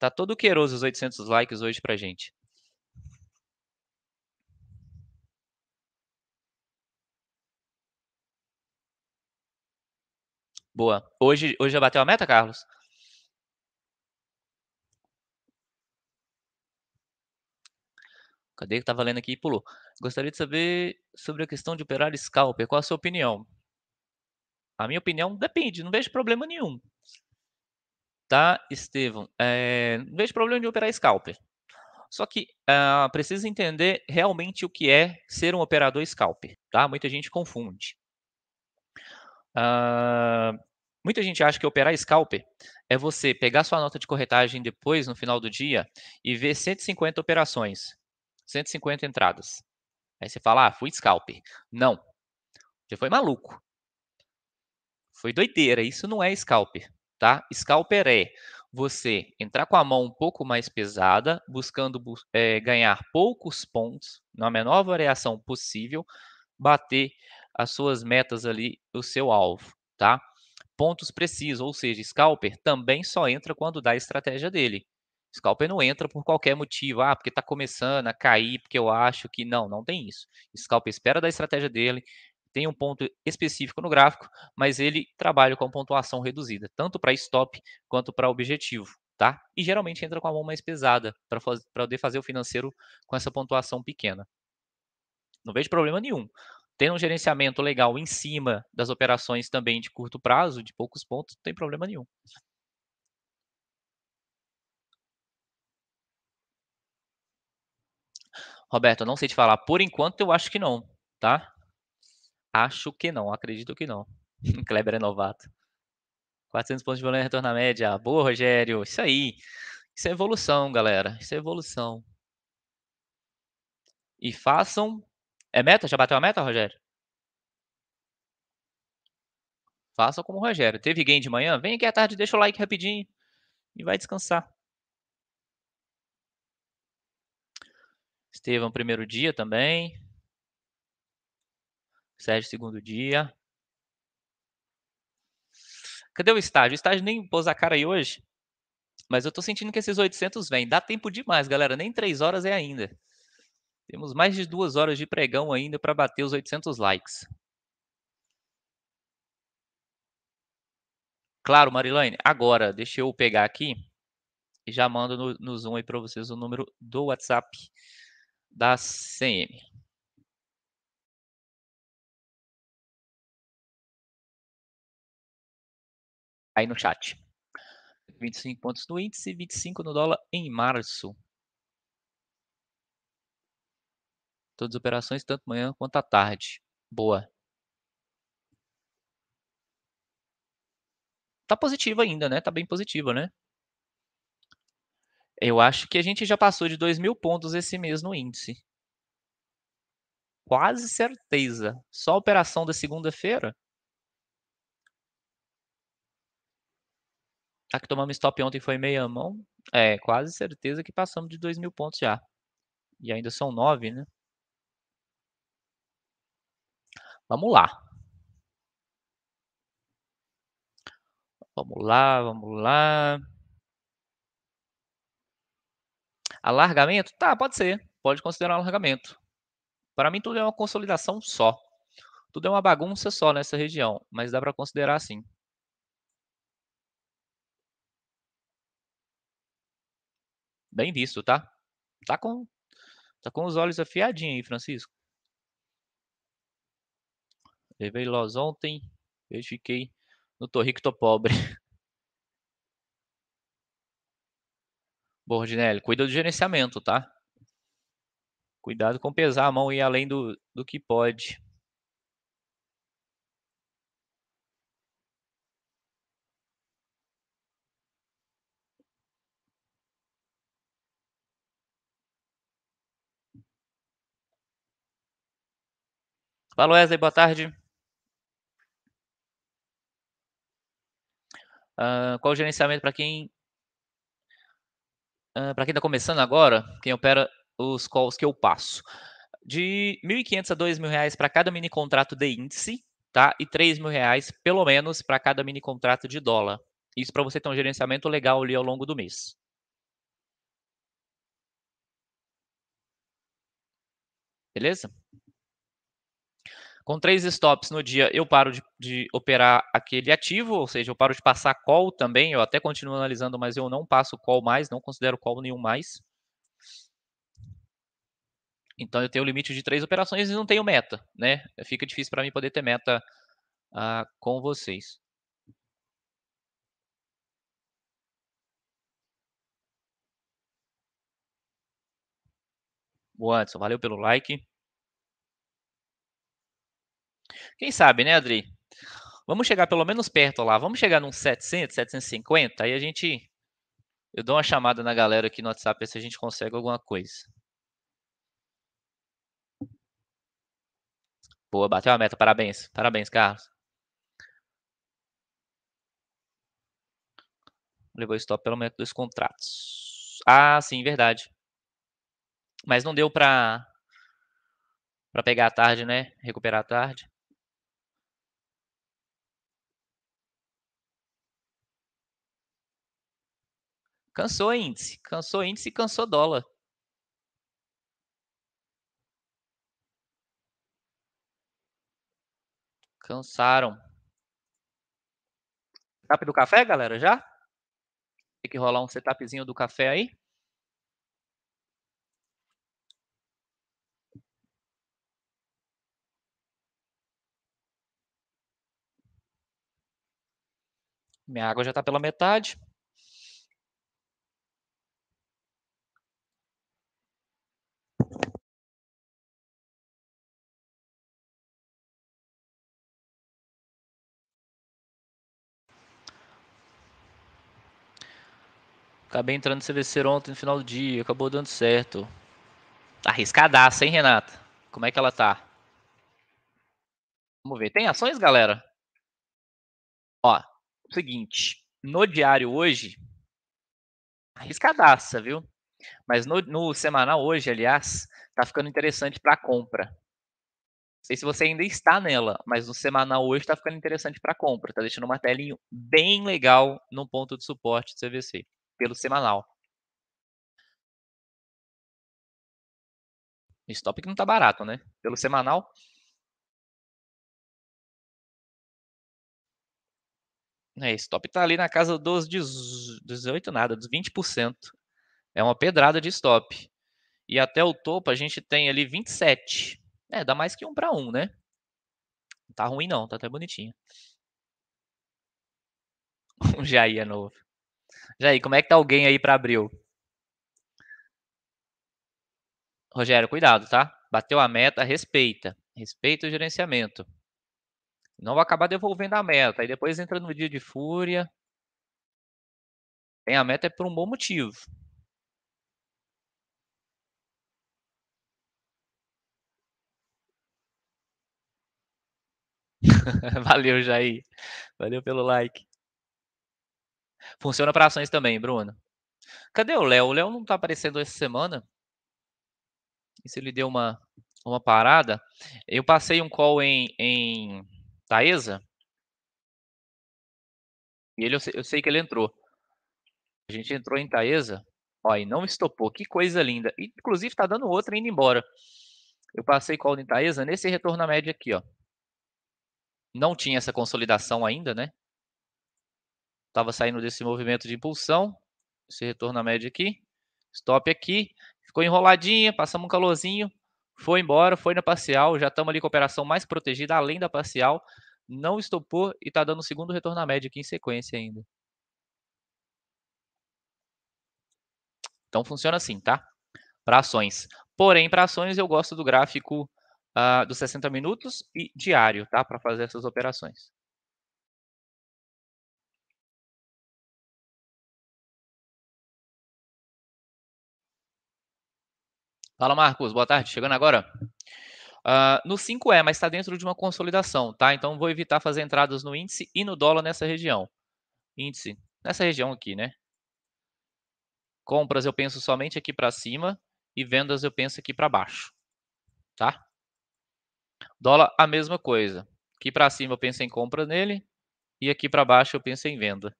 Tá todo queiroso os 800 likes hoje pra gente. Boa. Hoje, hoje já bateu a meta, Carlos? Cadê que tá valendo aqui e pulou? Gostaria de saber sobre a questão de operar scalper. Qual a sua opinião? A minha opinião depende, não vejo problema nenhum. Tá, Estevam? É, não vejo problema de operar scalper. Só que uh, precisa entender realmente o que é ser um operador scalper. Tá? Muita gente confunde. Uh, muita gente acha que operar scalper é você pegar sua nota de corretagem depois, no final do dia, e ver 150 operações, 150 entradas. Aí você fala, ah, fui scalper. Não. Você foi maluco. Foi doideira. Isso não é scalper, tá? Scalper é você entrar com a mão um pouco mais pesada, buscando é, ganhar poucos pontos, na menor variação possível, bater as suas metas ali, o seu alvo, tá? Pontos precisos, ou seja, scalper também só entra quando dá a estratégia dele. Scalper não entra por qualquer motivo, ah, porque está começando a cair, porque eu acho que não, não tem isso. Scalper espera da estratégia dele, tem um ponto específico no gráfico, mas ele trabalha com pontuação reduzida, tanto para stop quanto para objetivo, tá? E geralmente entra com a mão mais pesada para poder fazer o financeiro com essa pontuação pequena. Não vejo problema nenhum. Tendo um gerenciamento legal em cima das operações também de curto prazo, de poucos pontos, não tem problema nenhum. Roberto, eu não sei te falar. Por enquanto, eu acho que não, tá? Acho que não, acredito que não. Kleber é novato. 400 pontos de volume retorno à média. Boa, Rogério. Isso aí. Isso é evolução, galera. Isso é evolução. E façam é meta? Já bateu a meta, Rogério? Faça como o Rogério. Teve game de manhã? Vem aqui à tarde, deixa o like rapidinho e vai descansar. Estevam, primeiro dia também. Sérgio, segundo dia. Cadê o estágio? O estágio nem pôs a cara aí hoje. Mas eu tô sentindo que esses 800 vêm. Dá tempo demais, galera. Nem três horas é ainda. Temos mais de duas horas de pregão ainda para bater os 800 likes. Claro, Marilane, agora, deixa eu pegar aqui e já mando no, no Zoom aí para vocês o número do WhatsApp da CM. Aí no chat. 25 pontos no índice, 25 no dólar em março. todas as operações, tanto manhã quanto à tarde. Boa. Tá positiva ainda, né? Tá bem positiva, né? Eu acho que a gente já passou de 2 mil pontos esse mês no índice. Quase certeza. Só a operação da segunda-feira. A que tomamos stop ontem foi meia mão. É, quase certeza que passamos de 2 mil pontos já. E ainda são 9, né? Vamos lá. Vamos lá, vamos lá. Alargamento? Tá, pode ser. Pode considerar um alargamento. Para mim, tudo é uma consolidação só. Tudo é uma bagunça só nessa região, mas dá para considerar assim. Bem visto, tá? Tá com, tá com os olhos afiadinhos aí, Francisco. Levei Los ontem, eu fiquei no Tô Rico, Tô Pobre. Bordinelli, cuida do gerenciamento, tá? Cuidado com pesar a mão e ir além do, do que pode. Fala Wesley, boa tarde. Uh, qual o gerenciamento para quem uh, ah, para quem está começando agora, quem opera os calls que eu passo? De R$ 1.500 a R$ 2.000 para cada mini contrato de índice, tá? E R$ 3.000 pelo menos para cada mini contrato de dólar. Isso para você ter um gerenciamento legal ali ao longo do mês. Beleza? Com três stops no dia, eu paro de, de, operar aquele ativo, ou seja, eu paro de passar call também. Eu até continuo analisando, mas eu não passo call mais, não considero call nenhum mais. Então eu tenho o limite de três operações e não tenho meta, né? Fica difícil para mim poder ter meta uh, com vocês. Watson, valeu pelo like. Quem sabe, né, Adri? Vamos chegar pelo menos perto lá. Vamos chegar num 700, 750. Aí a gente. Eu dou uma chamada na galera aqui no WhatsApp ver se a gente consegue alguma coisa. Boa, bateu a meta. Parabéns. Parabéns, Carlos. Levou stop pelo menos dos contratos. Ah, sim, verdade. Mas não deu para para pegar a tarde, né? Recuperar a tarde. Cansou índice, cansou índice, cansou dólar. Cansaram. Setup do café, galera, já? Tem que rolar um setupzinho do café aí. Minha água já está pela metade. Acabei tá entrando no CVC ontem no final do dia, acabou dando certo. Arriscadaça, hein, Renata? Como é que ela tá? Vamos ver. Tem ações, galera? Ó, seguinte. No diário hoje, arriscadaça, viu? Mas no, no semanal hoje, aliás, tá ficando interessante para compra. Não sei se você ainda está nela, mas no semanal hoje tá ficando interessante para compra. Tá deixando uma telinha bem legal no ponto de suporte do CVC pelo semanal. Stop que não está barato, né? Pelo semanal. É, stop está ali na casa dos 18, nada, dos 20%. É uma pedrada de stop. E até o topo a gente tem ali 27. É, dá mais que um para um, né? Não tá ruim não, tá até bonitinho. Um Jair é novo. Jair, como é que tá alguém aí para abril? Rogério, cuidado, tá? Bateu a meta, respeita. Respeita o gerenciamento. Não vai acabar devolvendo a meta. Aí depois entra no dia de fúria. Tem a meta é por um bom motivo. Valeu, Jair. Valeu pelo like. Funciona para ações também, Bruno. Cadê o Léo? O Léo não está aparecendo essa semana. Se ele deu uma, uma parada. Eu passei um call em, em Taesa. E ele, eu sei, eu sei que ele entrou. A gente entrou em Taesa. Ó, e não estopou. Que coisa linda. Inclusive, está dando outra indo embora. Eu passei call em Taesa nesse retorno à média aqui, ó. Não tinha essa consolidação ainda, né? estava saindo desse movimento de impulsão, esse retorno à média aqui, stop aqui, ficou enroladinha, passamos um calorzinho, foi embora, foi na parcial, já estamos ali com a operação mais protegida, além da parcial, não estopou e está dando o segundo retorno à média aqui em sequência ainda. Então funciona assim, tá? Para ações. Porém, para ações eu gosto do gráfico uh, dos 60 minutos e diário, tá? Para fazer essas operações. Fala, Marcos. Boa tarde. Chegando agora. Uh, no 5E, é, mas está dentro de uma consolidação, tá? Então vou evitar fazer entradas no índice e no dólar nessa região. Índice, nessa região aqui, né? Compras eu penso somente aqui para cima e vendas eu penso aqui para baixo, tá? Dólar a mesma coisa. Aqui para cima eu penso em compra nele e aqui para baixo eu penso em venda.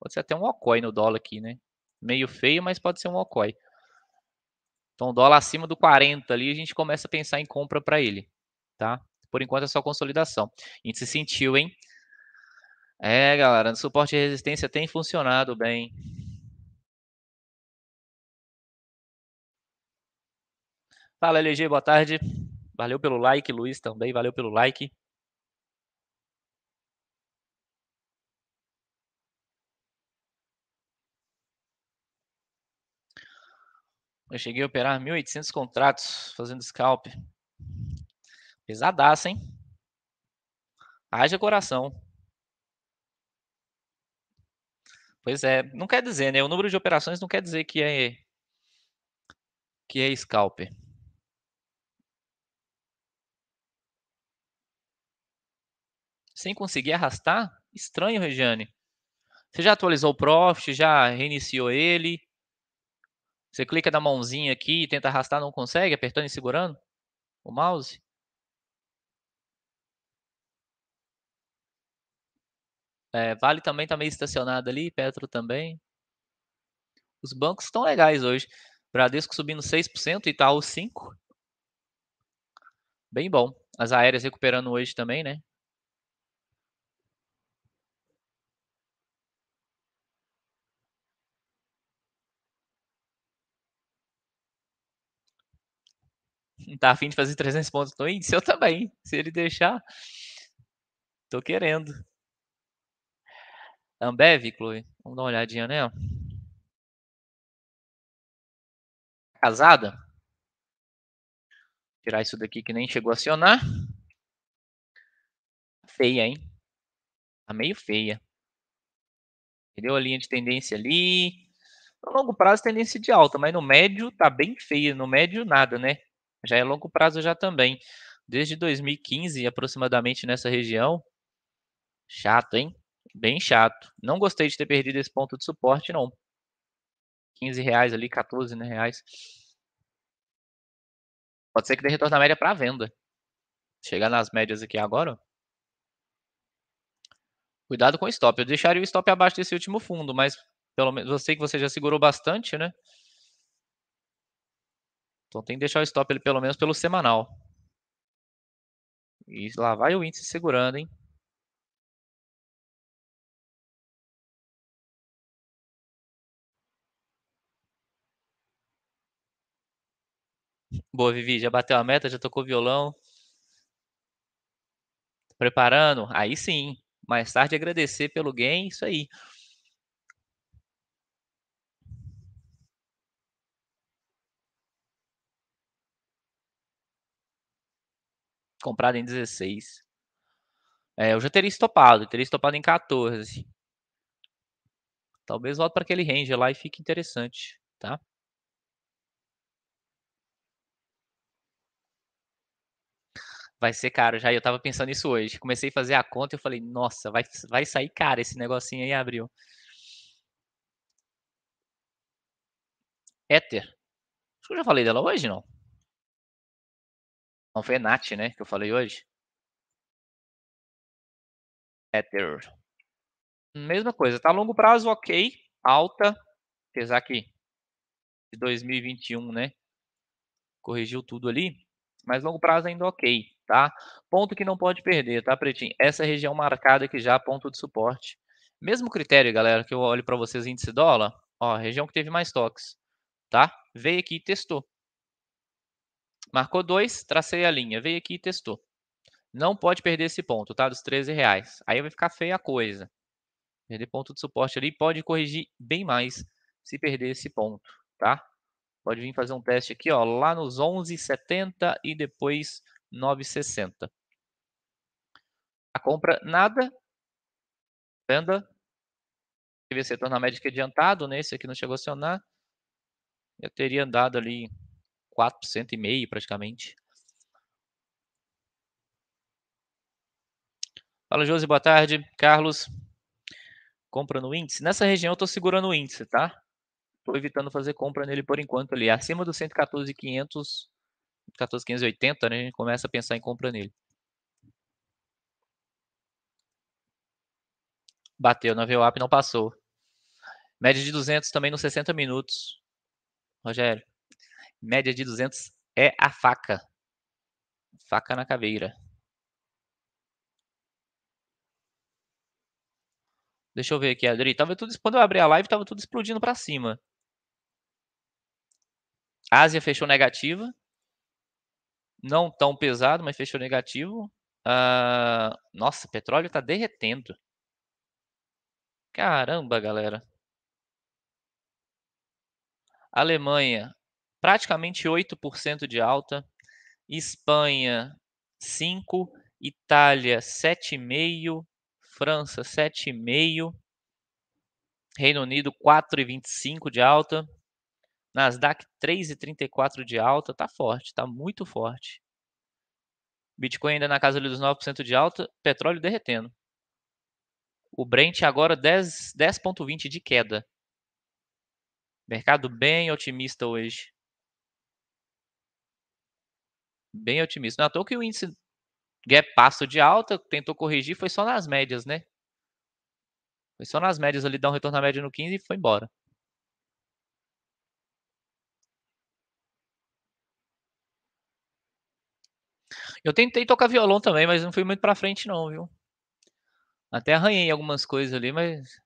Pode ser até um OCOI no dólar aqui, né? Meio feio, mas pode ser um OCOI. Então, dólar acima do 40 ali, a gente começa a pensar em compra para ele, tá? Por enquanto é só consolidação. A gente se sentiu, hein? É, galera, suporte e resistência tem funcionado bem. Fala, LG, boa tarde. Valeu pelo like, Luiz também, valeu pelo like. Eu cheguei a operar 1.800 contratos fazendo scalp. Pesadaça, hein? Haja coração. Pois é, não quer dizer, né? O número de operações não quer dizer que é que é scalp. Sem conseguir arrastar? Estranho, Regiane. Você já atualizou o Profit? Já reiniciou ele? Você clica na mãozinha aqui e tenta arrastar, não consegue, apertando e segurando o mouse. É, vale também tá meio estacionado ali, Petro também. Os bancos estão legais hoje. Bradesco subindo 6% e tal, 5%. Bem bom. As aéreas recuperando hoje também, né? não tá afim de fazer 300 pontos no índice? Eu também. Se ele deixar, tô querendo. Ambev, Chloe? Vamos dar uma olhadinha nela. Casada? tirar isso daqui que nem chegou a acionar. Feia, hein? Tá meio feia. Perdeu a linha de tendência ali. No longo prazo, tendência de alta, mas no médio tá bem feia. No médio, nada, né? Já é longo prazo já também. Desde 2015, aproximadamente nessa região. Chato, hein? Bem chato. Não gostei de ter perdido esse ponto de suporte, não. 15 reais ali, 14 né, reais. Pode ser que dê retorno na média para venda. Chegar nas médias aqui agora. Cuidado com o stop. Eu deixaria o stop abaixo desse último fundo, mas pelo menos eu sei que você já segurou bastante, né? Então tem que deixar o stop ele pelo menos pelo semanal. E lá vai o índice segurando, hein? Boa, Vivi, já bateu a meta, já tocou violão. Preparando? Aí sim. Mais tarde agradecer pelo gain, isso aí. comprado em 16. É, eu já teria estopado, teria estopado em 14. Talvez volte para aquele range lá e fique interessante, tá? Vai ser caro já, eu estava pensando nisso hoje. Comecei a fazer a conta e eu falei, nossa, vai, vai sair caro esse negocinho aí, abriu. Ether. Acho que eu já falei dela hoje, não? Não foi Nat, né? Que eu falei hoje. Ether. É, Mesma coisa. Tá a longo prazo, ok. Alta. Apesar que de 2021, né? Corrigiu tudo ali. Mas longo prazo ainda ok, tá? Ponto que não pode perder, tá, Pretinho? Essa região marcada aqui já, é ponto de suporte. Mesmo critério, galera, que eu olho para vocês índice dólar. Ó, região que teve mais toques, tá? Veio aqui e testou. Marcou 2, tracei a linha, veio aqui e testou. Não pode perder esse ponto, tá? Dos 13 reais. Aí vai ficar feia a coisa. Perder ponto de suporte ali pode corrigir bem mais se perder esse ponto, tá? Pode vir fazer um teste aqui, ó, lá nos 11,70 e depois 9,60. A compra nada, venda, devia ser na médica adiantado, né? Esse aqui não chegou a acionar. Eu teria andado ali 4% e meio praticamente. Fala, Josi, boa tarde. Carlos, compra no índice? Nessa região eu estou segurando o índice, tá? Estou evitando fazer compra nele por enquanto ali. Acima do 114,500, 14,580, né? A gente começa a pensar em compra nele. Bateu na VWAP, não passou. Média de 200 também nos 60 minutos. Rogério. Média de 200 é a faca. Faca na caveira. Deixa eu ver aqui, Adri. Tava tudo, quando eu abri a live, tava tudo explodindo para cima. Ásia fechou negativa. Não tão pesado, mas fechou negativo. Uh, nossa, petróleo tá derretendo. Caramba, galera. Alemanha praticamente 8% de alta. Espanha, 5%. Itália, 7,5%. França, 7,5%. Reino Unido, 4,25% de alta. Nasdaq, 3,34% de alta. Tá forte, tá muito forte. Bitcoin ainda na casa dos 9% de alta. Petróleo derretendo. O Brent agora 10,20 10 de queda. Mercado bem otimista hoje. Bem otimista. Não é à toa que o índice gap de alta, tentou corrigir, foi só nas médias, né? Foi só nas médias ali, dá um retorno na média no 15 e foi embora. Eu tentei tocar violão também, mas não fui muito pra frente não, viu? Até arranhei algumas coisas ali, mas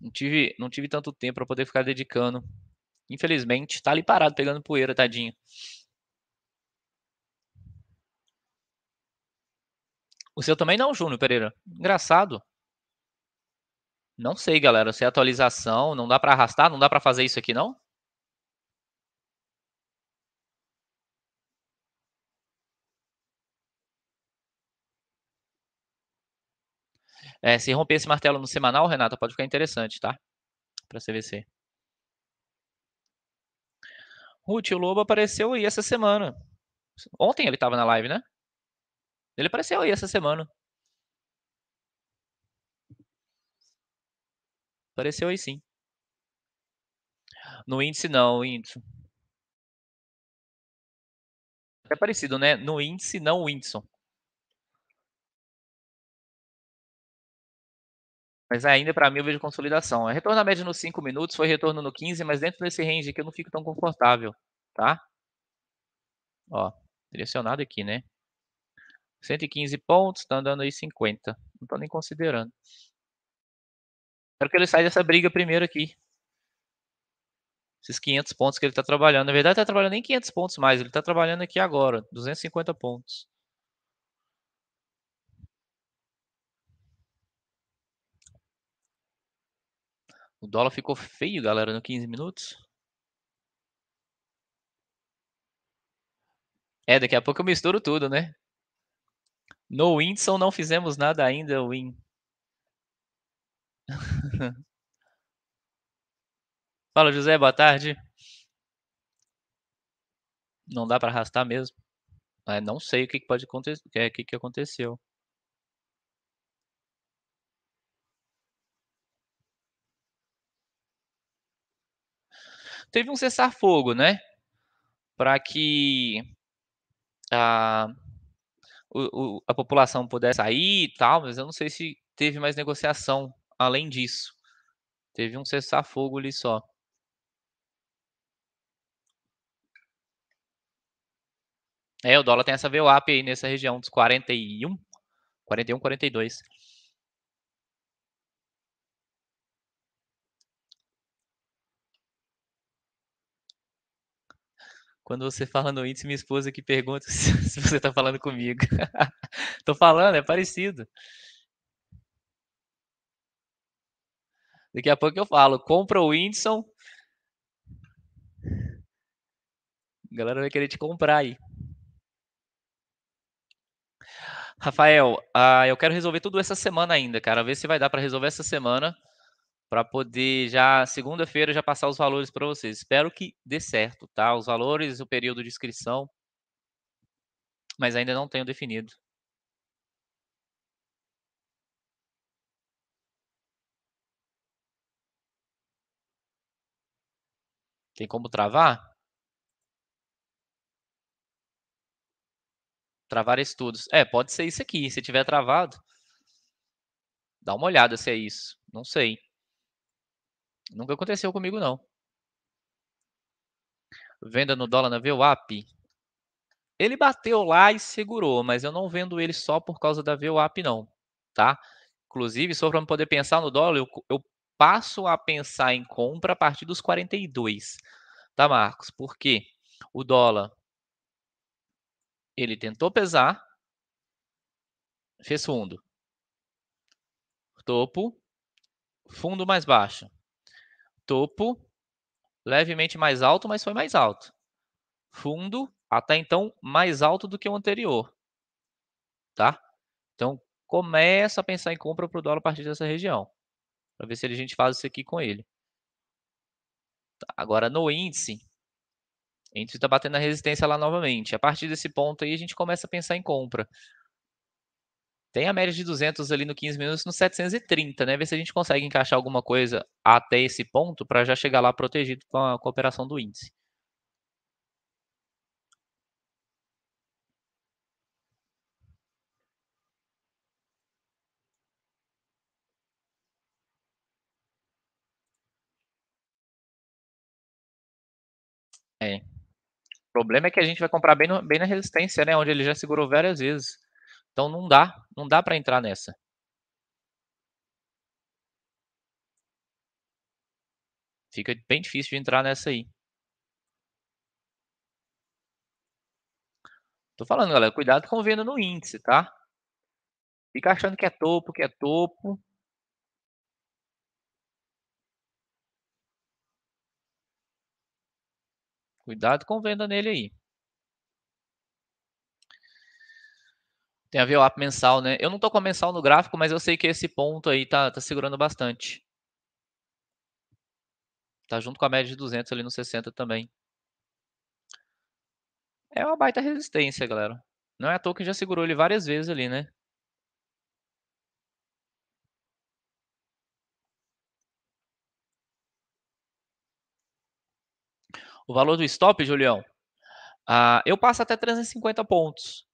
não tive, não tive tanto tempo para poder ficar dedicando. Infelizmente, tá ali parado pegando poeira, tadinho. O seu também não, Júnior Pereira. Engraçado. Não sei, galera, se é atualização, não dá para arrastar, não dá para fazer isso aqui não? É, se romper esse martelo no semanal, Renata, pode ficar interessante, tá? Para CVC. O Lobo apareceu aí essa semana. Ontem ele estava na live, né? Ele apareceu aí essa semana. Apareceu aí sim. No índice não, o índice. É parecido, né? No índice não o Mas ainda para mim eu vejo consolidação. É, retorno na média nos 5 minutos, foi retorno no 15, mas dentro desse range aqui eu não fico tão confortável, tá? Ó, direcionado aqui, né? 115 pontos, tá andando aí 50. Não tô nem considerando. Quero que ele saia dessa briga primeiro aqui. Esses 500 pontos que ele está trabalhando. Na verdade, está trabalhando nem 500 pontos mais. Ele está trabalhando aqui agora, 250 pontos. O dólar ficou feio, galera, no 15 minutos. É, daqui a pouco eu misturo tudo, né? No Whindersson não fizemos nada ainda, Win. Fala, José, boa tarde. Não dá para arrastar mesmo. não sei o que pode acontecer, é, o que aconteceu. teve um cessar-fogo, né? Para que a, ah, o, a população pudesse sair e tal, mas eu não sei se teve mais negociação além disso. Teve um cessar-fogo ali só. É, o dólar tem essa VWAP aí nessa região dos 41, 41, 42. Quando você fala no índice, minha esposa que pergunta se você está falando comigo. Estou falando, é parecido. Daqui a pouco eu falo, compra o Whindersson. A galera vai querer te comprar aí. Rafael, ah, eu quero resolver tudo essa semana ainda, cara. Ver se vai dar para resolver essa semana para poder já segunda-feira já passar os valores para vocês. Espero que dê certo, tá? Os valores, o período de inscrição, mas ainda não tenho definido. Tem como travar? Travar estudos. É, pode ser isso aqui. Se tiver travado, dá uma olhada se é isso. Não sei. Nunca aconteceu comigo, não. Venda no dólar na VWAP. Ele bateu lá e segurou, mas eu não vendo ele só por causa da VWAP, não. Tá? Inclusive, só para poder pensar no dólar, eu, eu passo a pensar em compra a partir dos 42, tá, Marcos? Porque o dólar ele tentou pesar, fez fundo, topo, fundo mais baixo, topo, levemente mais alto, mas foi mais alto. Fundo, até então, mais alto do que o anterior. Tá? Então, começa a pensar em compra para o dólar a partir dessa região. Para ver se a gente faz isso aqui com ele. Tá, agora, no índice, o índice está batendo a resistência lá novamente. A partir desse ponto aí, a gente começa a pensar em compra. Tem a média de 200 ali no 15 minutos, no 730, né? Ver se a gente consegue encaixar alguma coisa até esse ponto para já chegar lá protegido com a cooperação do índice. É. O problema é que a gente vai comprar bem, no, bem na resistência, né? Onde ele já segurou várias vezes. Então não dá, não dá para entrar nessa. Fica bem difícil de entrar nessa aí. Tô falando, galera, cuidado com venda no índice, tá? Fica achando que é topo, que é topo. Cuidado com venda nele aí. Tem a ver o app mensal, né? Eu não tô com a mensal no gráfico, mas eu sei que esse ponto aí tá, tá segurando bastante. Tá junto com a média de 200 ali no 60 também. É uma baita resistência, galera. Não é à toa que já segurou ele várias vezes ali, né? O valor do stop, Julião, ah, eu passo até 350 pontos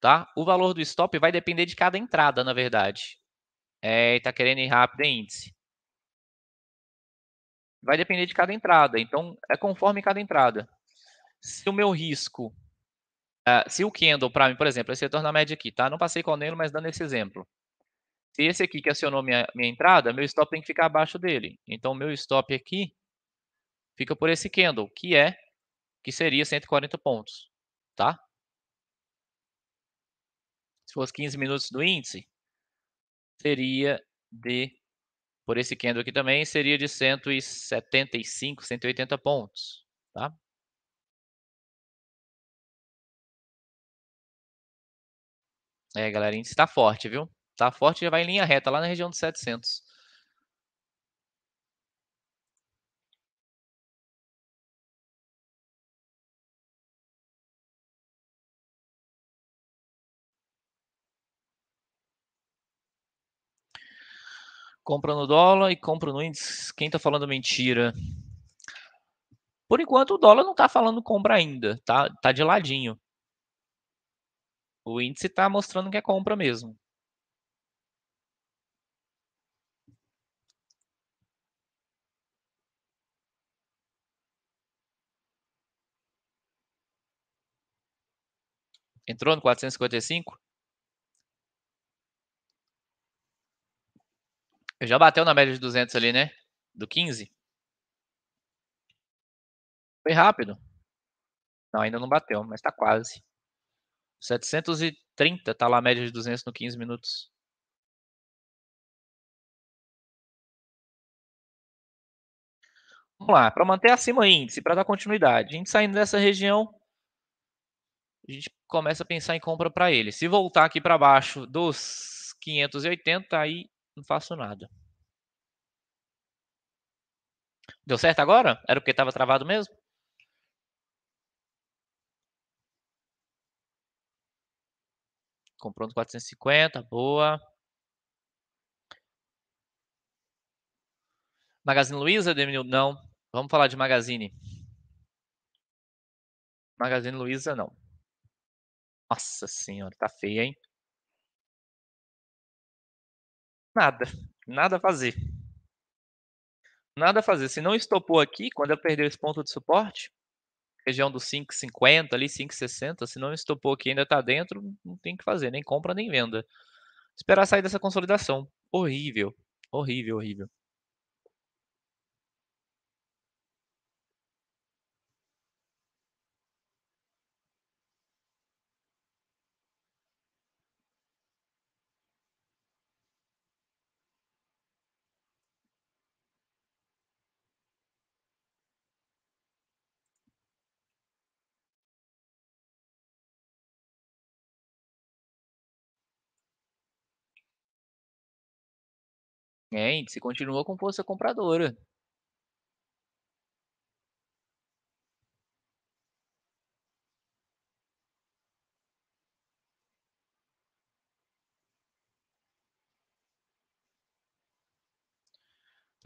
tá? O valor do stop vai depender de cada entrada, na verdade. É, está querendo ir rápido em índice. Vai depender de cada entrada. Então, é conforme cada entrada. Se o meu risco, uh, se o candle para mim, por exemplo, esse retorno na média aqui, tá? Não passei com nele, mas dando esse exemplo. Se esse aqui que acionou minha, minha entrada, meu stop tem que ficar abaixo dele. Então, meu stop aqui fica por esse candle, que é, que seria 140 pontos, tá? se fosse 15 minutos do índice, seria de, por esse candle aqui também, seria de 175, 180 pontos, tá? É, galera, índice está forte, viu? Tá forte, já vai em linha reta, lá na região dos 700. Compra no dólar e compra no índice. Quem está falando mentira? Por enquanto, o dólar não está falando compra ainda, tá, tá de ladinho. O índice está mostrando que é compra mesmo. Entrou no 455? Já bateu na média de 200 ali, né? Do 15. Foi rápido. Não, ainda não bateu, mas tá quase. 730 tá lá a média de 200 no 15 minutos. Vamos lá, para manter acima o índice, para dar continuidade. A gente saindo dessa região, a gente começa a pensar em compra para ele. Se voltar aqui para baixo dos 580, aí não faço nada. Deu certo agora? Era porque estava travado mesmo? Comprou no 450, boa. Magazine Luiza, Demil? Não. Vamos falar de Magazine. Magazine Luiza, não. Nossa senhora, tá feia, hein? nada, nada a fazer. Nada a fazer. Se não estopou aqui, quando eu perder esse ponto de suporte, região dos 5,50 ali, 5,60, se não estopou aqui ainda está dentro, não tem que fazer, nem compra nem venda. Esperar sair dessa consolidação. Horrível, horrível, horrível. É, você continua com força compradora.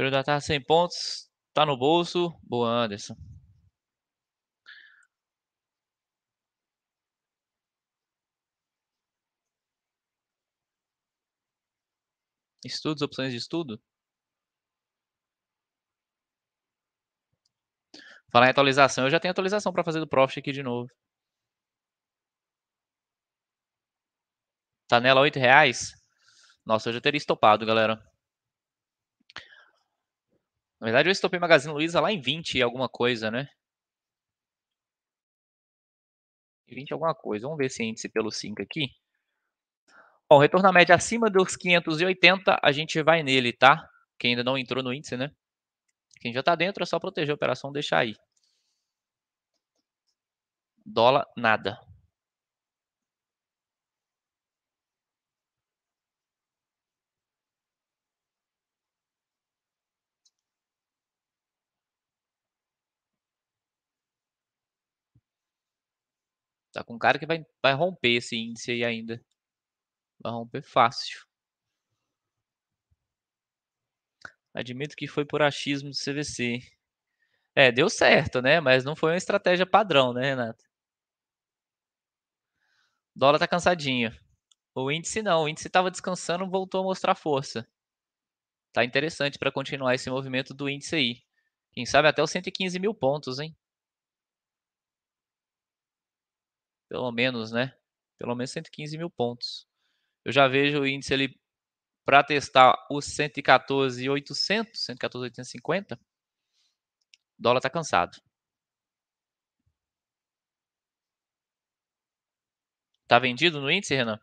O da tarde, sem pontos. Tá no bolso. Boa, Anderson. Estudos, opções de estudo. Falar em atualização, eu já tenho atualização para fazer do Profit aqui de novo. Tá nela R$ reais. Nossa, eu já teria estopado, galera. Na verdade, eu estopei Magazine Luiza lá em 20 alguma coisa, né? 20 alguma coisa. Vamos ver esse índice pelo 5 aqui. Bom, retorno à média acima dos 580, a gente vai nele, tá? Quem ainda não entrou no índice, né? Quem já está dentro é só proteger a operação, deixar aí. Dólar, nada. Tá com cara que vai, vai romper esse índice aí ainda. Vai romper fácil. Admito que foi por achismo do CVC. É, deu certo, né? Mas não foi uma estratégia padrão, né, Renato? O dólar tá cansadinho. O índice não, o índice estava descansando, voltou a mostrar força. Tá interessante para continuar esse movimento do índice aí. Quem sabe até os 115 mil pontos, hein? Pelo menos, né? Pelo menos 115 mil pontos eu já vejo o índice ali para testar os 114,800, 114,850. O dólar está cansado. Está vendido no índice, Renan?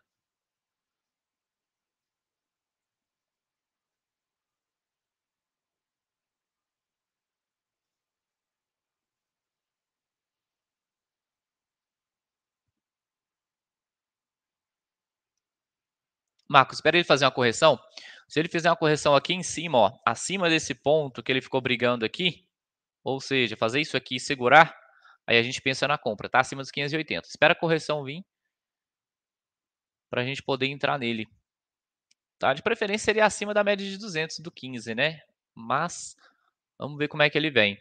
Marcos, espera ele fazer uma correção. Se ele fizer uma correção aqui em cima, ó, acima desse ponto que ele ficou brigando aqui, ou seja, fazer isso aqui e segurar, aí a gente pensa na compra, tá? Acima dos 580. Espera a correção vir para a gente poder entrar nele. Tá? De preferência seria acima da média de 200 do 15, né? Mas vamos ver como é que ele vem.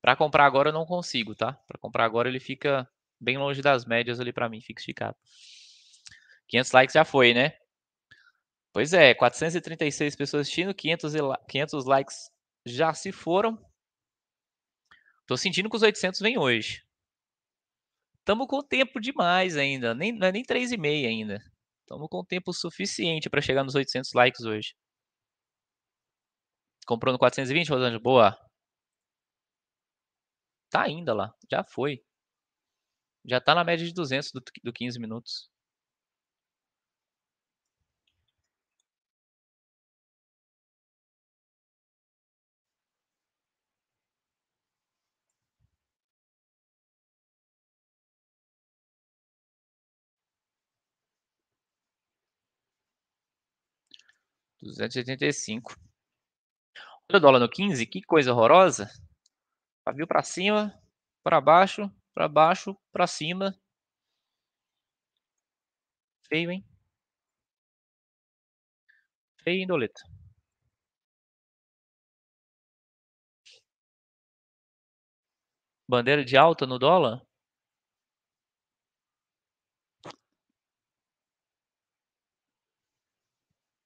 Para comprar agora eu não consigo, tá? Para comprar agora ele fica bem longe das médias ali para mim, fixificado. esticado. 500 likes já foi, né? Pois é, 436 pessoas assistindo, 500, 500 likes já se foram. Tô sentindo que os 800 vêm hoje. Tamo com tempo demais ainda, nem, não é nem 3,5 ainda. Tamo com tempo suficiente para chegar nos 800 likes hoje. Comprou no 420, Rosângela? Boa. Tá ainda lá, já foi. Já tá na média de 200 do, do 15 minutos. 285. Olha o dólar no 15, que coisa horrorosa. Pavio para cima, para baixo, para baixo, para cima. Feio, hein? Feio, Indoleta. Bandeira de alta no dólar?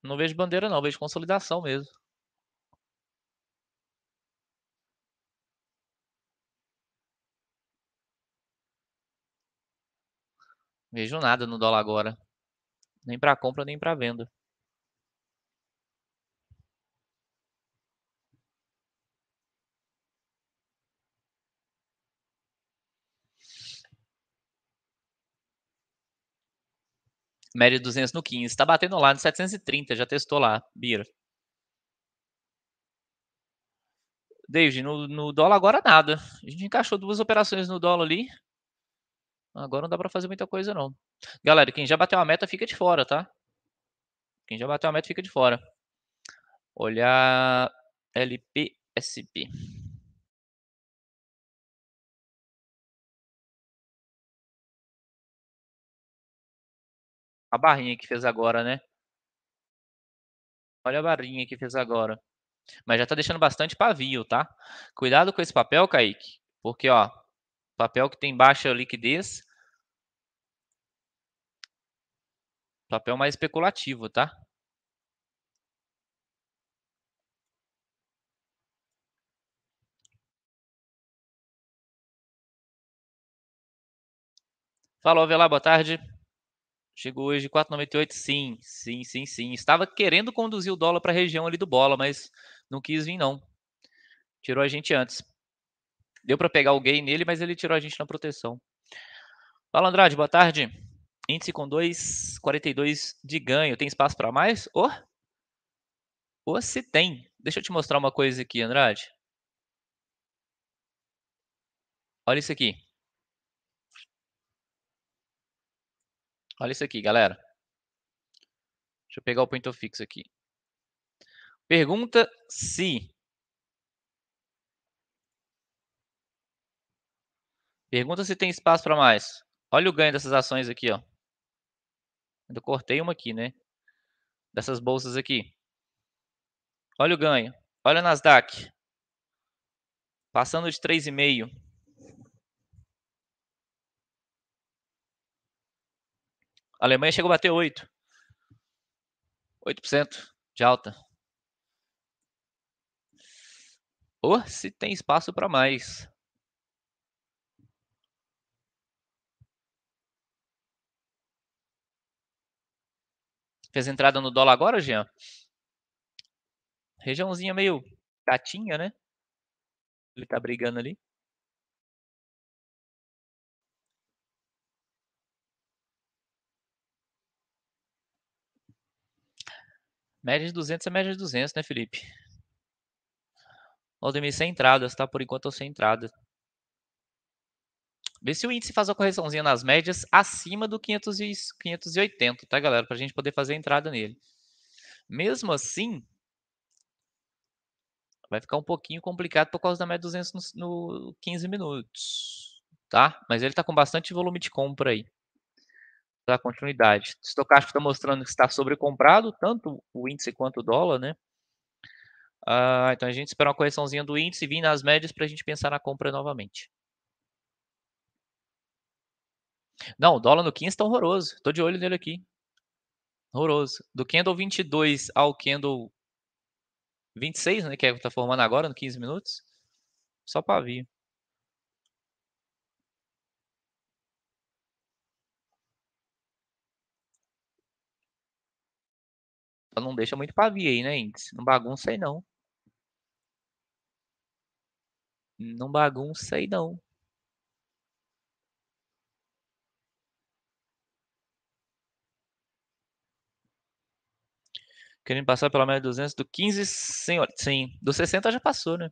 Não vejo bandeira, não. Vejo consolidação mesmo. Vejo nada no dólar agora. Nem para compra, nem para venda. Média de 200 no 15. Está batendo lá de 730, já testou lá, Bira. David, no, no dólar agora nada. A gente encaixou duas operações no dólar ali. Agora não dá para fazer muita coisa não. Galera, quem já bateu a meta fica de fora, tá? Quem já bateu a meta fica de fora. Olhar LPSP. A barrinha que fez agora, né? Olha a barrinha que fez agora. Mas já tá deixando bastante pavio, tá? Cuidado com esse papel, Kaique. Porque, ó, papel que tem baixa liquidez. Papel mais especulativo, tá? Falou, Velar, boa tarde. Chegou hoje 4,98, sim, sim, sim, sim. Estava querendo conduzir o dólar para a região ali do bola, mas não quis vir não. Tirou a gente antes. Deu para pegar alguém nele, mas ele tirou a gente na proteção. Fala Andrade, boa tarde. Índice com 2,42 de ganho. Tem espaço para mais? ou oh. oh, se tem. Deixa eu te mostrar uma coisa aqui, Andrade. Olha isso aqui. Olha isso aqui, galera. Deixa eu pegar o ponto fixo aqui. Pergunta se. Pergunta se tem espaço para mais. Olha o ganho dessas ações aqui, ó. Eu cortei uma aqui, né? Dessas bolsas aqui. Olha o ganho. Olha o Nasdaq. Passando de 3,5. Alemanha chegou a bater 8. 8% de alta. Ou oh, se tem espaço para mais. Fez entrada no dólar agora, Jean? Regiãozinha meio gatinha, né? Ele tá brigando ali. Média de 200 é média de 200, né, Felipe? Aldemir, sem entradas, tá? Por enquanto, eu sem entrada. Vê se o índice faz uma correçãozinha nas médias acima do 500 e, 580, tá, galera? Para a gente poder fazer a entrada nele. Mesmo assim, vai ficar um pouquinho complicado por causa da média 200 no, no 15 minutos, tá? Mas ele está com bastante volume de compra aí da continuidade. O estocástico está mostrando que está sobrecomprado, tanto o índice quanto o dólar, né? Ah, então a gente espera uma correçãozinha do índice vir nas médias para a gente pensar na compra novamente. Não, o dólar no 15 está horroroso. Estou de olho nele aqui. Horroroso. Do candle 22 ao candle 26, né, que é está formando agora no 15 minutos. Só para ver. Só não deixa muito pra vir aí, né, índice? Não bagunça aí, não. Não bagunça aí, não. Querendo passar pelo menos 200 do 15, sim, sim. Do 60 já passou, né?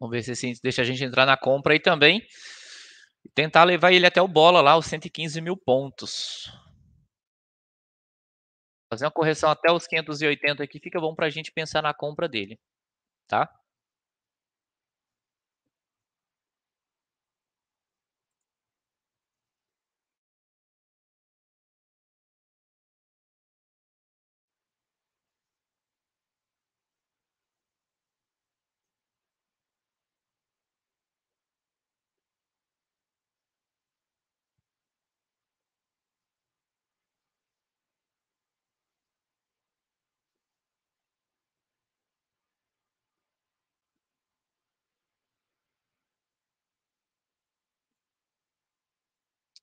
Vamos ver se deixa a gente entrar na compra aí também. Tentar levar ele até o bola lá, os 115 mil pontos. Fazer uma correção até os 580 aqui fica bom para a gente pensar na compra dele, tá?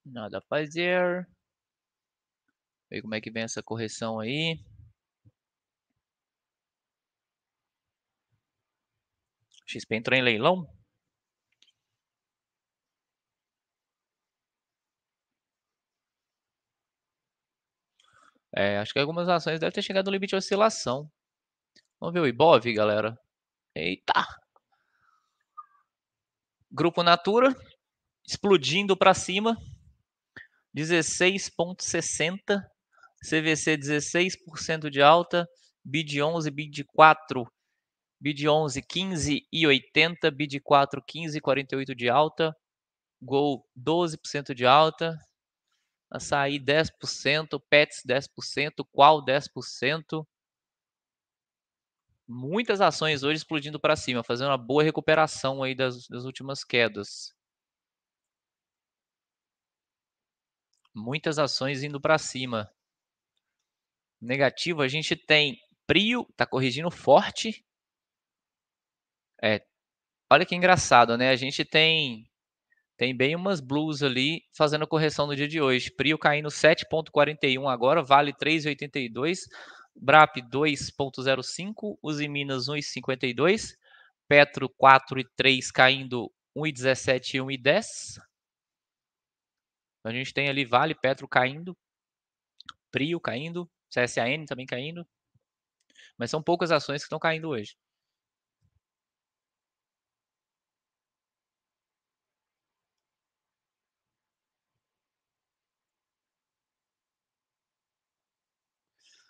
Nada a fazer. Ver como é que vem essa correção aí. XP entrou em leilão? É, acho que algumas ações devem ter chegado no limite de oscilação. Vamos ver o Ibov, galera. Eita! Grupo Natura explodindo para cima. 16,60. CVC 16% de alta. BID 11, BID 4. BID 11, 15 e 80. BID 4, 15 48 de alta. Gol 12% de alta. Açaí 10%, Pets 10%, Qual 10%. Muitas ações hoje explodindo para cima, fazendo uma boa recuperação aí das, das últimas quedas. muitas ações indo para cima. Negativo, a gente tem Prio, está corrigindo forte. É, olha que engraçado, né? A gente tem tem bem umas blues ali fazendo correção no dia de hoje. Prio caindo 7,41 agora, vale 3,82. BRAP 2,05. Uzi Minas 1,52. Petro 4,3 caindo 1,17 e 1,10. Então a gente tem ali Vale, Petro caindo, Prio caindo, CSAN também caindo. Mas são poucas ações que estão caindo hoje.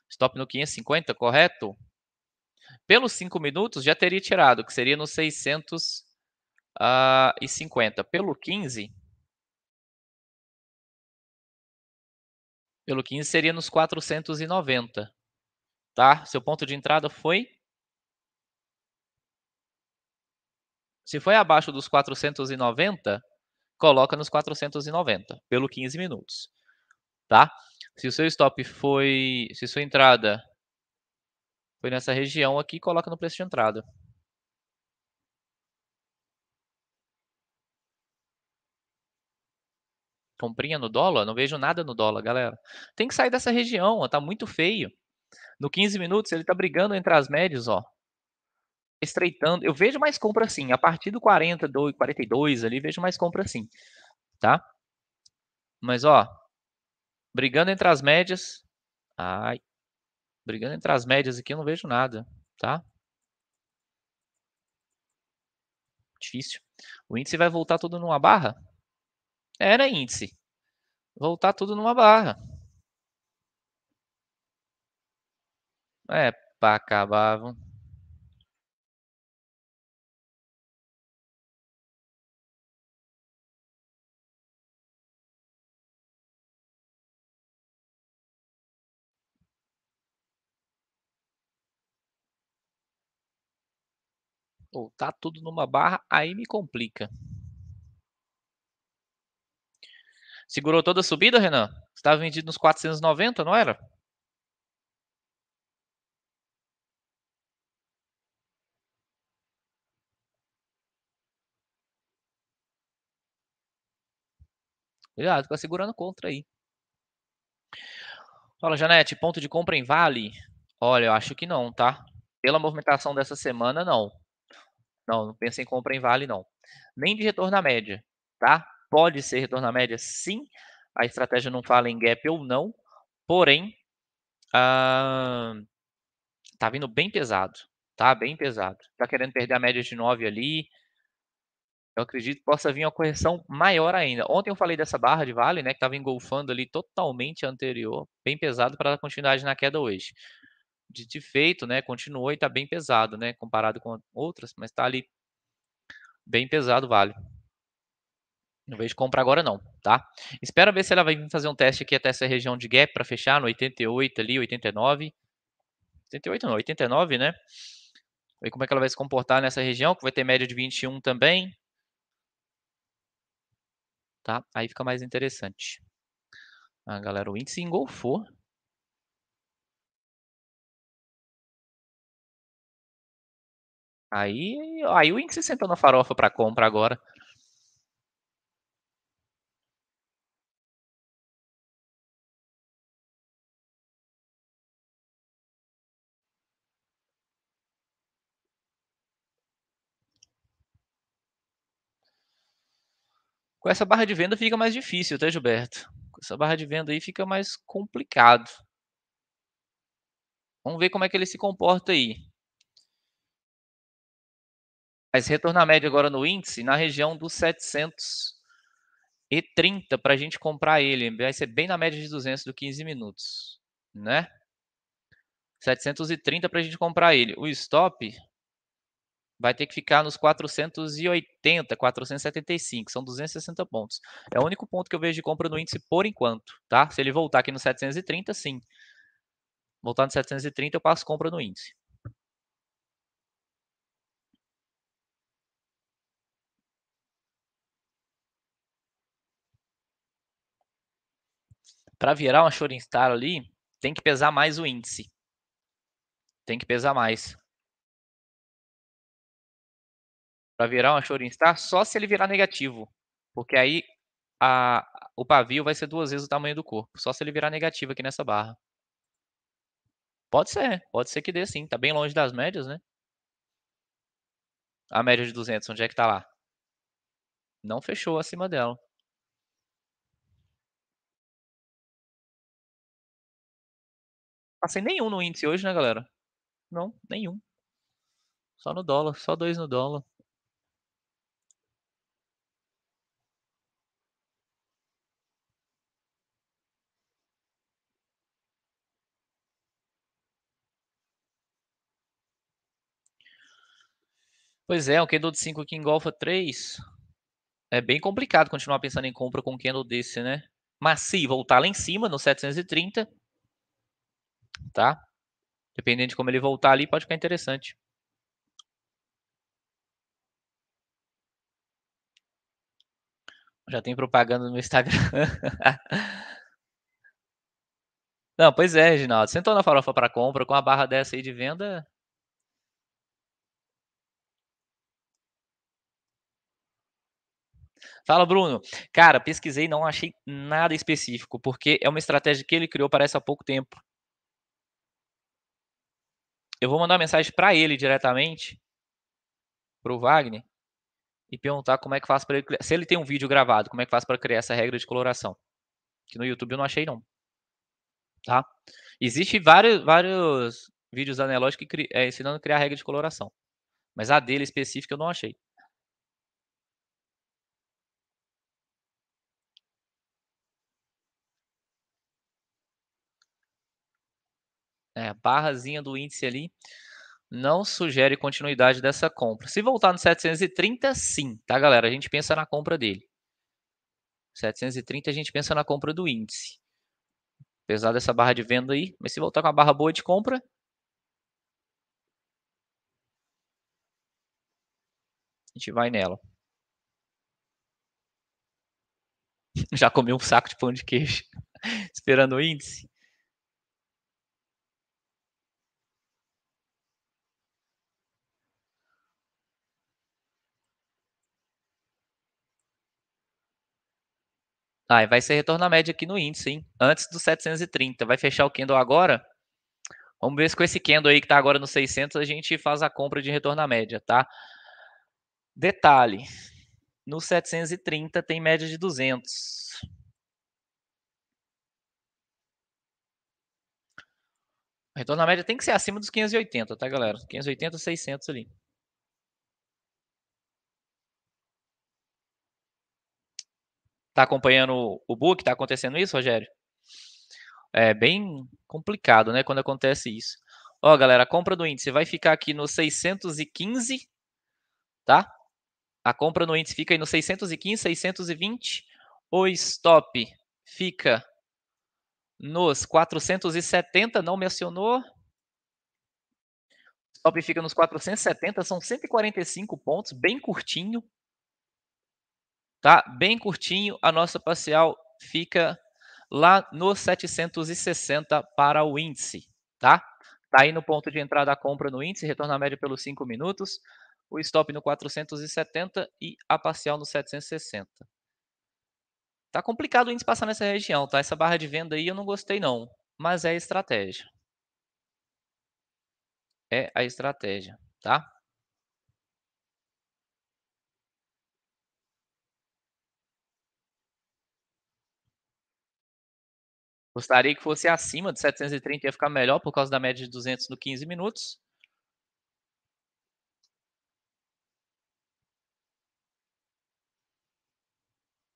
Stop no 550, correto? Pelos 5 minutos já teria tirado, que seria no 650. Ah, Pelo 15, pelo 15 seria nos 490. Tá? Seu ponto de entrada foi? Se foi abaixo dos 490, coloca nos 490 pelo 15 minutos. Tá? Se o seu stop foi, se sua entrada foi nessa região aqui, coloca no preço de entrada. comprinha no dólar, não vejo nada no dólar, galera. Tem que sair dessa região, ó, tá muito feio. No 15 minutos ele tá brigando entre as médias, ó. Estreitando. Eu vejo mais compra assim, a partir do 40, do 42 ali, vejo mais compra assim, tá? Mas ó, brigando entre as médias. Ai. Brigando entre as médias aqui, eu não vejo nada, tá? Difícil. O índice vai voltar tudo numa barra? era índice. Voltar tudo numa barra. É, para acabava. Voltar tudo numa barra, aí me complica. Segurou toda a subida, Renan? Estava vendido nos 490, não era? Cuidado, fica segurando contra aí. Fala, Janete, ponto de compra em Vale? Olha, eu acho que não, tá? Pela movimentação dessa semana, não. Não, não pensa em compra em Vale, não. Nem de retorno à média, tá? pode ser retorno à média, sim. A estratégia não fala em gap ou não, porém, ah, tá vindo bem pesado, tá bem pesado. Tá querendo perder a média de 9 ali. Eu acredito que possa vir uma correção maior ainda. Ontem eu falei dessa barra de vale, né, que tava engolfando ali totalmente anterior, bem pesado para dar continuidade na queda hoje. De, de feito, né, continuou e está bem pesado, né, comparado com outras, mas está ali bem pesado vale. Não vejo compra agora não, tá? Espera ver se ela vai fazer um teste aqui até essa região de gap para fechar no 88 ali, 89. 88 não, 89, né? Ver como é que ela vai se comportar nessa região, que vai ter média de 21 também. Tá? Aí fica mais interessante. Ah, galera, o índice engolfou. Aí, aí o índice sentou na farofa para compra agora. Com essa barra de venda fica mais difícil, tá, Gilberto? Com essa barra de venda aí fica mais complicado. Vamos ver como é que ele se comporta aí. Mas retornar a média agora no índice, na região dos 730 para a gente comprar ele. Vai ser bem na média de 200 do 15 minutos, né? 730 para a gente comprar ele. O stop vai ter que ficar nos 480, 475, são 260 pontos. É o único ponto que eu vejo de compra no índice por enquanto, tá? Se ele voltar aqui no 730, sim. Voltar no 730, eu passo compra no índice. Para virar uma Shoring Star ali, tem que pesar mais o índice. Tem que pesar mais. para virar uma Shorin Star só se ele virar negativo. Porque aí a, o pavio vai ser duas vezes o tamanho do corpo. Só se ele virar negativo aqui nessa barra. Pode ser, pode ser que dê sim. Tá bem longe das médias, né? A média de 200, onde é que tá lá? Não fechou acima dela. Passei tá nenhum no índice hoje, né, galera? Não, nenhum. Só no dólar, só dois no dólar. Pois é, um candle de 5 em engolfa 3. É bem complicado continuar pensando em compra com um candle desse, né? Mas se voltar lá em cima, no 730, tá? Dependendo de como ele voltar ali, pode ficar interessante. Já tem propaganda no Instagram. Não, pois é, Reginaldo. Sentou na farofa para compra com a barra dessa aí de venda, Fala, Bruno. Cara, pesquisei e não achei nada específico, porque é uma estratégia que ele criou parece há pouco tempo. Eu vou mandar uma mensagem para ele diretamente, para o Wagner, e perguntar como é que faz para ele. Se ele tem um vídeo gravado, como é que faz para criar essa regra de coloração? Que no YouTube eu não achei, não. Tá? Existem vários, vários vídeos analógicos que, é, ensinando a criar regra de coloração. Mas a dele específica eu não achei. né, barrazinha do índice ali, não sugere continuidade dessa compra. Se voltar no 730, sim, tá, galera? A gente pensa na compra dele. 730 a gente pensa na compra do índice. Apesar dessa barra de venda aí, mas se voltar com a barra boa de compra, a gente vai nela. Já comi um saco de pão de queijo esperando o índice. Aí vai ser retorno à média aqui no índice, hein? Antes do 730. Vai fechar o candle agora? Vamos ver se com esse candle aí que está agora no 600 a gente faz a compra de retorno à média, tá? Detalhe, no 730 tem média de 200. retorno à média tem que ser acima dos 580, tá, galera? 580, 600 ali. Tá acompanhando o book? Tá acontecendo isso, Rogério? É bem complicado, né, quando acontece isso. Ó, galera, a compra do índice vai ficar aqui no 615, tá? A compra no índice fica aí no 615, 620. O stop fica nos 470, não mencionou. Stop fica nos 470, são 145 pontos, bem curtinho, tá? Bem curtinho, a nossa parcial fica lá no 760 para o índice, tá? Tá aí no ponto de entrada a compra no índice, retorna a média pelos 5 minutos, o stop no 470 e a parcial no 760. Tá complicado o índice passar nessa região, tá? Essa barra de venda aí eu não gostei não, mas é a estratégia. É a estratégia, tá? Gostaria que fosse acima de 730, ia ficar melhor por causa da média de 200 no 15 minutos.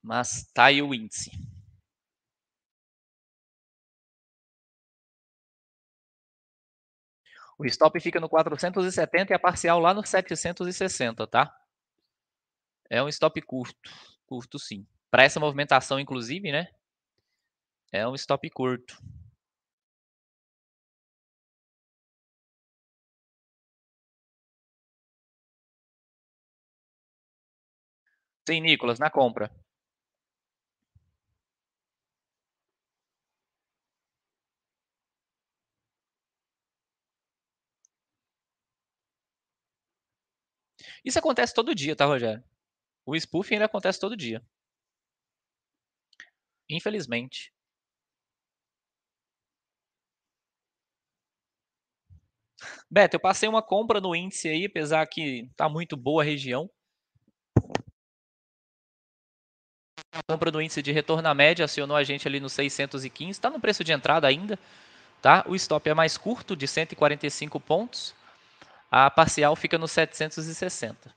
Mas tá aí o índice. O stop fica no 470 e a parcial lá no 760, tá? É um stop curto, curto sim. Para essa movimentação, inclusive, né? É um stop curto. Sim, Nicolas, na compra. Isso acontece todo dia, tá, Rogério? O spoofing ele acontece todo dia. Infelizmente. Beto, eu passei uma compra no índice aí, apesar que está muito boa a região. A compra do índice de retorno à média acionou a gente ali no 615, está no preço de entrada ainda, tá? O stop é mais curto, de 145 pontos. A parcial fica no 760.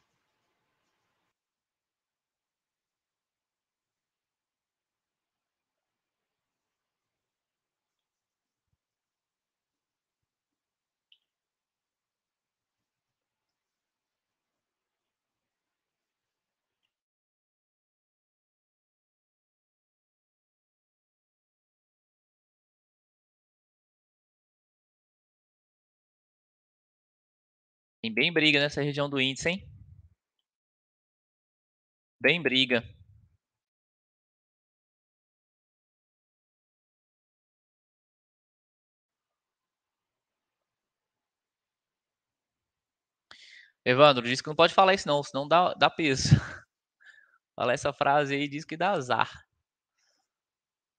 Tem bem briga nessa região do índice, hein? Bem briga. Evandro, diz que não pode falar isso não, senão dá, dá peso. Fala essa frase aí diz que dá azar.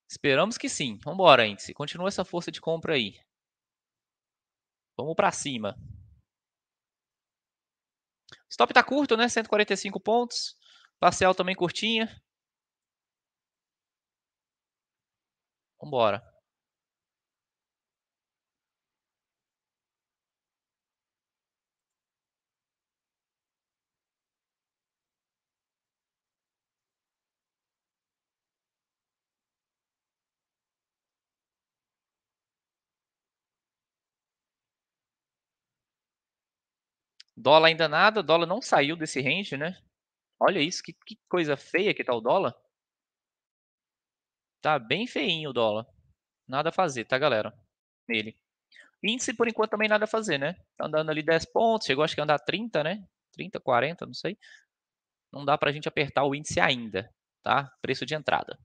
Esperamos que sim. Vamos índice. Continua essa força de compra aí. Vamos para cima. Stop está curto, né? 145 pontos. Parcial também curtinha. Vambora. Dólar ainda nada, dólar não saiu desse range, né? Olha isso, que, que coisa feia que tá o dólar. Tá bem feinho o dólar. Nada a fazer, tá, galera? Nele. Índice, por enquanto, também nada a fazer, né? Tá andando ali 10 pontos, chegou acho que a andar 30, né? 30, 40, não sei. Não dá pra gente apertar o índice ainda, tá? Preço de entrada.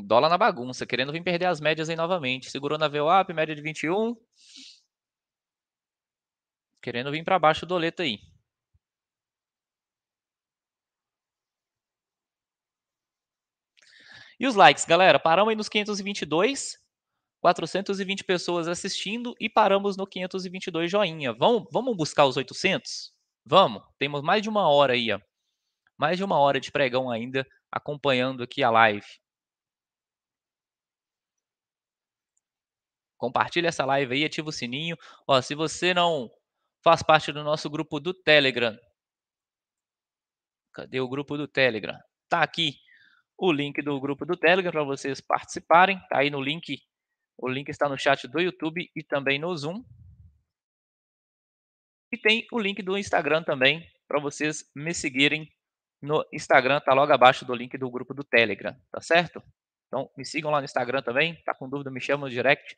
Dólar na bagunça, querendo vir perder as médias aí novamente. Segurou na VWAP, média de 21. Querendo vir para baixo do doleto aí. E os likes, galera? Paramos aí nos 522. 420 pessoas assistindo e paramos no 522 joinha. Vamos, vamos buscar os 800? Vamos. Temos mais de uma hora aí, ó. Mais de uma hora de pregão ainda acompanhando aqui a live. Compartilha essa live aí, ativa o sininho. Ó, se você não faz parte do nosso grupo do Telegram, cadê o grupo do Telegram? Tá aqui o link do grupo do Telegram para vocês participarem. Tá aí no link. O link está no chat do YouTube e também no Zoom. E tem o link do Instagram também para vocês me seguirem no Instagram, tá logo abaixo do link do grupo do Telegram, tá certo? Então me sigam lá no Instagram também, tá com dúvida, me chama no direct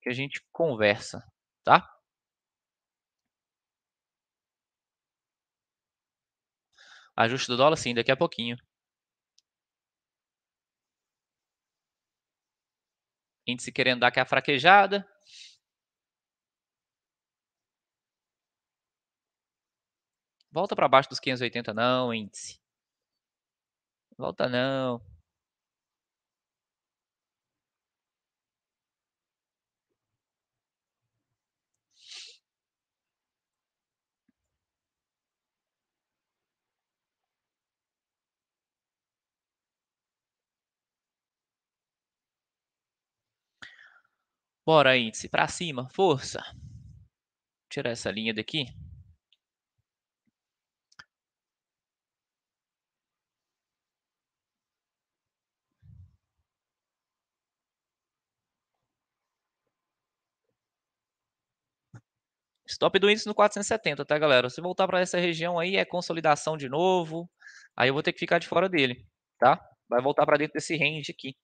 que a gente conversa, tá? Ajuste do dólar, sim, daqui a pouquinho. Índice querendo dar aquela fraquejada. Volta para baixo dos 580 não, índice. Volta não. Bora, índice, para cima, força. Tirar essa linha daqui. Stop do índice no 470, tá, galera? Se voltar para essa região aí, é consolidação de novo. Aí eu vou ter que ficar de fora dele, tá? Vai voltar para dentro desse range aqui.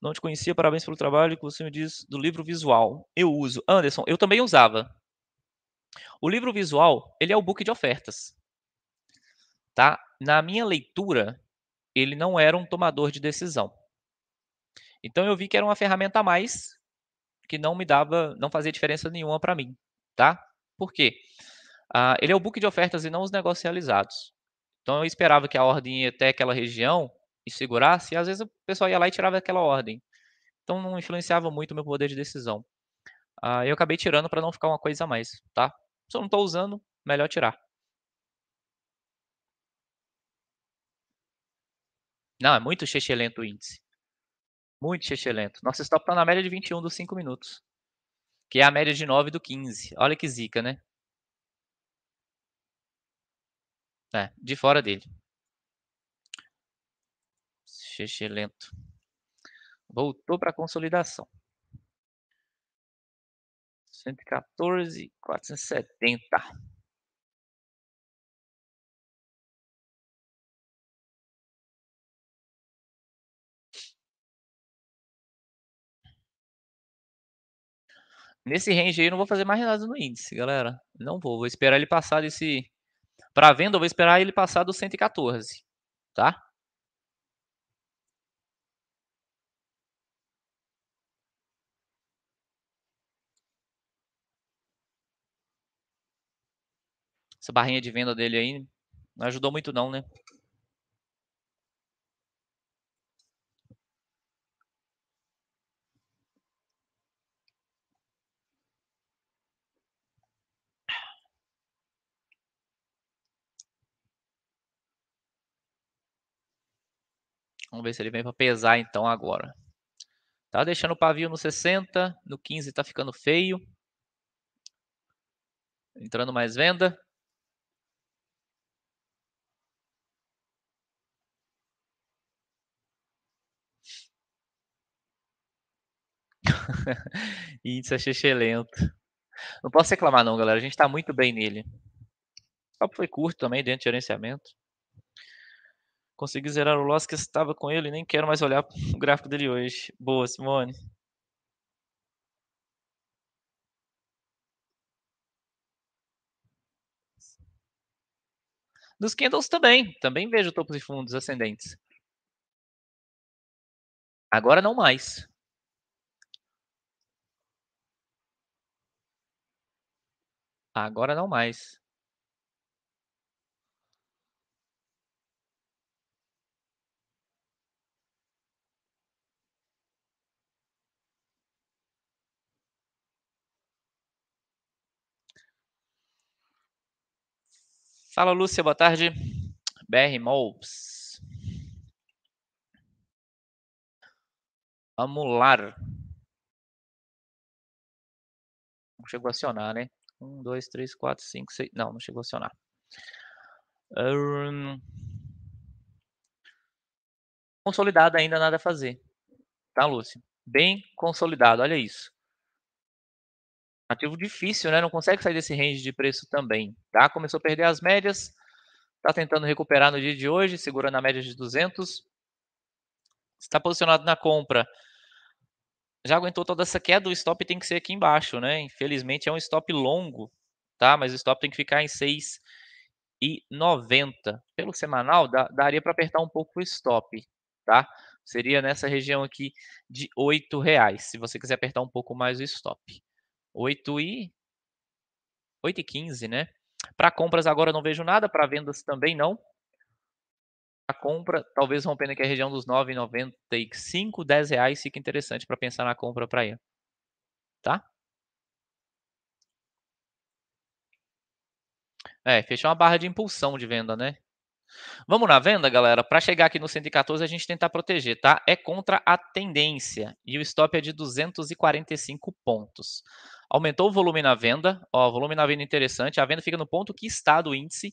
Não te conhecia, parabéns pelo trabalho que você me diz do livro visual. Eu uso. Anderson, eu também usava. O livro visual, ele é o book de ofertas. Tá? Na minha leitura, ele não era um tomador de decisão. Então eu vi que era uma ferramenta a mais que não me dava, não fazia diferença nenhuma para mim, tá? Por quê? Ah, ele é o book de ofertas e não os negocializados. Então eu esperava que a ordem ia até aquela região e segurasse, e às vezes o pessoal ia lá e tirava aquela ordem. Então não influenciava muito o meu poder de decisão. Uh, eu acabei tirando para não ficar uma coisa a mais, tá? Se eu não estou usando, melhor tirar. Não, é muito lento o índice. Muito lento. Nosso stop está na média de 21 dos 5 minutos. Que é a média de 9 do 15. Olha que zica, né? É, de fora dele. Xexê lento. Voltou para a consolidação. 114, 470. Nesse range aí, eu não vou fazer mais nada no índice, galera. Não vou. Vou esperar ele passar desse. Para venda, eu vou esperar ele passar do 114, tá? essa barrinha de venda dele aí não ajudou muito não, né? Vamos ver se ele vem para pesar então agora. Tá deixando o pavio no 60, no 15 tá ficando feio. Entrando mais venda. Índice achei excelente. Não posso reclamar não, galera. A gente está muito bem nele. O papo foi curto também dentro de gerenciamento. Consegui zerar o loss que estava com ele. Nem quero mais olhar o gráfico dele hoje. Boa, Simone. Dos candles também. Também vejo topos e fundos ascendentes. Agora não mais. Agora não mais. Fala, Lúcia, boa tarde. BR Mops. Vamos lá. Não chegou a acionar, né? Um, dois, três, quatro, cinco, seis. Não, não chegou a acionar. Um... Consolidado ainda nada a fazer. Tá, Lúcio? Bem consolidado, olha isso. Ativo difícil, né? Não consegue sair desse range de preço também. Tá? Começou a perder as médias. Tá tentando recuperar no dia de hoje, segurando a média de 200. Está posicionado na compra já aguentou toda essa queda, o stop tem que ser aqui embaixo, né? Infelizmente é um stop longo, tá? Mas o stop tem que ficar em 6,90. e Pelo semanal, dá, daria para apertar um pouco o stop, tá? Seria nessa região aqui de R$ reais, se você quiser apertar um pouco mais o stop. 8 e 8 e né? Para compras agora não vejo nada, para vendas também não a compra, talvez rompendo aqui a região dos 9,95, 10 reais, fica interessante para pensar na compra para ele. Tá? É, fechar uma barra de impulsão de venda, né? Vamos na venda, galera? Para chegar aqui no 114, a gente tentar proteger, tá? É contra a tendência e o stop é de 245 pontos. Aumentou o volume na venda, ó, volume na venda é interessante. A venda fica no ponto que está do índice,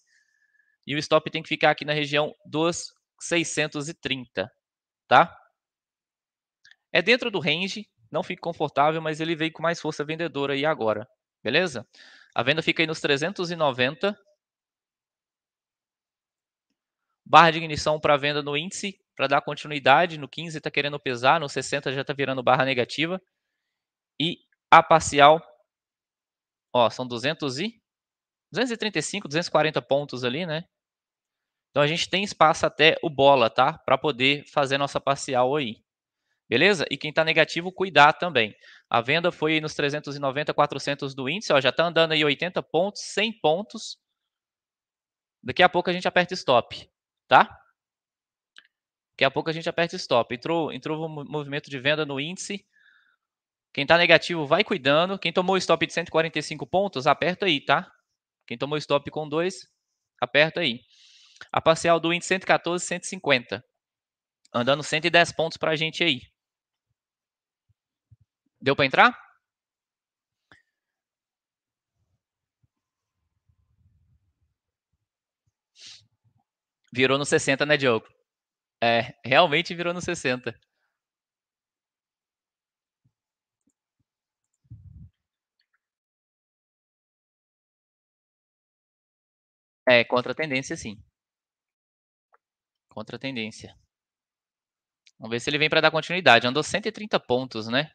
e o stop tem que ficar aqui na região dos 630, tá? É dentro do range, não fica confortável, mas ele veio com mais força vendedora aí agora, beleza? A venda fica aí nos 390. Barra de ignição para venda no índice, para dar continuidade. No 15 está querendo pesar, no 60 já está virando barra negativa. E a parcial, ó, são 200 e... 235, 240 pontos ali, né? Então a gente tem espaço até o bola, tá? Para poder fazer nossa parcial aí. Beleza? E quem está negativo, cuidar também. A venda foi nos 390, 400 do índice, ó, já está andando aí 80 pontos, 100 pontos. Daqui a pouco a gente aperta stop, tá? Daqui a pouco a gente aperta stop. Entrou, entrou um movimento de venda no índice. Quem está negativo, vai cuidando. Quem tomou stop de 145 pontos, aperta aí, tá? Quem tomou stop com 2, aperta aí. A parcial do índice 114, 150. Andando 110 pontos para a gente aí. Deu para entrar? Virou no 60, né, Diogo? É, realmente virou no 60. É, contra a tendência, sim. Contra a tendência. Vamos ver se ele vem para dar continuidade. Andou 130 pontos, né?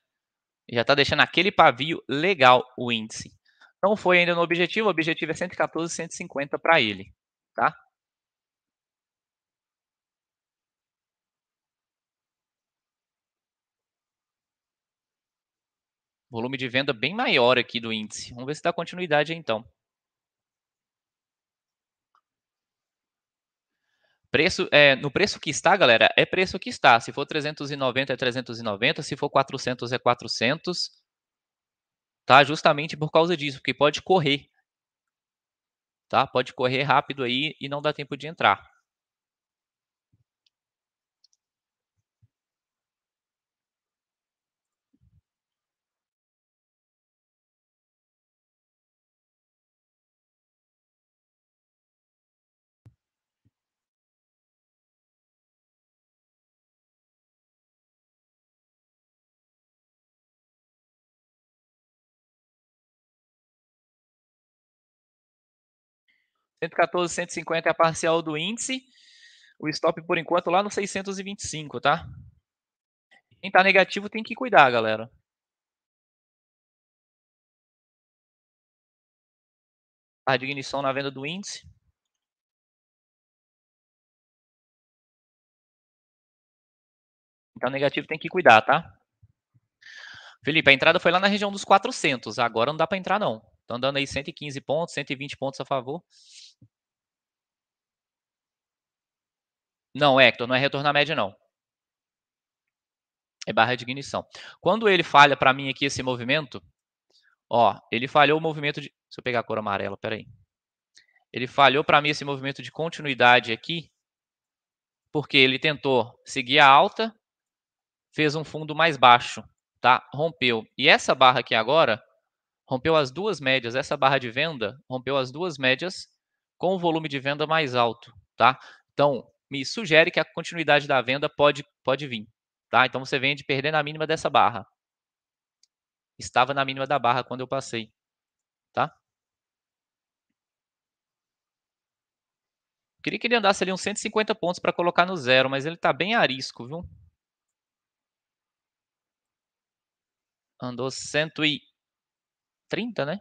já está deixando aquele pavio legal o índice. Não foi ainda no objetivo. O objetivo é 114, 150 para ele, tá? Volume de venda bem maior aqui do índice. Vamos ver se dá continuidade então. Preço, é, no preço que está, galera, é preço que está. Se for 390 é 390, se for 400 é 400. Tá? Justamente por causa disso, porque pode correr. Tá? Pode correr rápido aí e não dá tempo de entrar. 114, 150 é a parcial do índice. O stop, por enquanto, lá no 625, tá? Quem tá negativo tem que cuidar, galera. A ignição na venda do índice. Então, negativo tem que cuidar, tá? Felipe, a entrada foi lá na região dos 400. Agora não dá para entrar, não. Estão andando aí 115 pontos, 120 pontos a favor. Não, Hector, não é retorno à média, não. É barra de ignição. Quando ele falha para mim aqui esse movimento, ó, ele falhou o movimento de... Se eu pegar a cor amarela, peraí. Ele falhou para mim esse movimento de continuidade aqui, porque ele tentou seguir a alta, fez um fundo mais baixo, tá? Rompeu. E essa barra aqui agora rompeu as duas médias, essa barra de venda rompeu as duas médias com o volume de venda mais alto, tá? Então, me sugere que a continuidade da venda pode, pode vir. Tá? Então você vende perdendo a mínima dessa barra. Estava na mínima da barra quando eu passei. Tá? Eu queria que ele andasse ali uns 150 pontos para colocar no zero, mas ele está bem arisco, viu? Andou 130, né?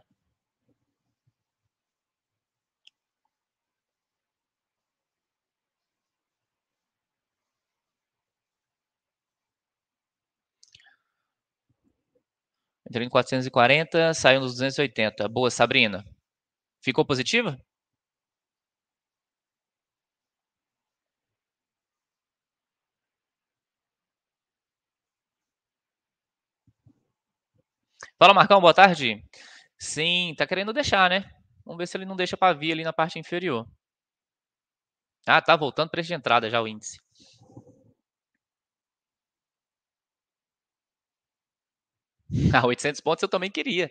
Entrou em 440, saiu nos 280. Boa, Sabrina. Ficou positiva? Fala, Marcão, boa tarde. Sim, tá querendo deixar, né? Vamos ver se ele não deixa para vir ali na parte inferior. Ah, tá voltando para de entrada já o índice. Ah, 800 pontos eu também queria.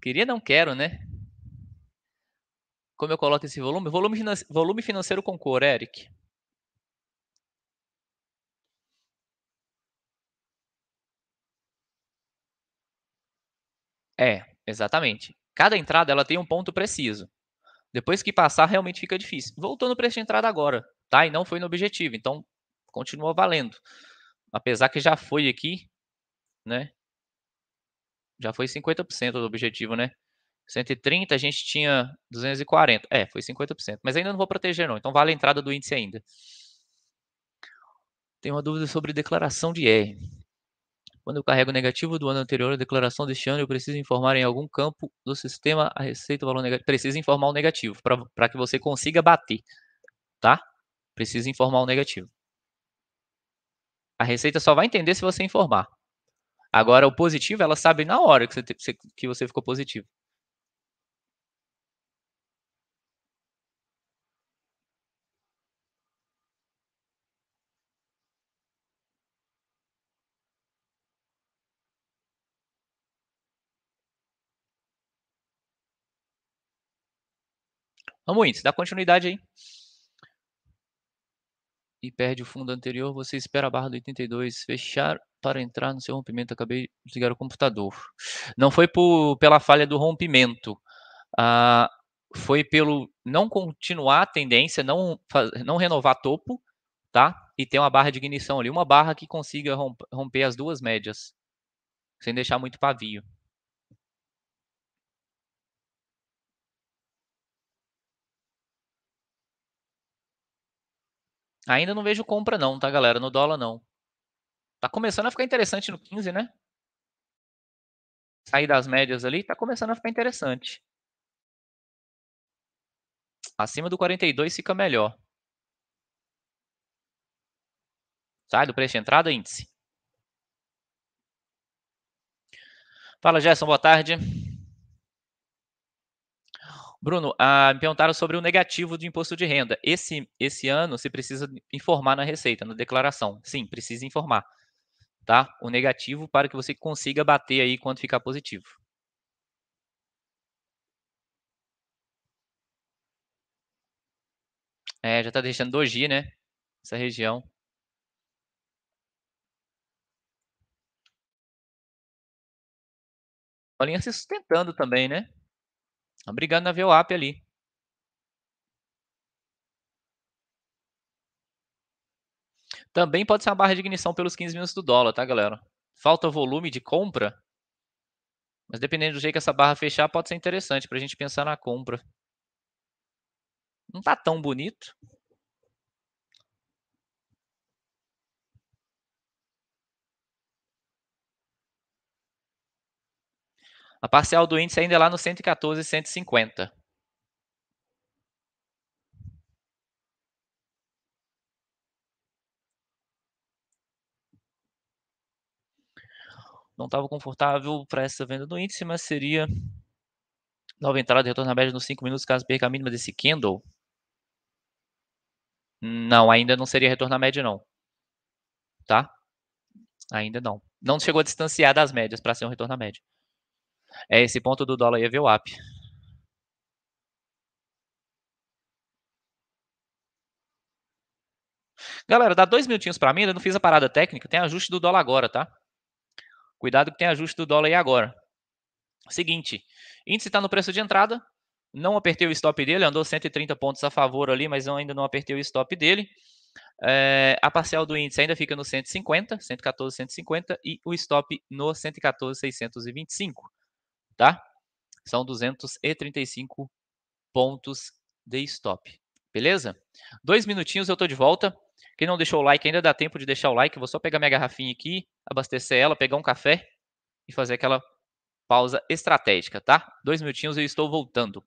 Queria, não quero, né? Como eu coloco esse volume? Volume, volume financeiro com cor, Eric. É, exatamente. Cada entrada ela tem um ponto preciso. Depois que passar, realmente fica difícil. Voltou no preço de entrada agora, tá? E não foi no objetivo, então continua valendo. Apesar que já foi aqui, né? Já foi 50% do objetivo, né? 130, a gente tinha 240. É, foi 50%. Mas ainda não vou proteger, não. Então vale a entrada do índice ainda. Tem uma dúvida sobre declaração de R. Quando eu carrego negativo do ano anterior a declaração deste ano, eu preciso informar em algum campo do sistema a receita o valor negativo. Precisa informar o negativo para que você consiga bater, tá? Precisa informar o negativo. A receita só vai entender se você informar. Agora, o positivo, ela sabe na hora que você, que você ficou positivo. Vamos indo, dá continuidade aí e perde o fundo anterior, você espera a barra do 82 fechar para entrar no seu rompimento. Acabei de ligar o computador. Não foi por, pela falha do rompimento, ah, foi pelo não continuar a tendência, não, não renovar topo, tá? E ter uma barra de ignição ali, uma barra que consiga romper as duas médias, sem deixar muito pavio. Ainda não vejo compra não, tá, galera? No dólar não. Tá começando a ficar interessante no 15, né? Sair das médias ali, tá começando a ficar interessante. Acima do 42 fica melhor. Sai do preço de entrada, índice. Fala, Gerson, boa tarde. Bruno, ah, me perguntaram sobre o negativo do imposto de renda. Esse, esse ano se precisa informar na Receita, na declaração. Sim, precisa informar. Tá? O negativo para que você consiga bater aí quando ficar positivo. É, já está deixando doji, né? Essa região. A linha se sustentando também, né? brigando na VWAP ali. Também pode ser uma barra de ignição pelos 15 minutos do dólar, tá, galera? Falta volume de compra. Mas dependendo do jeito que essa barra fechar, pode ser interessante para a gente pensar na compra. Não tá tão bonito, A parcial do índice ainda é lá no 114, 150. Não estava confortável para essa venda do índice, mas seria nova entrada de retorno na média nos 5 minutos, caso perca a mínima desse candle. Não, ainda não seria retorno à média, não. Tá? Ainda não. Não chegou a distanciar das médias para ser um retorno à média é esse ponto do dólar e ver o up. Galera, dá dois minutinhos para mim, ainda não fiz a parada técnica, tem ajuste do dólar agora, tá? Cuidado que tem ajuste do dólar aí agora. Seguinte, índice está no preço de entrada, não apertei o stop dele, andou 130 pontos a favor ali, mas eu ainda não apertei o stop dele. É, a parcial do índice ainda fica no 150, 114, 150 e o stop no 114, 625 tá? São 235 pontos de stop. Beleza? Dois minutinhos eu tô de volta. Quem não deixou o like ainda dá tempo de deixar o like. Vou só pegar minha garrafinha aqui, abastecer ela, pegar um café e fazer aquela pausa estratégica, tá? Dois minutinhos eu estou voltando.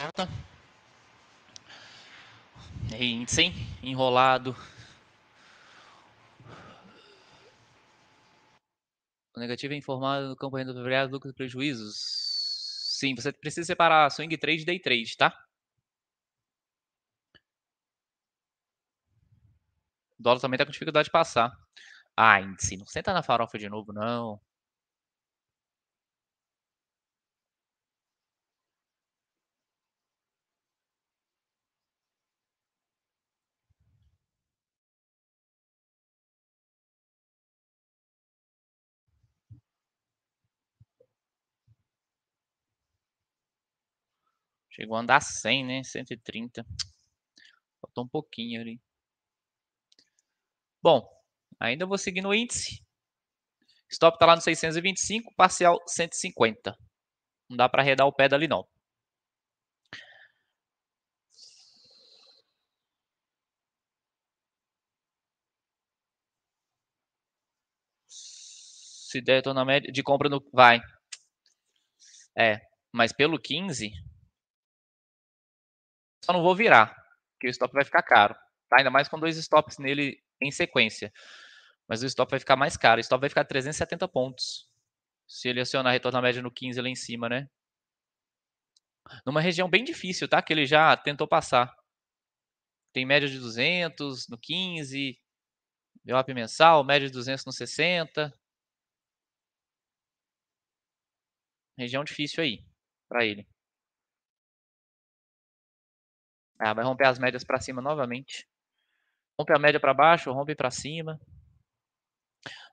carta. Tá. Índice, enrolado. O negativo é informado no campo renda variável, lucros e prejuízos. Sim, você precisa separar swing trade e day trade, tá? O dólar também tá com dificuldade de passar. Ah, índice, não senta na farofa de novo, não. Chegou a andar 100, né? 130. Faltou um pouquinho ali. Bom, ainda vou seguir no índice. Stop tá lá no 625, parcial 150. Não dá para arredar o pé dali, não. Se der, eu tô na média de compra no... Vai. É, mas pelo 15, só não vou virar, porque o stop vai ficar caro. Tá? Ainda mais com dois stops nele em sequência. Mas o stop vai ficar mais caro. O stop vai ficar 370 pontos. Se ele acionar retorno à média no 15 lá em cima, né? Numa região bem difícil, tá? Que ele já tentou passar. Tem média de 200 no 15. VWAP mensal, média de 200 no 60. Região difícil aí para ele. Ah, vai romper as médias para cima novamente. Rompe a média para baixo, rompe para cima.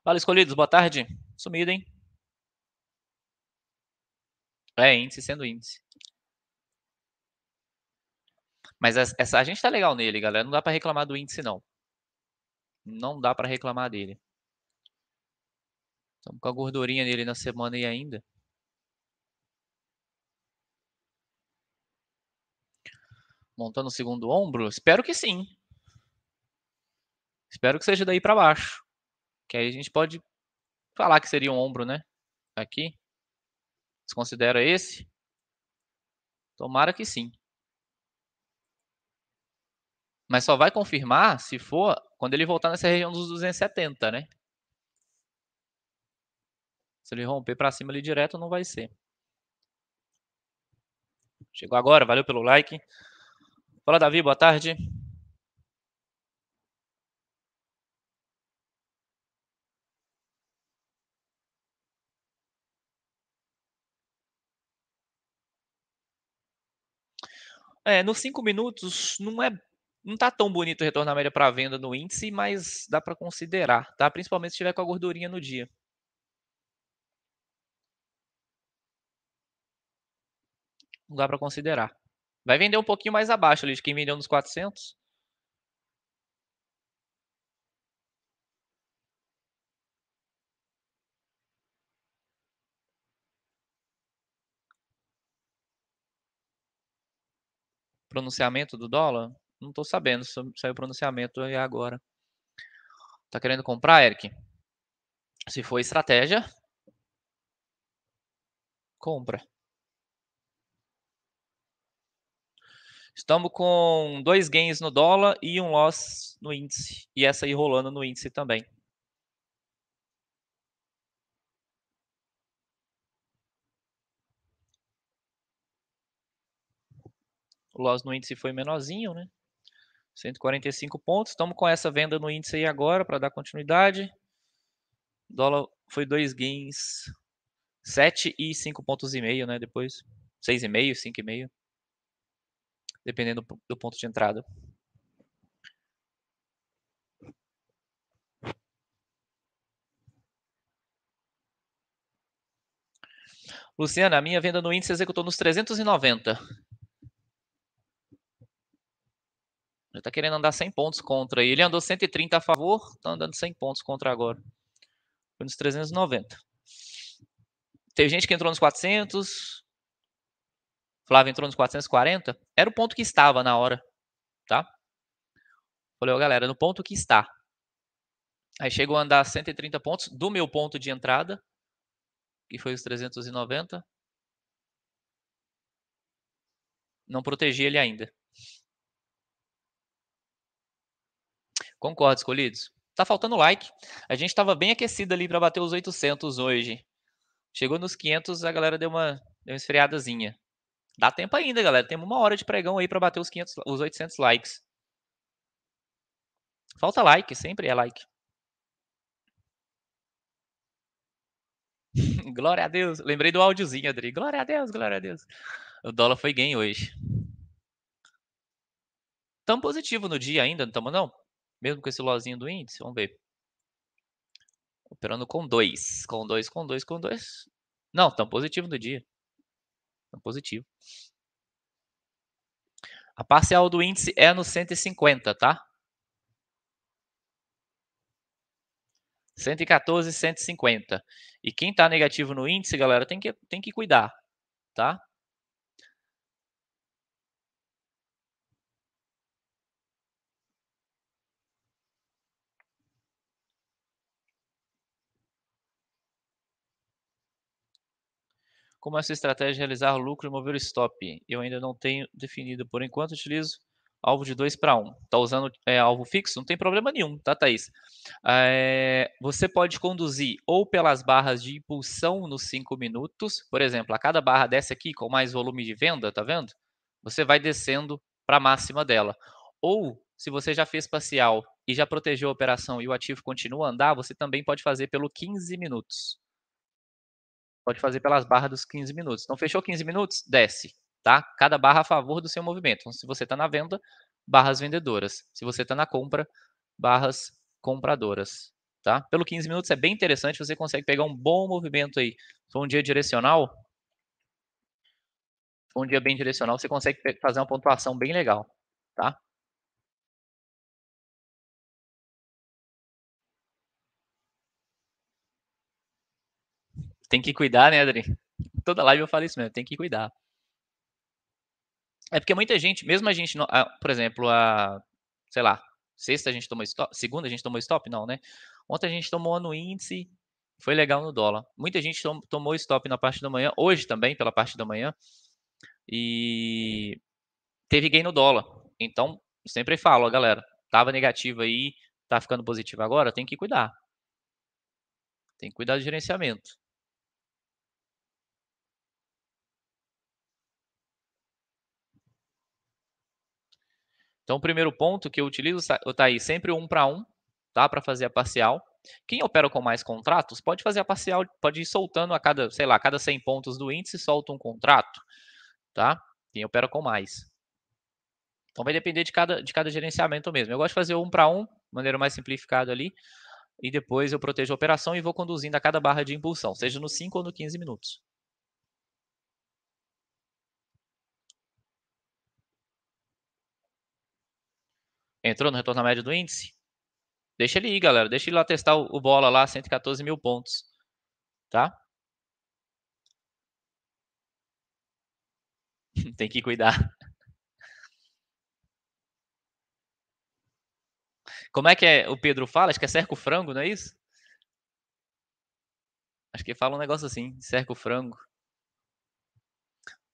Fala, escolhidos. Boa tarde. Sumido, hein? É, índice sendo índice. Mas essa, a gente tá legal nele, galera. Não dá para reclamar do índice, não. Não dá para reclamar dele. Estamos com a gordurinha nele na semana e ainda. montando o segundo ombro? Espero que sim. Espero que seja daí para baixo. Que aí a gente pode falar que seria um ombro, né? Aqui. se considera esse? Tomara que sim. Mas só vai confirmar se for quando ele voltar nessa região dos 270, né? Se ele romper para cima ali direto, não vai ser. Chegou agora, valeu pelo like. Fala, Davi, boa tarde. É, nos cinco minutos não é não tá tão bonito o retorno à média para venda no índice, mas dá para considerar, tá? Principalmente se tiver com a gordurinha no dia. Não dá para considerar. Vai vender um pouquinho mais abaixo ali de quem vendeu nos 400. Pronunciamento do dólar? Não estou sabendo, saiu o pronunciamento aí agora. Tá querendo comprar, Eric? Se for estratégia, compra. Estamos com dois gains no dólar e um loss no índice. E essa aí rolando no índice também. O loss no índice foi menorzinho, né? 145 pontos. Estamos com essa venda no índice aí agora para dar continuidade. O dólar foi dois gains, 7 e 5 pontos e meio, né? Depois 6,5, 5,5 dependendo do ponto de entrada. Luciana, a minha venda no índice executou nos 390. Já está querendo andar 100 pontos contra. ele andou 130 a favor, está andando 100 pontos contra agora. Foi nos 390. Teve gente que entrou nos 400, Flávio entrou nos 440, era o ponto que estava na hora, tá? Falei, ó, galera, no ponto que está. Aí chegou a andar 130 pontos do meu ponto de entrada, que foi os 390. Não protegi ele ainda. Concorda, escolhidos? Tá faltando like. A gente estava bem aquecido ali para bater os 800 hoje. Chegou nos 500, a galera deu uma, deu uma esfriadazinha. Dá tempo ainda, galera. Temos uma hora de pregão aí para bater os, 500, os 800 likes. Falta like, sempre é like. glória a Deus. Lembrei do áudiozinho, Adri. Glória a Deus, glória a Deus. O dólar foi gain hoje. Tão positivo no dia ainda, não estamos não? Mesmo com esse lozinho do índice, vamos ver. Operando com dois, com dois, com dois, com dois. Não, tão positivo no dia positivo. A parcial do índice é no 150, tá? 114, 150. E quem está negativo no índice, galera, tem que, tem que cuidar, tá? como essa estratégia realizar lucro e mover o stop. Eu ainda não tenho definido. Por enquanto, utilizo alvo de 2 para 1. Está usando é, alvo fixo? Não tem problema nenhum, tá, Thaís? É, você pode conduzir ou pelas barras de impulsão nos 5 minutos. Por exemplo, a cada barra dessa aqui, com mais volume de venda, tá vendo? Você vai descendo para a máxima dela. Ou, se você já fez parcial e já protegeu a operação e o ativo continua a andar, você também pode fazer pelo 15 minutos. Pode fazer pelas barras dos 15 minutos. Então, fechou 15 minutos? Desce, tá? Cada barra a favor do seu movimento. Então, se você está na venda, barras vendedoras. Se você está na compra, barras compradoras, tá? Pelo 15 minutos é bem interessante, você consegue pegar um bom movimento aí. Foi um dia direcional, um dia bem direcional, você consegue fazer uma pontuação bem legal, tá? Tem que cuidar, né, Adri? Toda live eu falo isso mesmo, tem que cuidar. É porque muita gente, mesmo a gente, por exemplo, a, sei lá, sexta a gente tomou stop, segunda a gente tomou stop, não, né? Ontem a gente tomou no índice, foi legal no dólar. Muita gente tomou stop na parte da manhã, hoje também pela parte da manhã, e teve gain no dólar. Então, sempre falo, ó, galera, tava negativo aí, tá ficando positivo agora, tem que cuidar. Tem que cuidar do gerenciamento. Então, o primeiro ponto que eu utilizo, tá aí, sempre um para um, tá? Para fazer a parcial. Quem opera com mais contratos pode fazer a parcial, pode ir soltando a cada, sei lá, a cada 100 pontos do índice, solta um contrato, tá? Quem opera com mais. Então, vai depender de cada, de cada gerenciamento mesmo. Eu gosto de fazer um para um, maneira mais simplificada ali, e depois eu protejo a operação e vou conduzindo a cada barra de impulsão, seja no 5 ou no 15 minutos. Entrou no retorno à média do índice? Deixa ele ir, galera. Deixa ele lá testar o bola lá, 114 mil pontos. Tá? Tem que cuidar. Como é que é, o Pedro fala? Acho que é cerco frango, não é isso? Acho que fala um negócio assim, cerco frango.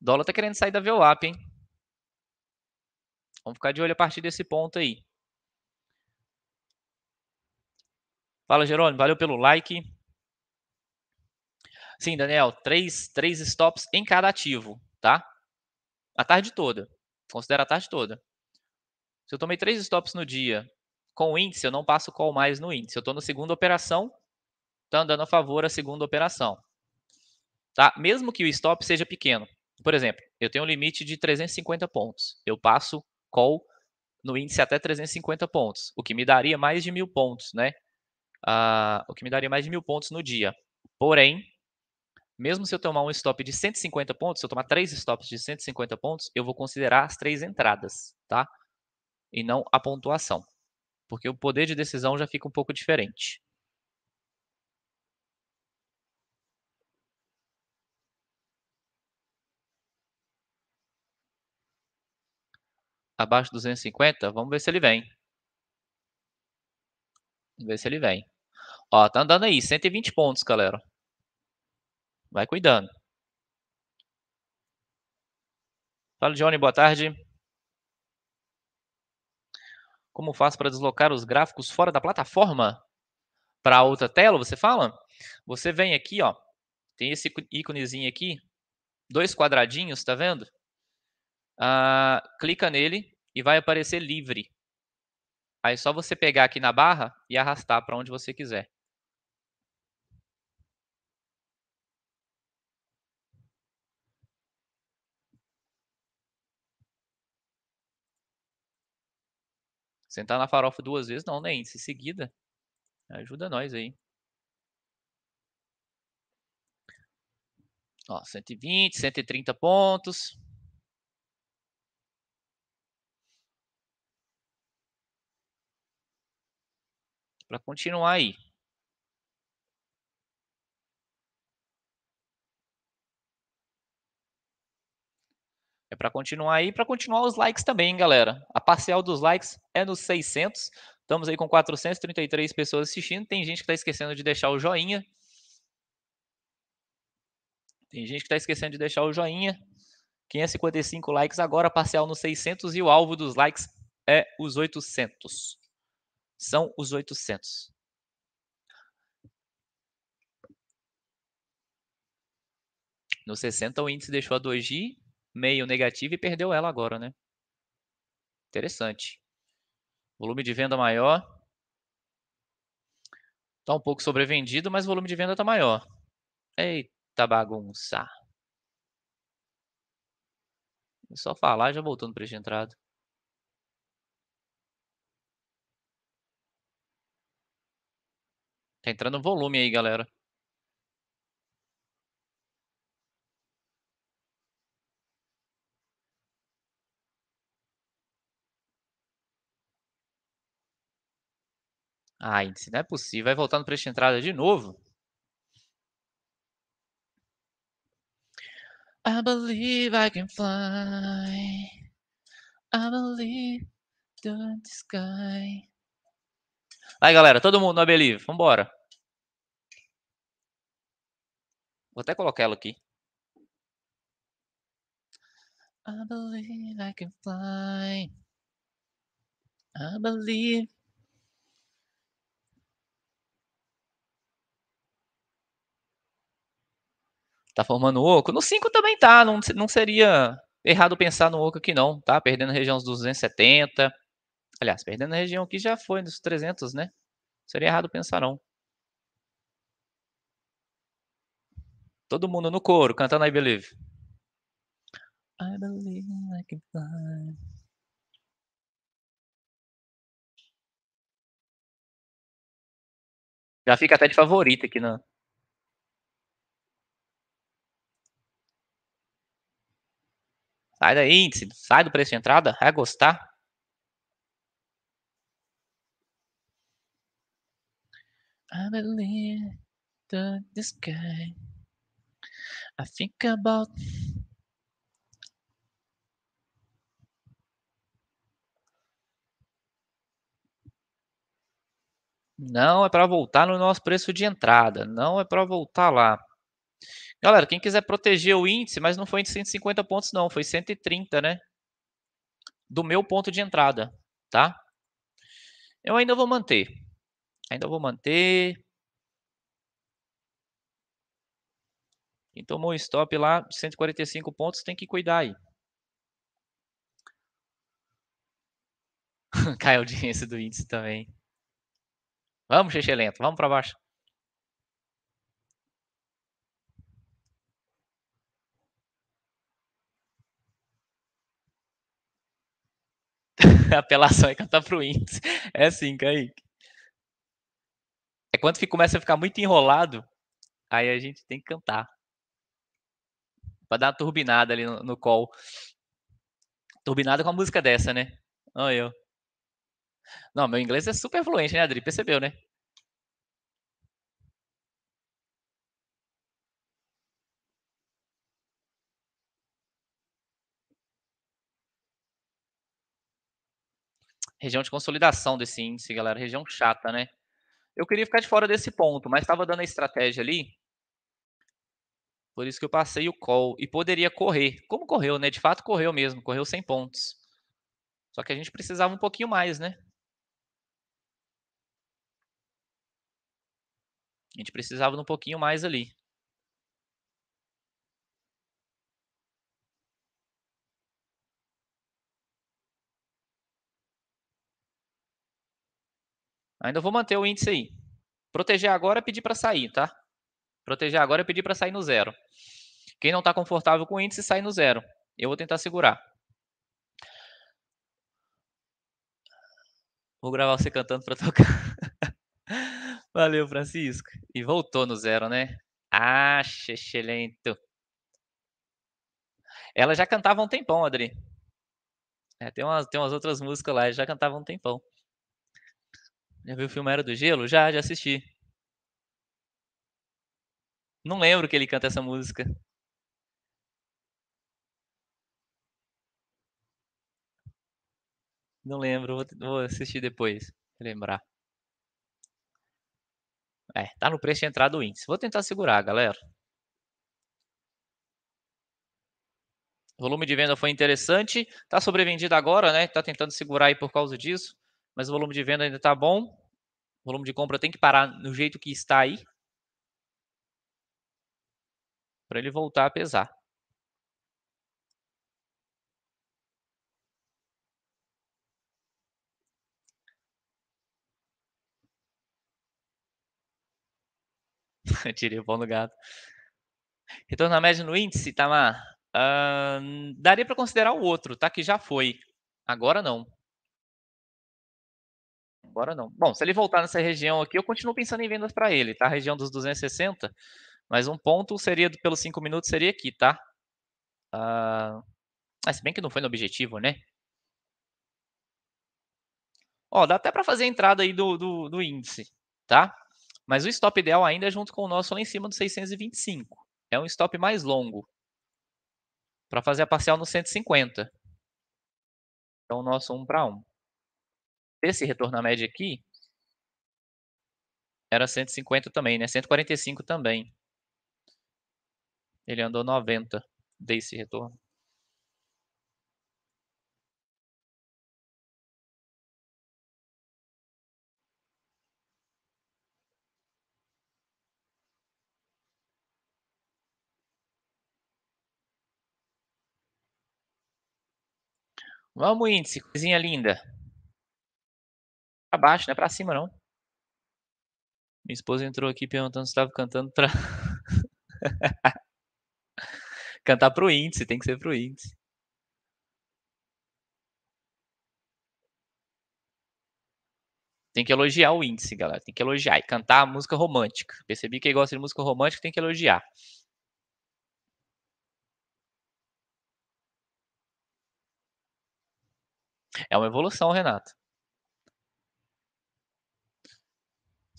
O dólar tá querendo sair da VWAP, hein? Vamos ficar de olho a partir desse ponto aí. Fala, Jerônimo. Valeu pelo like. Sim, Daniel, três, três stops em cada ativo, tá? A tarde toda. Considera a tarde toda. Se eu tomei três stops no dia com o índice, eu não passo qual mais no índice. Eu estou na segunda operação, está andando a favor a segunda operação. Tá? Mesmo que o stop seja pequeno. Por exemplo, eu tenho um limite de 350 pontos. Eu passo call no índice até 350 pontos, o que me daria mais de mil pontos, né? Uh, o que me daria mais de mil pontos no dia. Porém, mesmo se eu tomar um stop de 150 pontos, se eu tomar três stops de 150 pontos, eu vou considerar as três entradas, tá? E não a pontuação. Porque o poder de decisão já fica um pouco diferente. abaixo de 250, vamos ver se ele vem. Vamos ver se ele vem. Ó, tá andando aí, 120 pontos, galera. Vai cuidando. Fala, Johnny, boa tarde. Como faço para deslocar os gráficos fora da plataforma? Para outra tela, você fala? Você vem aqui, ó. Tem esse íconezinho aqui. Dois quadradinhos, tá vendo? uh, clica nele e vai aparecer livre. Aí é só você pegar aqui na barra e arrastar para onde você quiser. Sentar na farofa duas vezes não, nem né, se seguida. Ajuda nós aí. Ó, 120, 130 pontos. para continuar aí. É para continuar aí, para continuar os likes também, hein, galera. A parcial dos likes é nos 600. Estamos aí com 433 pessoas assistindo. Tem gente que está esquecendo de deixar o joinha. Tem gente que está esquecendo de deixar o joinha. 555 likes agora, parcial nos 600 e o alvo dos likes é os 800 são os 800. No 60, o índice deixou a G meio negativo e perdeu ela agora, né? Interessante. Volume de venda maior. Está um pouco sobrevendido, mas o volume de venda está maior. Eita bagunça. É só falar já voltando para preço de entrada. Tá entrando volume aí, galera. Ah, se não é possível. Vai voltando para esta entrada de novo. I believe I can fly. I believe the sky. Vai, galera, todo mundo na Believe, vambora. Vou até colocar ela aqui. I believe I can fly. I believe. Tá formando oco? No 5 também tá. Não, não seria errado pensar no oco aqui, não. Tá perdendo a região dos 270. Aliás, perdendo a região aqui já foi dos 300, né? Seria errado pensar não. Todo mundo no coro, cantando I Believe. I believe I can fly. Já fica até de favorita aqui na, né? Sai daí, índice. Sai do preço de entrada. Vai gostar. I believe the, sky. I think about. Não é para voltar no nosso preço de entrada. Não é para voltar lá. Galera, quem quiser proteger o índice, mas não foi de 150 pontos, não. Foi 130, né? Do meu ponto de entrada, tá? Eu ainda vou manter. Ainda vou manter. Quem tomou um stop lá, 145 pontos, tem que cuidar aí. Cai a audiência do índice também. Vamos, xixi lento, vamos para baixo. A apelação é cantar pro índice. É sim, Kaique. É quando fica, começa a ficar muito enrolado, aí a gente tem que cantar. Pra dar uma turbinada ali no, no call. Turbinada com uma música dessa, né? Olha eu. Não, meu inglês é super fluente, né, Adri? Percebeu, né? região de consolidação desse índice, galera. Região chata, né? Eu queria ficar de fora desse ponto, mas estava dando a estratégia ali. Por isso que eu passei o call e poderia correr. Como correu, né? De fato correu mesmo, correu 100 pontos. Só que a gente precisava um pouquinho mais, né? A gente precisava de um pouquinho mais ali. Ainda vou manter o índice aí. Proteger agora é pedir para sair, tá? Proteger agora é pedir para sair no zero. Quem não está confortável com o índice, sai no zero. Eu vou tentar segurar. Vou gravar você cantando para tocar. Valeu, Francisco. E voltou no zero, né? Ah, excelente. Ela já cantava um tempão, Adri. É, tem, umas, tem umas outras músicas lá, já cantava um tempão. Já viu o filme Era do Gelo? Já, já assisti. Não lembro que ele canta essa música. Não lembro, vou, vou assistir depois, lembrar. É, tá no preço de entrada do índice. Vou tentar segurar, galera. O volume de venda foi interessante, tá sobrevendido agora, né? Tá tentando segurar aí por causa disso mas o volume de venda ainda está bom. O volume de compra tem que parar no jeito que está aí para ele voltar a pesar. Tirei o pão do gato. Retorno à média no índice, Tamar. Uh, daria para considerar o outro, tá? Que já foi. Agora não agora não. Bom, se ele voltar nessa região aqui, eu continuo pensando em vendas para ele, tá? A região dos 260, mas um ponto seria, pelos 5 minutos, seria aqui, tá? Ah, se bem que não foi no objetivo, né? Ó, dá até para fazer a entrada aí do, do, do, índice, tá? Mas o stop ideal ainda é junto com o nosso lá em cima do 625. É um stop mais longo para fazer a parcial no 150. Então, o nosso 1 para 1 esse retorno à média aqui era 150 também, né? 145 também. Ele andou 90 desse retorno. Vamos, índice, coisinha linda. Pra baixo, não é pra cima, não. Minha esposa entrou aqui perguntando se tava cantando pra. Cantar pro índice, tem que ser pro índice. Tem que elogiar o índice, galera. Tem que elogiar e cantar música romântica. Percebi que quem gosta de música romântica tem que elogiar. É uma evolução, Renato.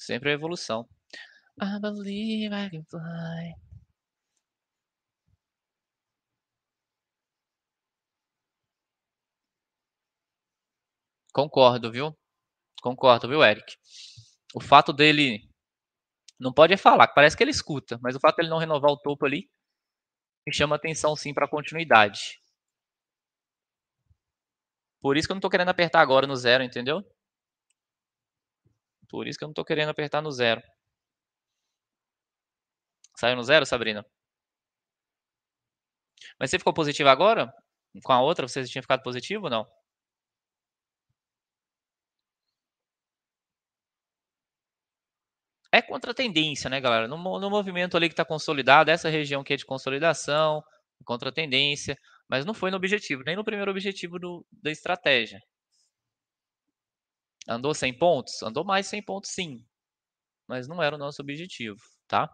Sempre a evolução. I believe I can fly. Concordo, viu? Concordo, viu, Eric? O fato dele. Não pode falar, parece que ele escuta, mas o fato dele não renovar o topo ali me chama atenção sim para a continuidade. Por isso que eu não estou querendo apertar agora no zero, entendeu? Por isso que eu não estou querendo apertar no zero. Saiu no zero, Sabrina? Mas você ficou positivo agora? Com a outra, você tinha ficado positivo ou não? É contra a tendência, né, galera? No, no movimento ali que está consolidado, essa região que é de consolidação, contra a tendência, mas não foi no objetivo, nem no primeiro objetivo do, da estratégia. Andou 100 pontos? Andou mais 100 pontos, sim. Mas não era o nosso objetivo, tá?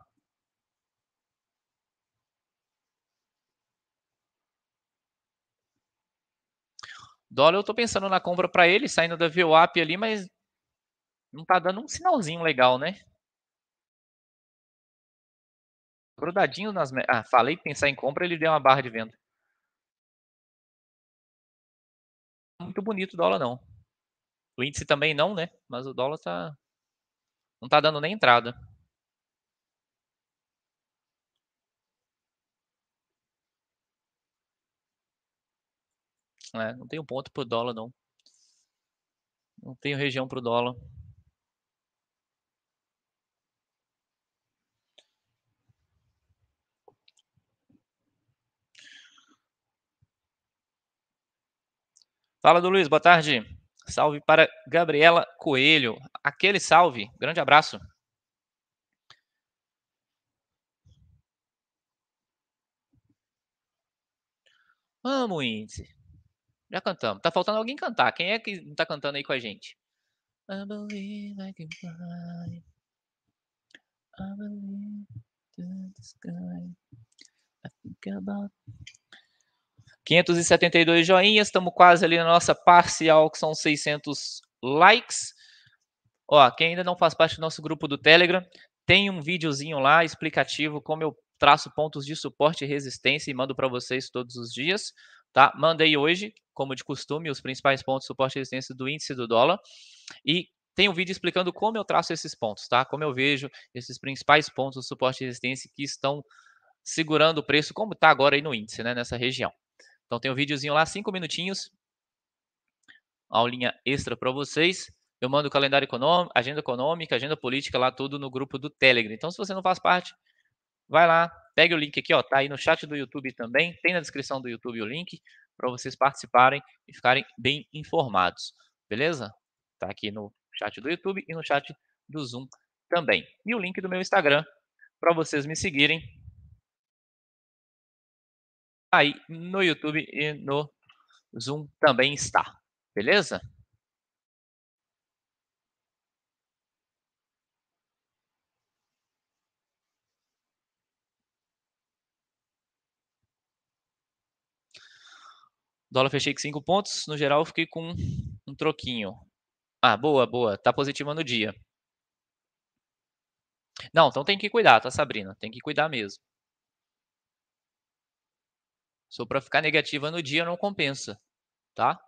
Dólar, eu estou pensando na compra para ele, saindo da VWAP ali, mas não está dando um sinalzinho legal, né? Grudadinho nas. Ah, falei pensar em compra, ele deu uma barra de venda. Muito bonito o dólar, não. O índice também não, né? Mas o dólar tá não tá dando nem entrada. É, não tenho ponto pro dólar não. Não tenho região pro dólar. Fala do Luiz, boa tarde. Salve para Gabriela Coelho. Aquele salve. Grande abraço. Vamos, índice. Já cantamos. Tá faltando alguém cantar. Quem é que não tá cantando aí com a gente? I believe I can fly. I believe to the sky. I think about 572 joinhas, estamos quase ali na nossa parcial, que são 600 likes. Ó, quem ainda não faz parte do nosso grupo do Telegram, tem um videozinho lá explicativo como eu traço pontos de suporte e resistência e mando para vocês todos os dias, tá? Mandei hoje, como de costume, os principais pontos de suporte e resistência do índice do dólar. E tem um vídeo explicando como eu traço esses pontos, tá? Como eu vejo esses principais pontos de suporte e resistência que estão segurando o preço como está agora aí no índice, né, nessa região. Então tem um videozinho lá, cinco minutinhos, aulinha extra para vocês. Eu mando o calendário econômico, agenda econômica, agenda política lá tudo no grupo do Telegram. Então se você não faz parte, vai lá, pegue o link aqui, ó, tá aí no chat do YouTube também, tem na descrição do YouTube o link para vocês participarem e ficarem bem informados. Beleza? Tá aqui no chat do YouTube e no chat do Zoom também. E o link do meu Instagram para vocês me seguirem aí no YouTube e no Zoom também está. Beleza? Dólar fechei com 5 pontos. No geral, fiquei com um troquinho. Ah, boa, boa. Tá positiva no dia. Não, então tem que cuidar, tá, Sabrina? Tem que cuidar mesmo. Só para ficar negativa no dia não compensa, tá?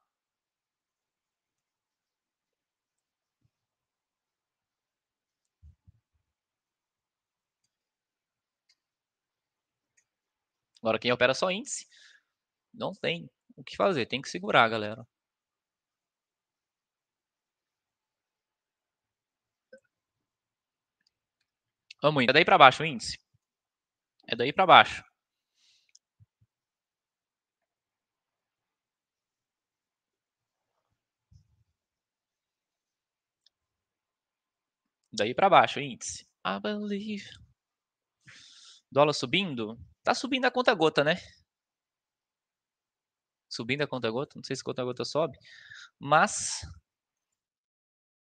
Agora, quem opera só índice, não tem o que fazer, tem que segurar, galera. Vamos É daí para baixo o índice. É daí para baixo. Daí para baixo, índice. I ah, believe. Dólar subindo? Tá subindo a conta gota, né? Subindo a conta gota, não sei se a conta gota sobe, mas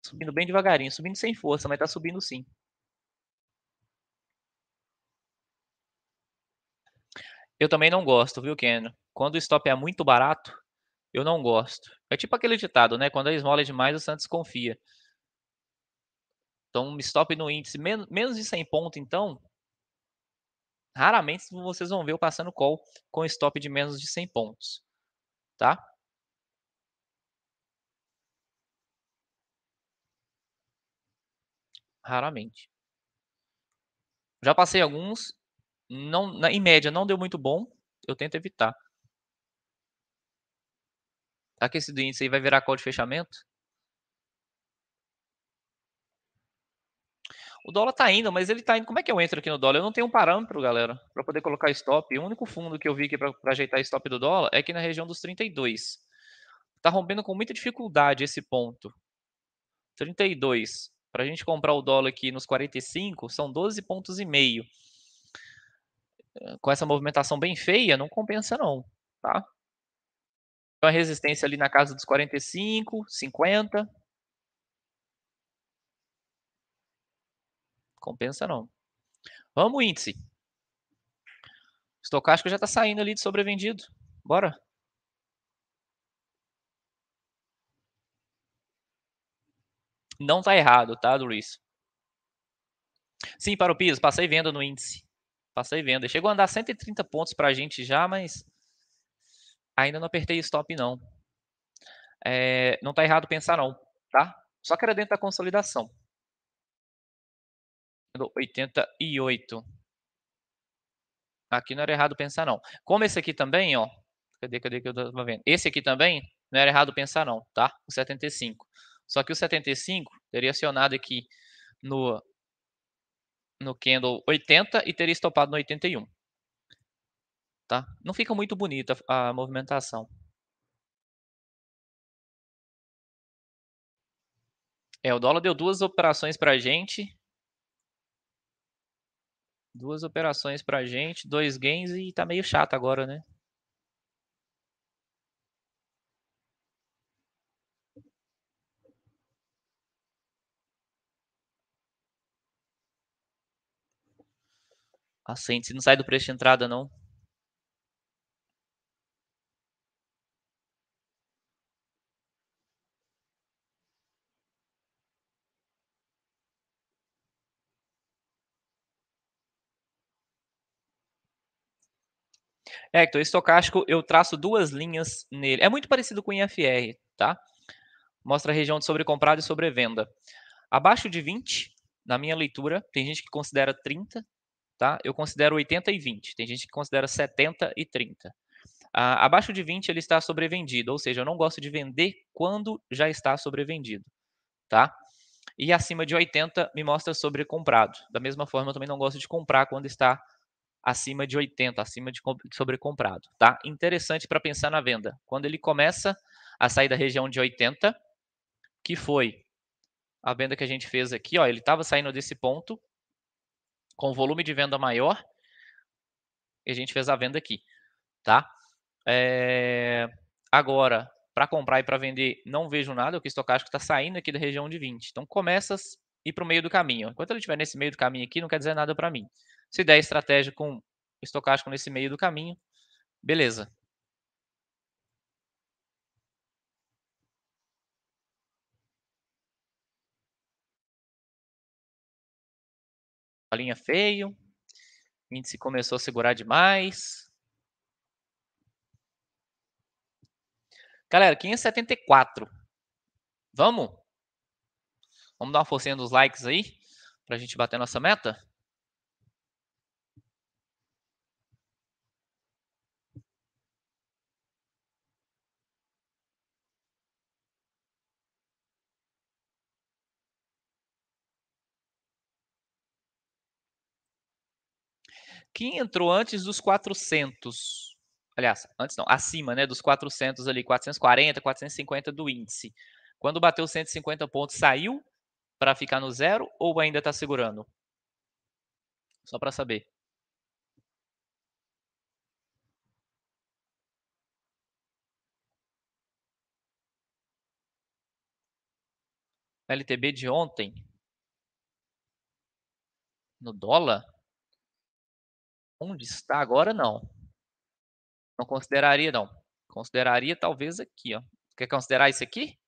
subindo bem devagarinho, subindo sem força, mas tá subindo sim. Eu também não gosto, viu, Ken? Quando o stop é muito barato, eu não gosto. É tipo aquele ditado, né? Quando a esmola é demais, o Santos confia. Então, um stop no índice men menos de 100 pontos, então, raramente vocês vão ver eu passando call com stop de menos de 100 pontos, tá? Raramente. Já passei alguns, não, na, em média não deu muito bom, eu tento evitar. Aqui esse índice aí vai virar call de fechamento? O dólar tá indo, mas ele tá indo. Como é que eu entro aqui no dólar? Eu não tenho um parâmetro, galera, para poder colocar stop. O único fundo que eu vi aqui é para ajeitar stop do dólar é aqui na região dos 32. Tá rompendo com muita dificuldade esse ponto. 32. Para a gente comprar o dólar aqui nos 45, são 12 pontos e meio. Com essa movimentação bem feia, não compensa não, tá? Então a resistência ali na casa dos 45, 50, Compensa não. Vamos, índice. Estocástico já está saindo ali de sobrevendido. Bora. Não tá errado, tá, Luiz? Sim, para o piso, passei venda no índice. Passei venda. Chegou a andar 130 pontos para a gente já, mas ainda não apertei stop, não. É, não tá errado pensar, não, tá? Só que era dentro da consolidação. 88. Aqui não era errado pensar, não. Como esse aqui também, ó. Cadê, cadê que eu tava vendo? Esse aqui também não era errado pensar, não, tá? O 75. Só que o 75 teria acionado aqui no, no candle 80 e teria estopado no 81. Tá? Não fica muito bonita a movimentação. É, o dólar deu duas operações para a gente Duas operações pra gente, dois gains e tá meio chato agora, né? A Saints não sai do preço de entrada, não. Hector, estocástico, eu traço duas linhas nele. É muito parecido com o IFR, tá? Mostra a região de sobrecomprado e sobrevenda. Abaixo de 20, na minha leitura, tem gente que considera 30, tá? Eu considero 80 e 20. Tem gente que considera 70 e 30. Ah, abaixo de 20 ele está sobrevendido, ou seja, eu não gosto de vender quando já está sobrevendido, tá? E acima de 80 me mostra sobrecomprado. Da mesma forma, eu também não gosto de comprar quando está acima de 80, acima de sobrecomprado, tá? Interessante para pensar na venda. Quando ele começa a sair da região de 80, que foi a venda que a gente fez aqui, ó, ele estava saindo desse ponto com volume de venda maior e a gente fez a venda aqui, tá? É... Agora, para comprar e para vender, não vejo nada, o que estocástico está saindo aqui da região de 20. Então começa ir para o meio do caminho. Enquanto ele estiver nesse meio do caminho aqui, não quer dizer nada para mim. Se der estratégia com estocástico nesse meio do caminho, beleza. A linha feio, o índice começou a segurar demais. Galera, 574. Vamos? Vamos dar uma forcinha nos likes aí para a gente bater nossa meta? Quem entrou antes dos 400? Aliás, antes não, acima né, dos 400 ali, 440, 450 do índice. Quando bateu 150 pontos, saiu para ficar no zero ou ainda está segurando? Só para saber. LTB de ontem no dólar onde está agora, não. Não consideraria, não. Consideraria talvez aqui, ó. Quer considerar isso aqui?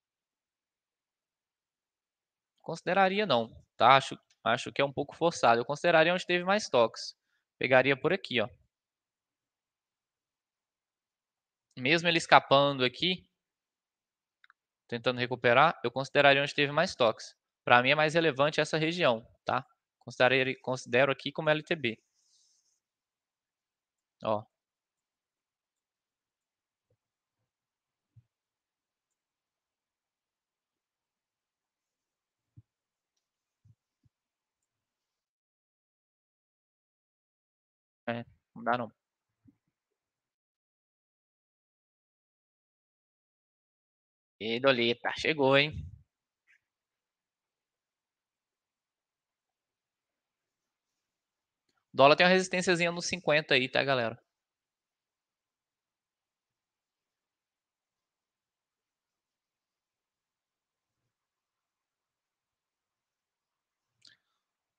Consideraria não, tá? Acho, acho que é um pouco forçado. Eu consideraria onde teve mais toques. Pegaria por aqui, ó. Mesmo ele escapando aqui, tentando recuperar, eu consideraria onde teve mais toques. Para mim é mais relevante essa região, tá? Considero, considero aqui como LTB. Ó. É, não dá não. E Dolita, chegou, hein? dólar tem uma resistênciazinha nos 50 aí, tá, galera?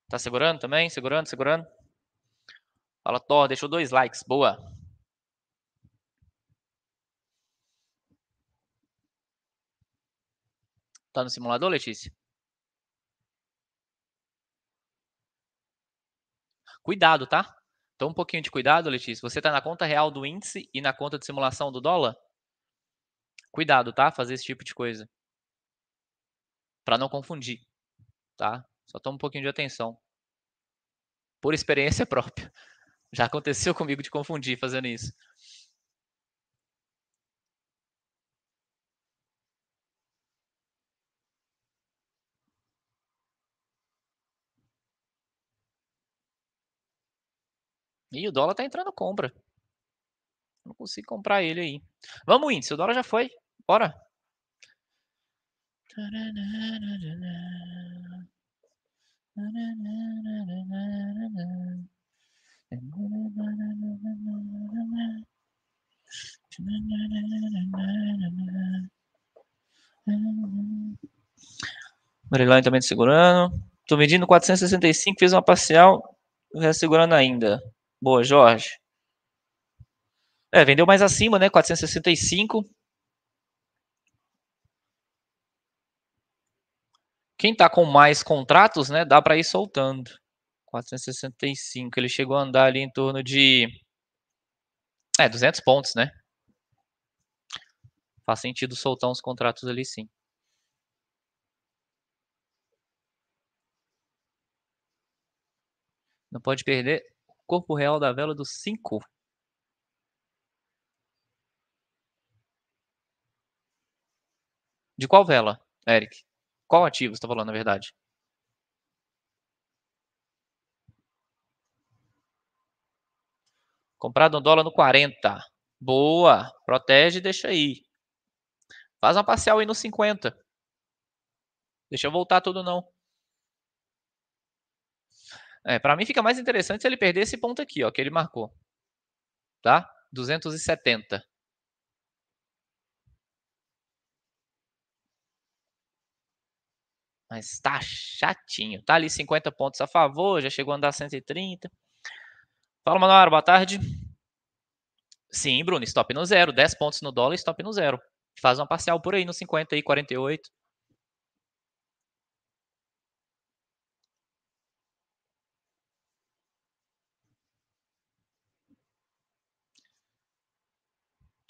Tá segurando também? Segurando, segurando. Fala, Thor, deixou dois likes. Boa. Tá no simulador, Letícia? Cuidado, tá? Então, um pouquinho de cuidado, Letícia. Você está na conta real do índice e na conta de simulação do dólar? Cuidado, tá? Fazer esse tipo de coisa. Para não confundir, tá? Só toma um pouquinho de atenção. Por experiência própria. Já aconteceu comigo de confundir fazendo isso. E o dólar está entrando compra. Não consigo comprar ele aí. Vamos, índice. O dólar já foi. Bora. Marilão também segurando. Estou medindo 465, fiz uma parcial, segurando ainda. Boa, Jorge. É, vendeu mais acima, né? 465. Quem tá com mais contratos, né? Dá para ir soltando. 465. Ele chegou a andar ali em torno de. É, 200 pontos, né? Faz sentido soltar uns contratos ali sim. Não pode perder corpo real da vela do 5. De qual vela, Eric? Qual ativo você está falando, na verdade? Comprado um dólar no 40. Boa. Protege e deixa aí. Faz uma parcial aí no 50. Deixa eu voltar tudo não. É, para mim fica mais interessante se ele perder esse ponto aqui, ó, que ele marcou. Tá? 270. Mas tá chatinho. Tá ali 50 pontos a favor, já chegou a andar 130. Fala, Manoel, boa tarde. Sim, Bruno, stop no zero. 10 pontos no dólar, stop no zero. Faz uma parcial por aí no 50 e 48.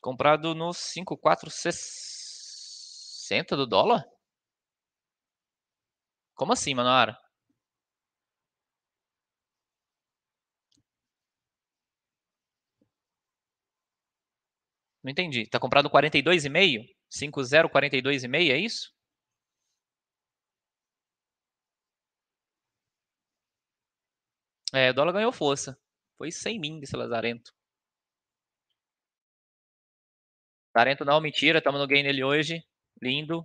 Comprado no 5,460 do dólar? Como assim, Manoara? Não entendi. Tá comprado 42,5? 5042,5 é isso? É, o dólar ganhou força. Foi sem mim, esse lazarento. Tarento não, mentira, estamos no game dele hoje. Lindo.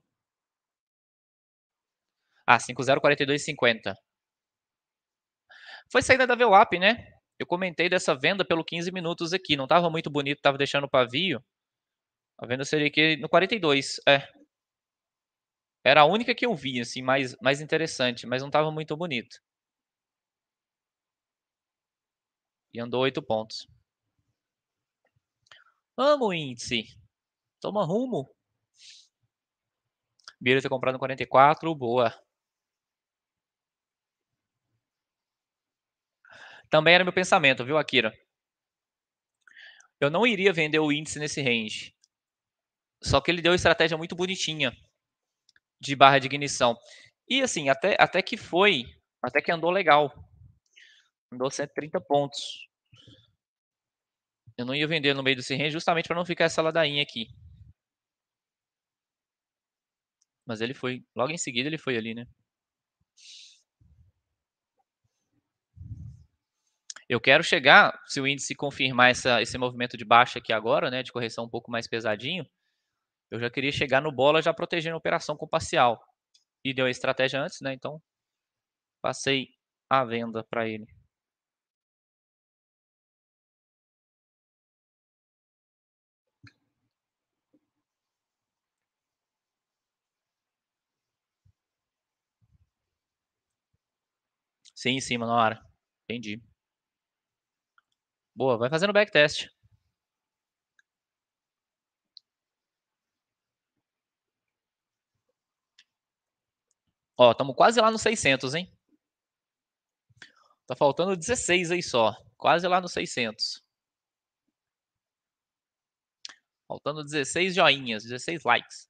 Ah, 5042,50. Foi saída da VWAP, né? Eu comentei dessa venda pelo 15 minutos aqui. Não estava muito bonito, estava deixando o pavio. A venda seria aqui no 42, é. Era a única que eu vi, assim, mais, mais interessante, mas não estava muito bonito. E andou 8 pontos. Amo o índice. Toma rumo. Bira ter comprado 44, boa. Também era meu pensamento, viu, Akira? Eu não iria vender o índice nesse range. Só que ele deu uma estratégia muito bonitinha de barra de ignição. E assim, até, até que foi, até que andou legal. Andou 130 pontos. Eu não ia vender no meio desse range justamente para não ficar essa ladainha aqui. Mas ele foi. Logo em seguida ele foi ali, né? Eu quero chegar, se o índice confirmar essa, esse movimento de baixa aqui agora, né, de correção um pouco mais pesadinho, eu já queria chegar no bola já protegendo a operação com parcial. E deu a estratégia antes, né? Então, passei a venda para ele. Sim, em cima, na hora. Entendi. Boa, vai fazendo backtest. Ó, estamos quase lá nos 600, hein? Tá faltando 16 aí só. Quase lá nos 600. Faltando 16 joinhas, 16 likes.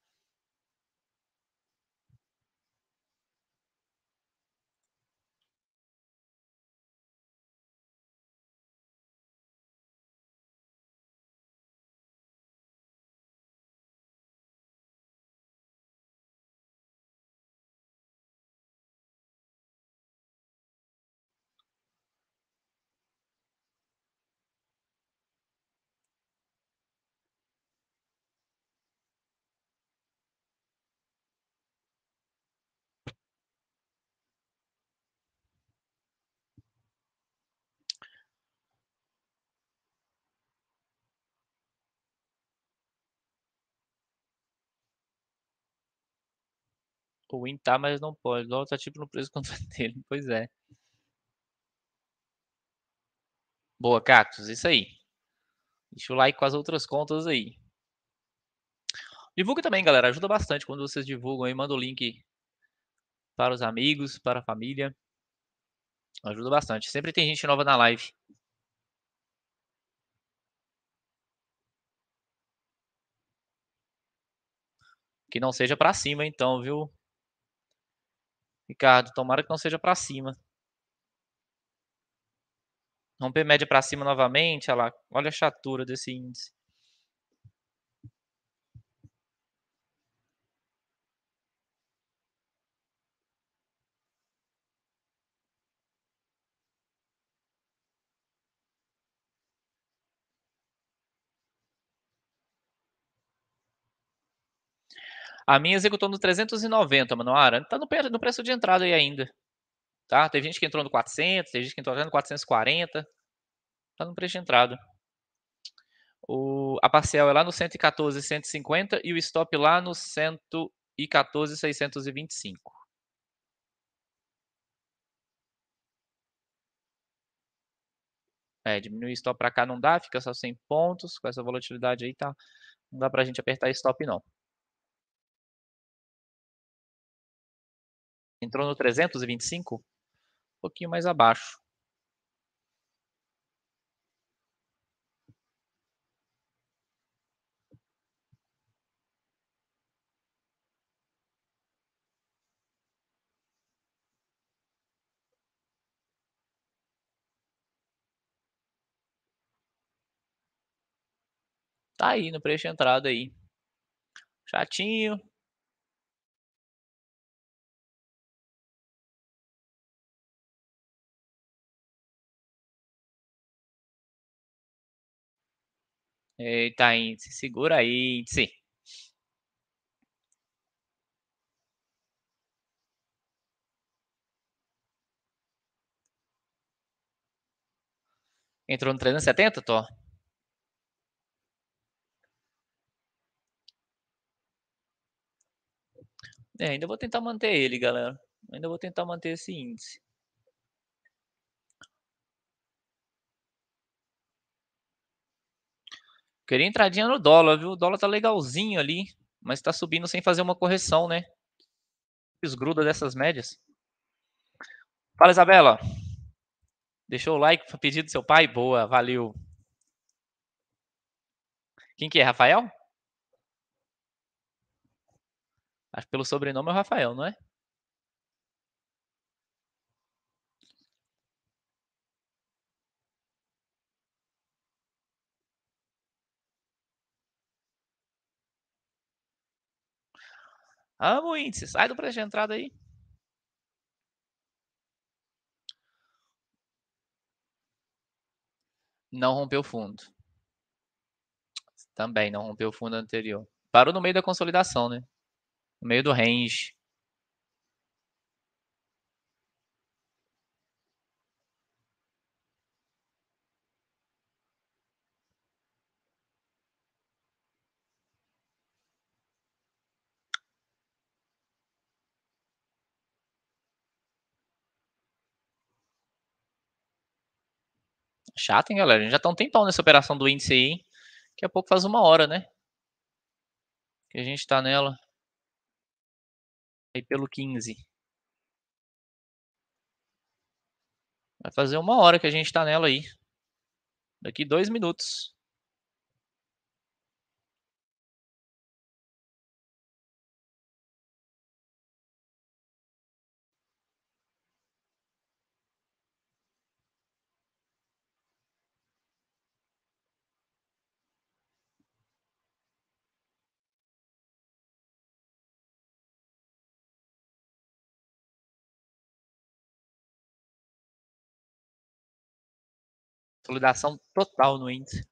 O Win tá, mas não pode. LOL tá tipo no preço contra dele. Pois é. Boa, Cactus. Isso aí. Deixa o like com as outras contas aí. Divulga também, galera. Ajuda bastante quando vocês divulgam aí. Manda o link para os amigos, para a família. Ajuda bastante. Sempre tem gente nova na live. Que não seja para cima, então, viu? Ricardo, tomara que não seja para cima. Romper média para cima novamente, olha lá, olha a chatura desse índice. A minha executou no 390, Manoara. Tá no, no preço de entrada aí ainda. Tá? Tem gente que entrou no 400, tem gente que entrou no 440. Tá no preço de entrada. O, a parcial é lá no 114, 150 e o stop lá no 114, 625. É, diminuir o stop para cá não dá, fica só 100 pontos. Com essa volatilidade aí, tá? Não dá para a gente apertar stop, não. Entrou no 325? Um pouquinho mais abaixo. Tá aí no preço de entrada aí. Chatinho, Eita, índice, segura aí, índice. Entrou no 370, Tó? É, ainda vou tentar manter ele, galera. Ainda vou tentar manter esse índice. Queria entradinha no dólar, viu? O dólar tá legalzinho ali, mas tá subindo sem fazer uma correção, né? Esgruda dessas médias. Fala, Isabela. Deixou o like para pedido do seu pai? Boa, valeu. Quem que é, Rafael? Acho que pelo sobrenome é o Rafael, não é? Amo o índice. Sai do preço de entrada aí. Não rompeu o fundo. Também não rompeu o fundo anterior. Parou no meio da consolidação, né? No meio do range. Chato, hein, galera? A gente já tá um tempão nessa operação do índice aí, hein? Daqui a pouco faz uma hora, né? Que a gente tá nela. Aí pelo 15. Vai fazer uma hora que a gente tá nela aí. Daqui dois minutos. Consolidação total no índice.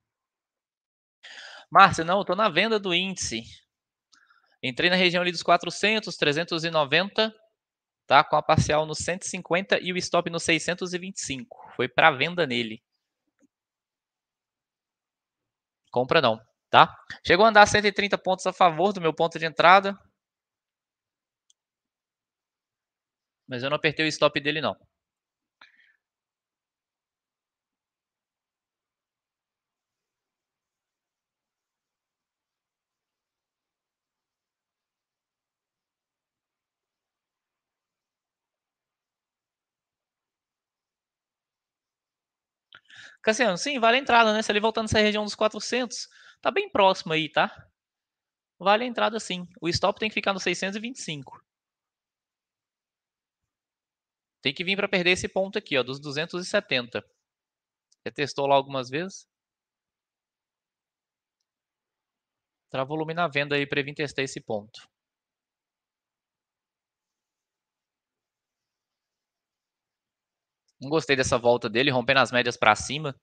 Márcio, não, estou na venda do índice. Entrei na região ali dos 400, 390, tá? Com a parcial no 150 e o stop no 625. Foi para venda nele. Compra não, tá? Chegou a andar 130 pontos a favor do meu ponto de entrada. Mas eu não apertei o stop dele não. Cassiano, sim, vale a entrada, né? Se ele voltar nessa região dos 400, tá bem próximo aí, tá? Vale a entrada sim. O stop tem que ficar no 625. Tem que vir para perder esse ponto aqui, ó, dos 270. Já testou lá algumas vezes? Traz volume na venda aí para vir testar esse ponto. Não gostei dessa volta dele, rompendo as médias para cima.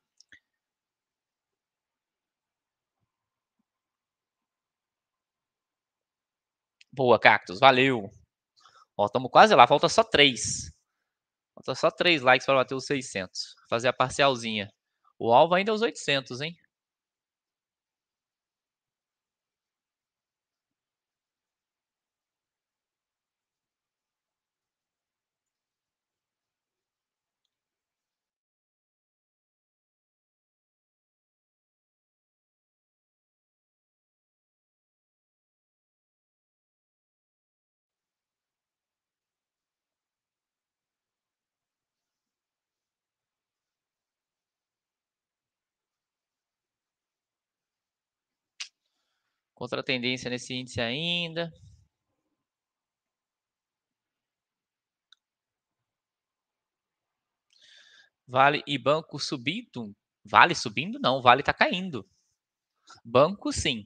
Boa, Cactus, valeu. Ó, estamos quase lá, falta só três. Falta só três likes para bater os 600. Fazer a parcialzinha. O alvo ainda é os 800, hein? Contra tendência nesse índice ainda. Vale e banco subindo? Vale subindo? Não, vale está caindo. Banco sim.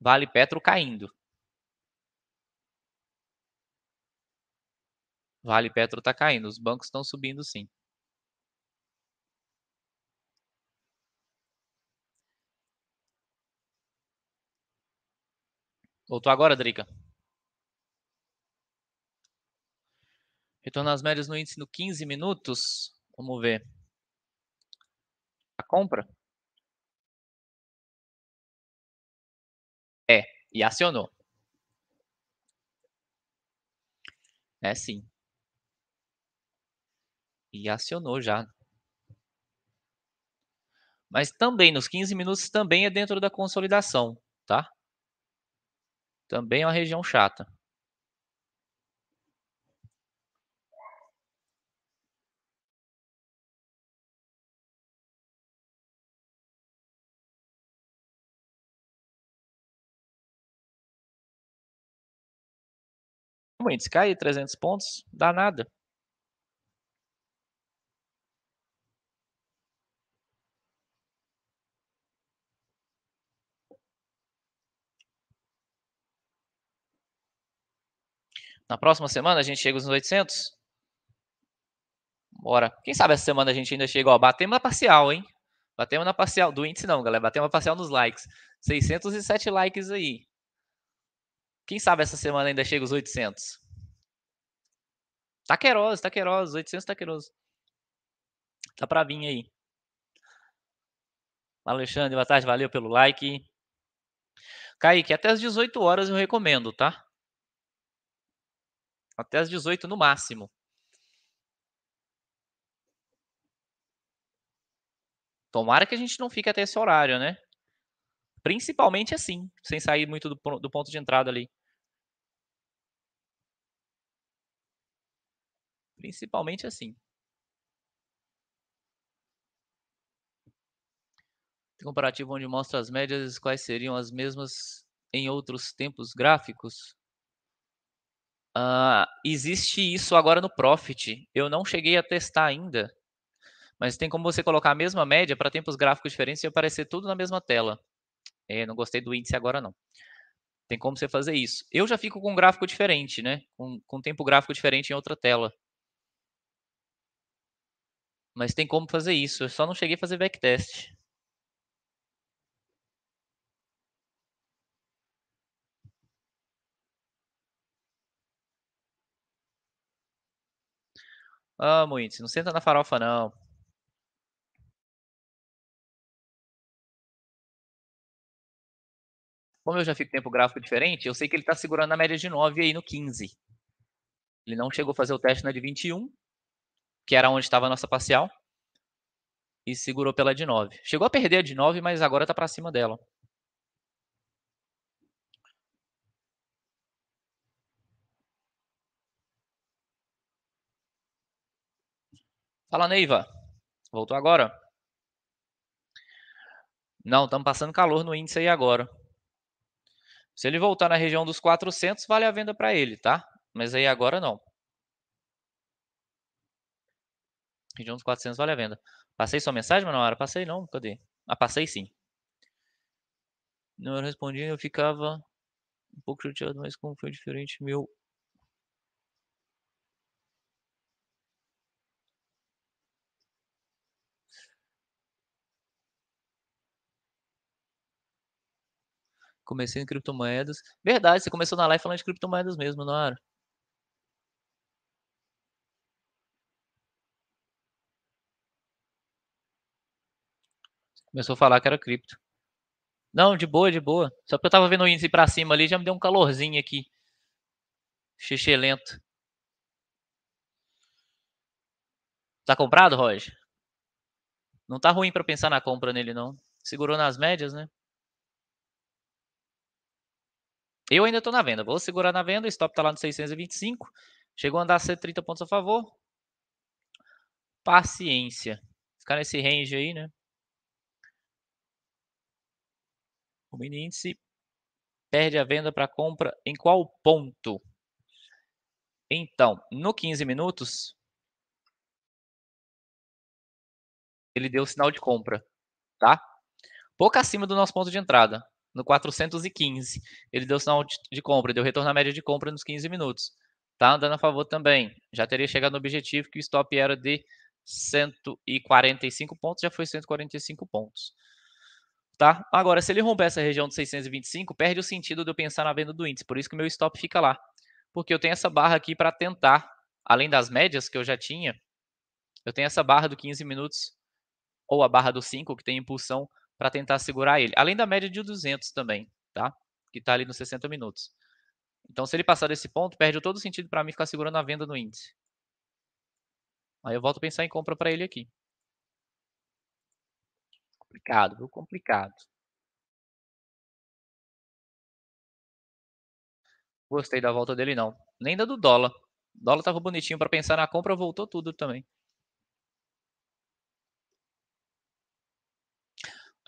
Vale Petro caindo. Vale Petro está caindo. Os bancos estão subindo sim. Voltou agora, Drica? Retorno às médias no índice no 15 minutos. Vamos ver. A compra? É, e acionou. É sim. E acionou já. Mas também, nos 15 minutos, também é dentro da consolidação, tá? Também é uma região chata. Corinthians cair 300 pontos, dá nada. Na próxima semana a gente chega nos 800? Bora. Quem sabe essa semana a gente ainda chega, ó, batemos na parcial, hein? Batemos na parcial, do índice não, galera, batemos na parcial nos likes. 607 likes aí. Quem sabe essa semana ainda chega os 800? Taqueroso, taqueroso, 800 taqueroso. Tá pra vir aí. Alexandre, boa tarde, valeu pelo like. Kaique, até as 18 horas eu recomendo, tá? até as 18 no máximo. Tomara que a gente não fique até esse horário, né? Principalmente assim, sem sair muito do, do ponto de entrada ali. Principalmente assim. Tem comparativo onde mostra as médias quais seriam as mesmas em outros tempos gráficos. Uh, existe isso agora no Profit. Eu não cheguei a testar ainda, mas tem como você colocar a mesma média para tempos gráficos diferentes e aparecer tudo na mesma tela. É, não gostei do índice agora, não. Tem como você fazer isso. Eu já fico com um gráfico diferente, né? Com, com tempo gráfico diferente em outra tela. Mas tem como fazer isso. Eu só não cheguei a fazer backtest. Amo índice, não senta na farofa, não. Como eu já fico tempo gráfico diferente, eu sei que ele está segurando a média de 9 aí no 15. Ele não chegou a fazer o teste na de 21, que era onde estava a nossa parcial, e segurou pela de 9. Chegou a perder a de 9, mas agora está para cima dela. Fala, Neiva. Voltou agora? Não, estamos passando calor no índice aí agora. Se ele voltar na região dos 400, vale a venda para ele, tá? Mas aí agora não. Região dos 400 vale a venda. Passei sua mensagem, Manoara? Passei não, cadê? Ah, passei sim. Não respondi, eu ficava um pouco chateado, mas como foi diferente meu Comecei em criptomoedas. Verdade, você começou na live falando de criptomoedas mesmo, não era? Começou a falar que era cripto. Não, de boa, de boa. Só porque eu tava vendo o índice para cima ali, já me deu um calorzinho aqui. Xixi lento. Tá comprado, Roger? Não tá ruim para pensar na compra nele, não. Segurou nas médias, né? Eu ainda estou na venda. Vou segurar na venda. O stop está lá no 625. Chegou a andar a 130 pontos a favor. Paciência. Ficar nesse é range aí, né? O mini índice perde a venda para compra em qual ponto? Então, no 15 minutos, ele deu o sinal de compra, tá? Pouco acima do nosso ponto de entrada no 415. Ele deu sinal de compra, deu retorno à média de compra nos 15 minutos. Tá andando a favor também. Já teria chegado no objetivo que o stop era de 145 pontos, já foi 145 pontos. Tá? Agora, se ele romper essa região de 625, perde o sentido de eu pensar na venda do índice. Por isso que meu stop fica lá. Porque eu tenho essa barra aqui para tentar, além das médias que eu já tinha, eu tenho essa barra do 15 minutos ou a barra do 5, que tem impulsão para tentar segurar ele. Além da média de 200 também, tá? Que está ali nos 60 minutos. Então, se ele passar desse ponto, perde todo o sentido para mim ficar segurando a venda no índice. Aí eu volto a pensar em compra para ele aqui. Complicado, viu? Complicado. Gostei da volta dele, não. Nem da do dólar. O dólar estava bonitinho para pensar na compra, voltou tudo também.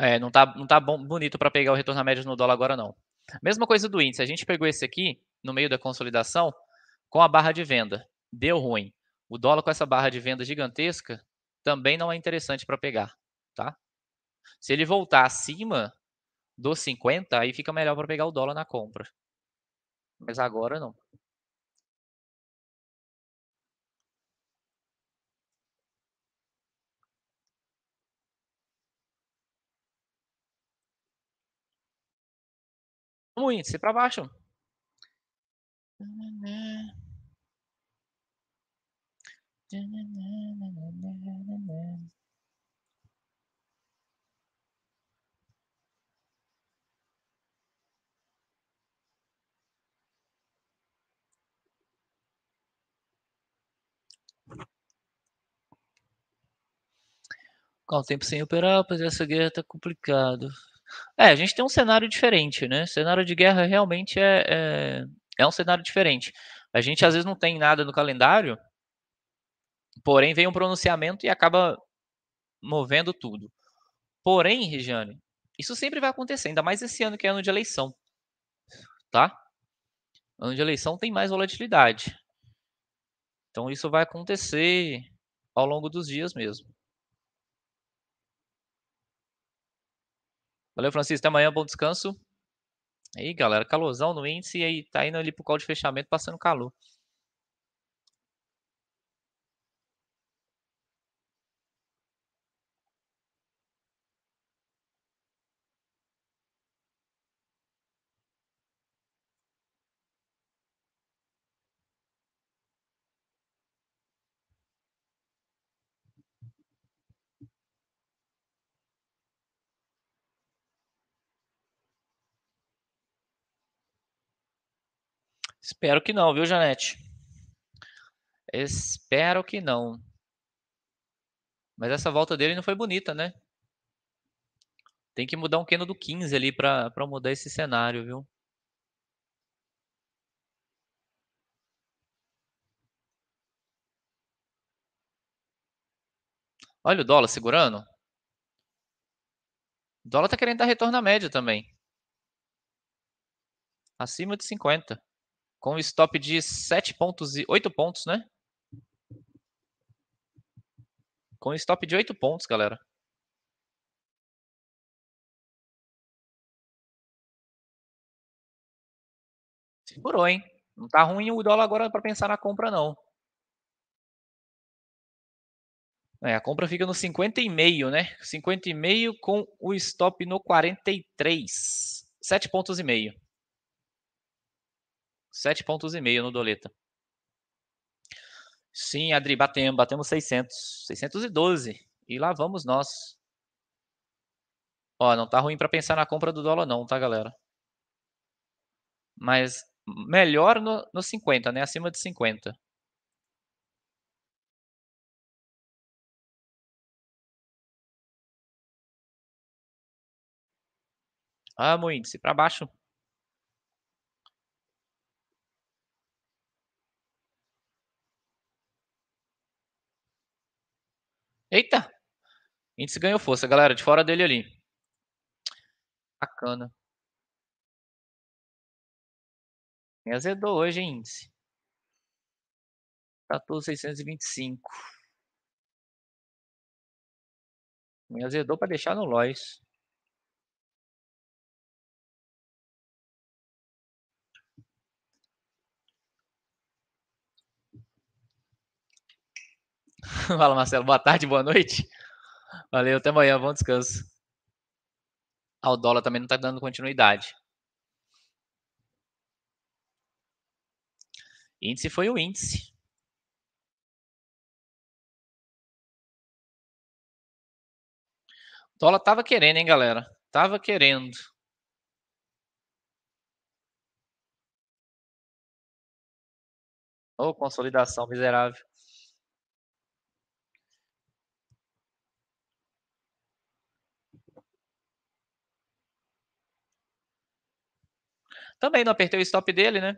É, não tá, não tá bom, bonito para pegar o retorno médio média no dólar agora, não. Mesma coisa do índice. A gente pegou esse aqui, no meio da consolidação, com a barra de venda. Deu ruim. O dólar com essa barra de venda gigantesca também não é interessante para pegar, tá? Se ele voltar acima dos 50, aí fica melhor para pegar o dólar na compra. Mas agora não. um índice para baixo. Ficar tempo sem operar, pois essa guerra tá complicado. É, a gente tem um cenário diferente, né? O cenário de guerra realmente é, é, é, um cenário diferente. A gente às vezes não tem nada no calendário, porém vem um pronunciamento e acaba movendo tudo. Porém, Regiane, isso sempre vai acontecer, ainda mais esse ano que é ano de eleição, tá? Ano de eleição tem mais volatilidade. Então isso vai acontecer ao longo dos dias mesmo. Valeu, Francisco. Até amanhã. Bom descanso. Aí, galera, calorzão no índice e aí tá indo ali pro call de fechamento passando calor. Espero que não, viu, Janete? Espero que não. Mas essa volta dele não foi bonita, né? Tem que mudar um Keno do 15 ali para mudar esse cenário, viu? Olha o dólar segurando. O dólar está querendo dar retorno à média também. Acima de 50 com stop de 7 pontos e 8 pontos, né? Com stop de 8 pontos, galera. Segurou, hein? Não tá ruim o dólar agora para pensar na compra, não. É, a compra fica no 50,5, né? 50,5 com o stop no 43. 7,5 pontos Sete pontos e meio no Doleta. Sim, Adri, batemos, batemos 600, 612. E lá vamos nós. Ó, não tá ruim para pensar na compra do dólar não, tá, galera? Mas melhor no, no 50, né? Acima de 50. Ah, o índice, para baixo. Eita! Índice ganhou força, galera, de fora dele ali. Bacana. Me azedou hoje, hein, índice. 14,625. Me azedou para deixar no Lois. Fala, Marcelo. Boa tarde, boa noite. Valeu, até amanhã. Bom descanso. Ah, o dólar também não está dando continuidade. Índice foi o índice. O dólar tava querendo, hein, galera? Tava querendo. Ou oh, consolidação miserável. Também não apertei o stop dele, né?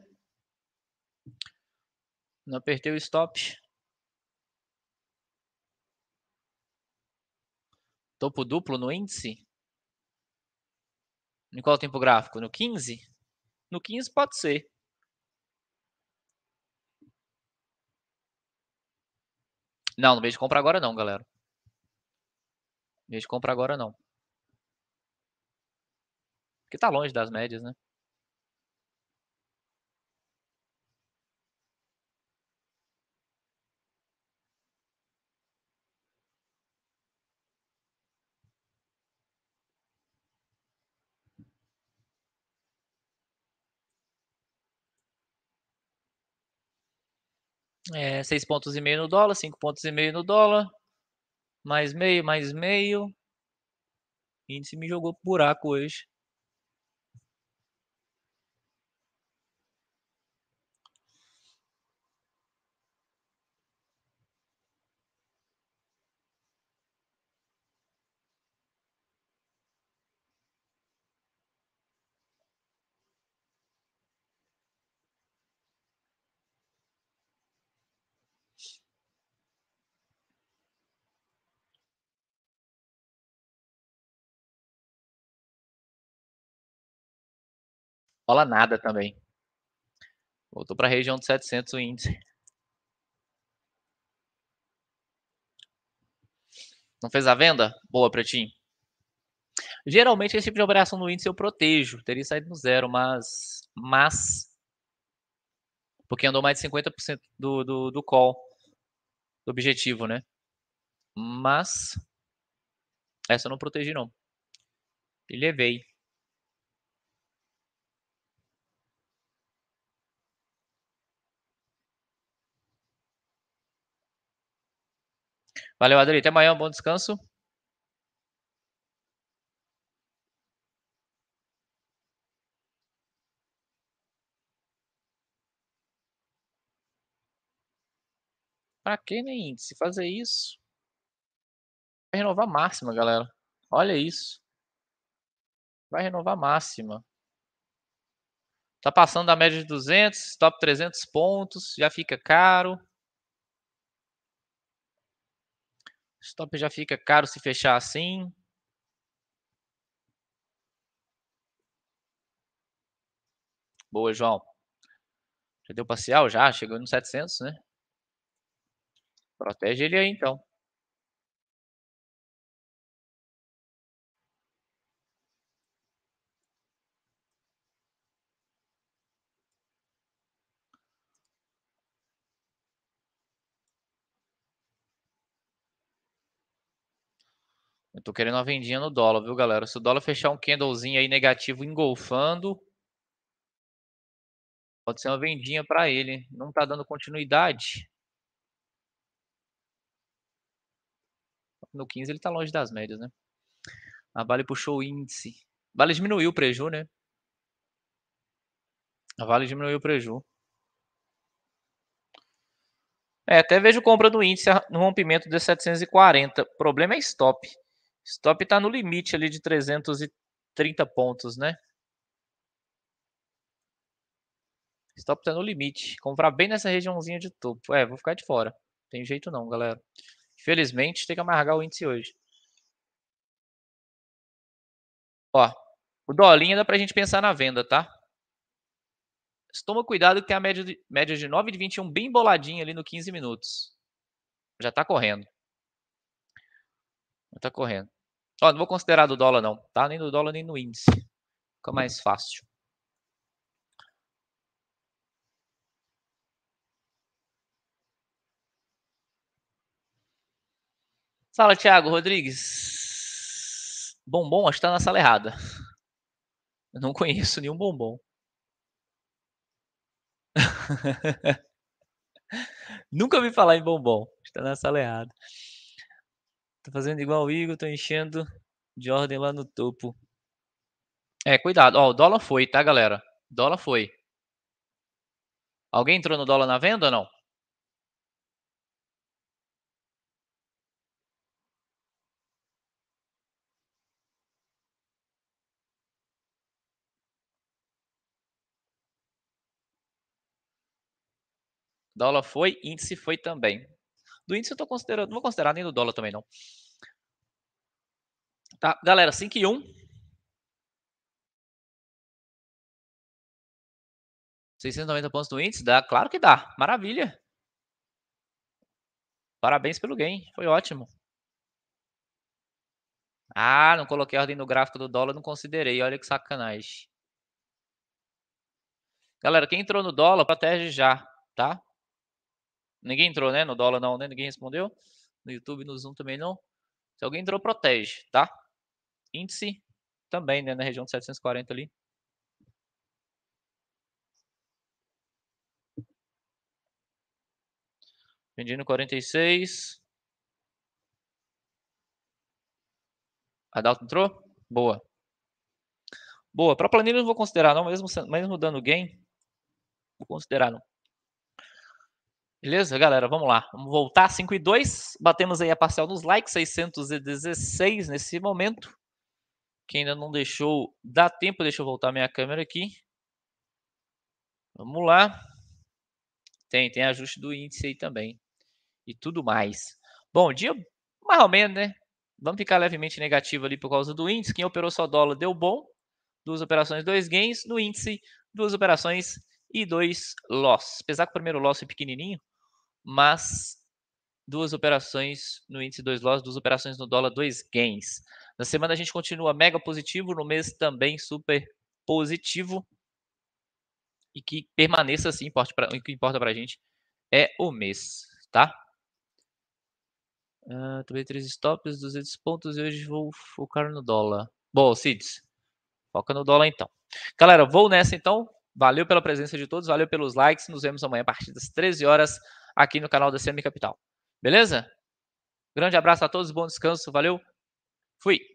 Não apertei o stop. Topo duplo no índice? Em qual tempo gráfico? No 15? No 15 pode ser. Não, não vejo compra agora não, galera. Não vejo compra agora não. Porque tá longe das médias, né? é, pontos e meio no dólar, cinco pontos e meio no dólar, mais meio, mais meio. O índice me jogou buraco hoje. rola nada também. Voltou para a região de 700 o índice. Não fez a venda? Boa, Pretinho. Geralmente, esse tipo de operação no índice eu protejo. Teria saído no zero, mas... Mas... Porque andou mais de 50% do, do, do call. Do objetivo, né? Mas... Essa eu não protegi, não. E levei. Valeu, Adri. Até amanhã. bom descanso. Pra que nem né, índice? Fazer isso. Vai renovar máxima, galera. Olha isso. Vai renovar máxima. Tá passando da média de 200, top 300 pontos, já fica caro. Stop já fica caro se fechar assim. Boa, João. Já deu parcial já? Chegou no 700, né? Protege ele aí, então. Eu tô querendo uma vendinha no dólar, viu, galera? Se o dólar fechar um candlezinho aí negativo engolfando, pode ser uma vendinha para ele. Não tá dando continuidade. No 15 ele tá longe das médias, né? A Vale puxou o índice. A Vale diminuiu o preju, né? A Vale diminuiu o preju. É, até vejo compra do índice no rompimento de 740. O problema é stop. Stop está no limite ali de 330 pontos, né? Stop está no limite. Comprar bem nessa regiãozinha de topo. É, vou ficar de fora. Tem jeito não, galera. Infelizmente, tem que amargar o índice hoje. Ó, o dolinho dá a gente pensar na venda, tá? toma cuidado que tem a média de, média de 9 de 21 bem boladinha ali no 15 minutos. Já tá correndo. Já tá correndo. Ó, não vou considerar do dólar não, tá? Nem do dólar nem no índice. Fica mais fácil. Sala, Thiago Rodrigues. Bombom, acho que tá na sala errada. Eu não conheço nenhum bombom. Nunca me falar em bombom. Está na sala errada. Tô fazendo igual o Igor, tô enchendo de ordem lá no topo. É, cuidado. Ó, o dólar foi, tá, galera? Dólar foi. Alguém entrou no dólar na venda ou não? Dólar foi, índice foi também. Do índice eu estou considerando, não vou considerar nem do dólar também não. Tá, galera, 5 e 1. 690 pontos do índice, dá? Claro que dá. Maravilha. Parabéns pelo gain, foi ótimo. Ah, não coloquei a ordem no gráfico do dólar, não considerei. Olha que sacanagem. Galera, quem entrou no dólar, protege já, tá? Ninguém entrou, né? No dólar não, né? Ninguém respondeu. No YouTube, no Zoom também não. Se alguém entrou, protege, tá? Índice também, né? Na região de 740 ali. Vendendo 46. 46. Adalto entrou? Boa. Boa. Para planilha eu não vou considerar, não. Mesmo, mesmo dando gain, vou considerar, não. Beleza, galera? Vamos lá. Vamos voltar. 5 e 2. Batemos aí a parcial nos likes. 616 nesse momento. Quem ainda não deixou, dá tempo. Deixa eu voltar minha câmera aqui. Vamos lá. Tem, tem ajuste do índice aí também. E tudo mais. Bom, dia mais ou menos, né? Vamos ficar levemente negativo ali por causa do índice. Quem operou só dólar deu bom. Duas operações, dois gains. No índice, duas operações e dois loss. Apesar que o primeiro loss é pequenininho, mas duas operações no índice 2 loss, duas operações no dólar, dois gains. Na semana a gente continua mega positivo, no mês também super positivo. E que permaneça assim, importa pra, o que importa para a gente é o mês, tá? Uh, tomei 3 stops, 200 pontos e hoje vou focar no dólar. Bom, Cids, foca no dólar então. Galera, vou nessa então. Valeu pela presença de todos, valeu pelos likes. Nos vemos amanhã a partir das 13 horas aqui no canal da CM Capital. Beleza? Grande abraço a todos, bom descanso, valeu, fui!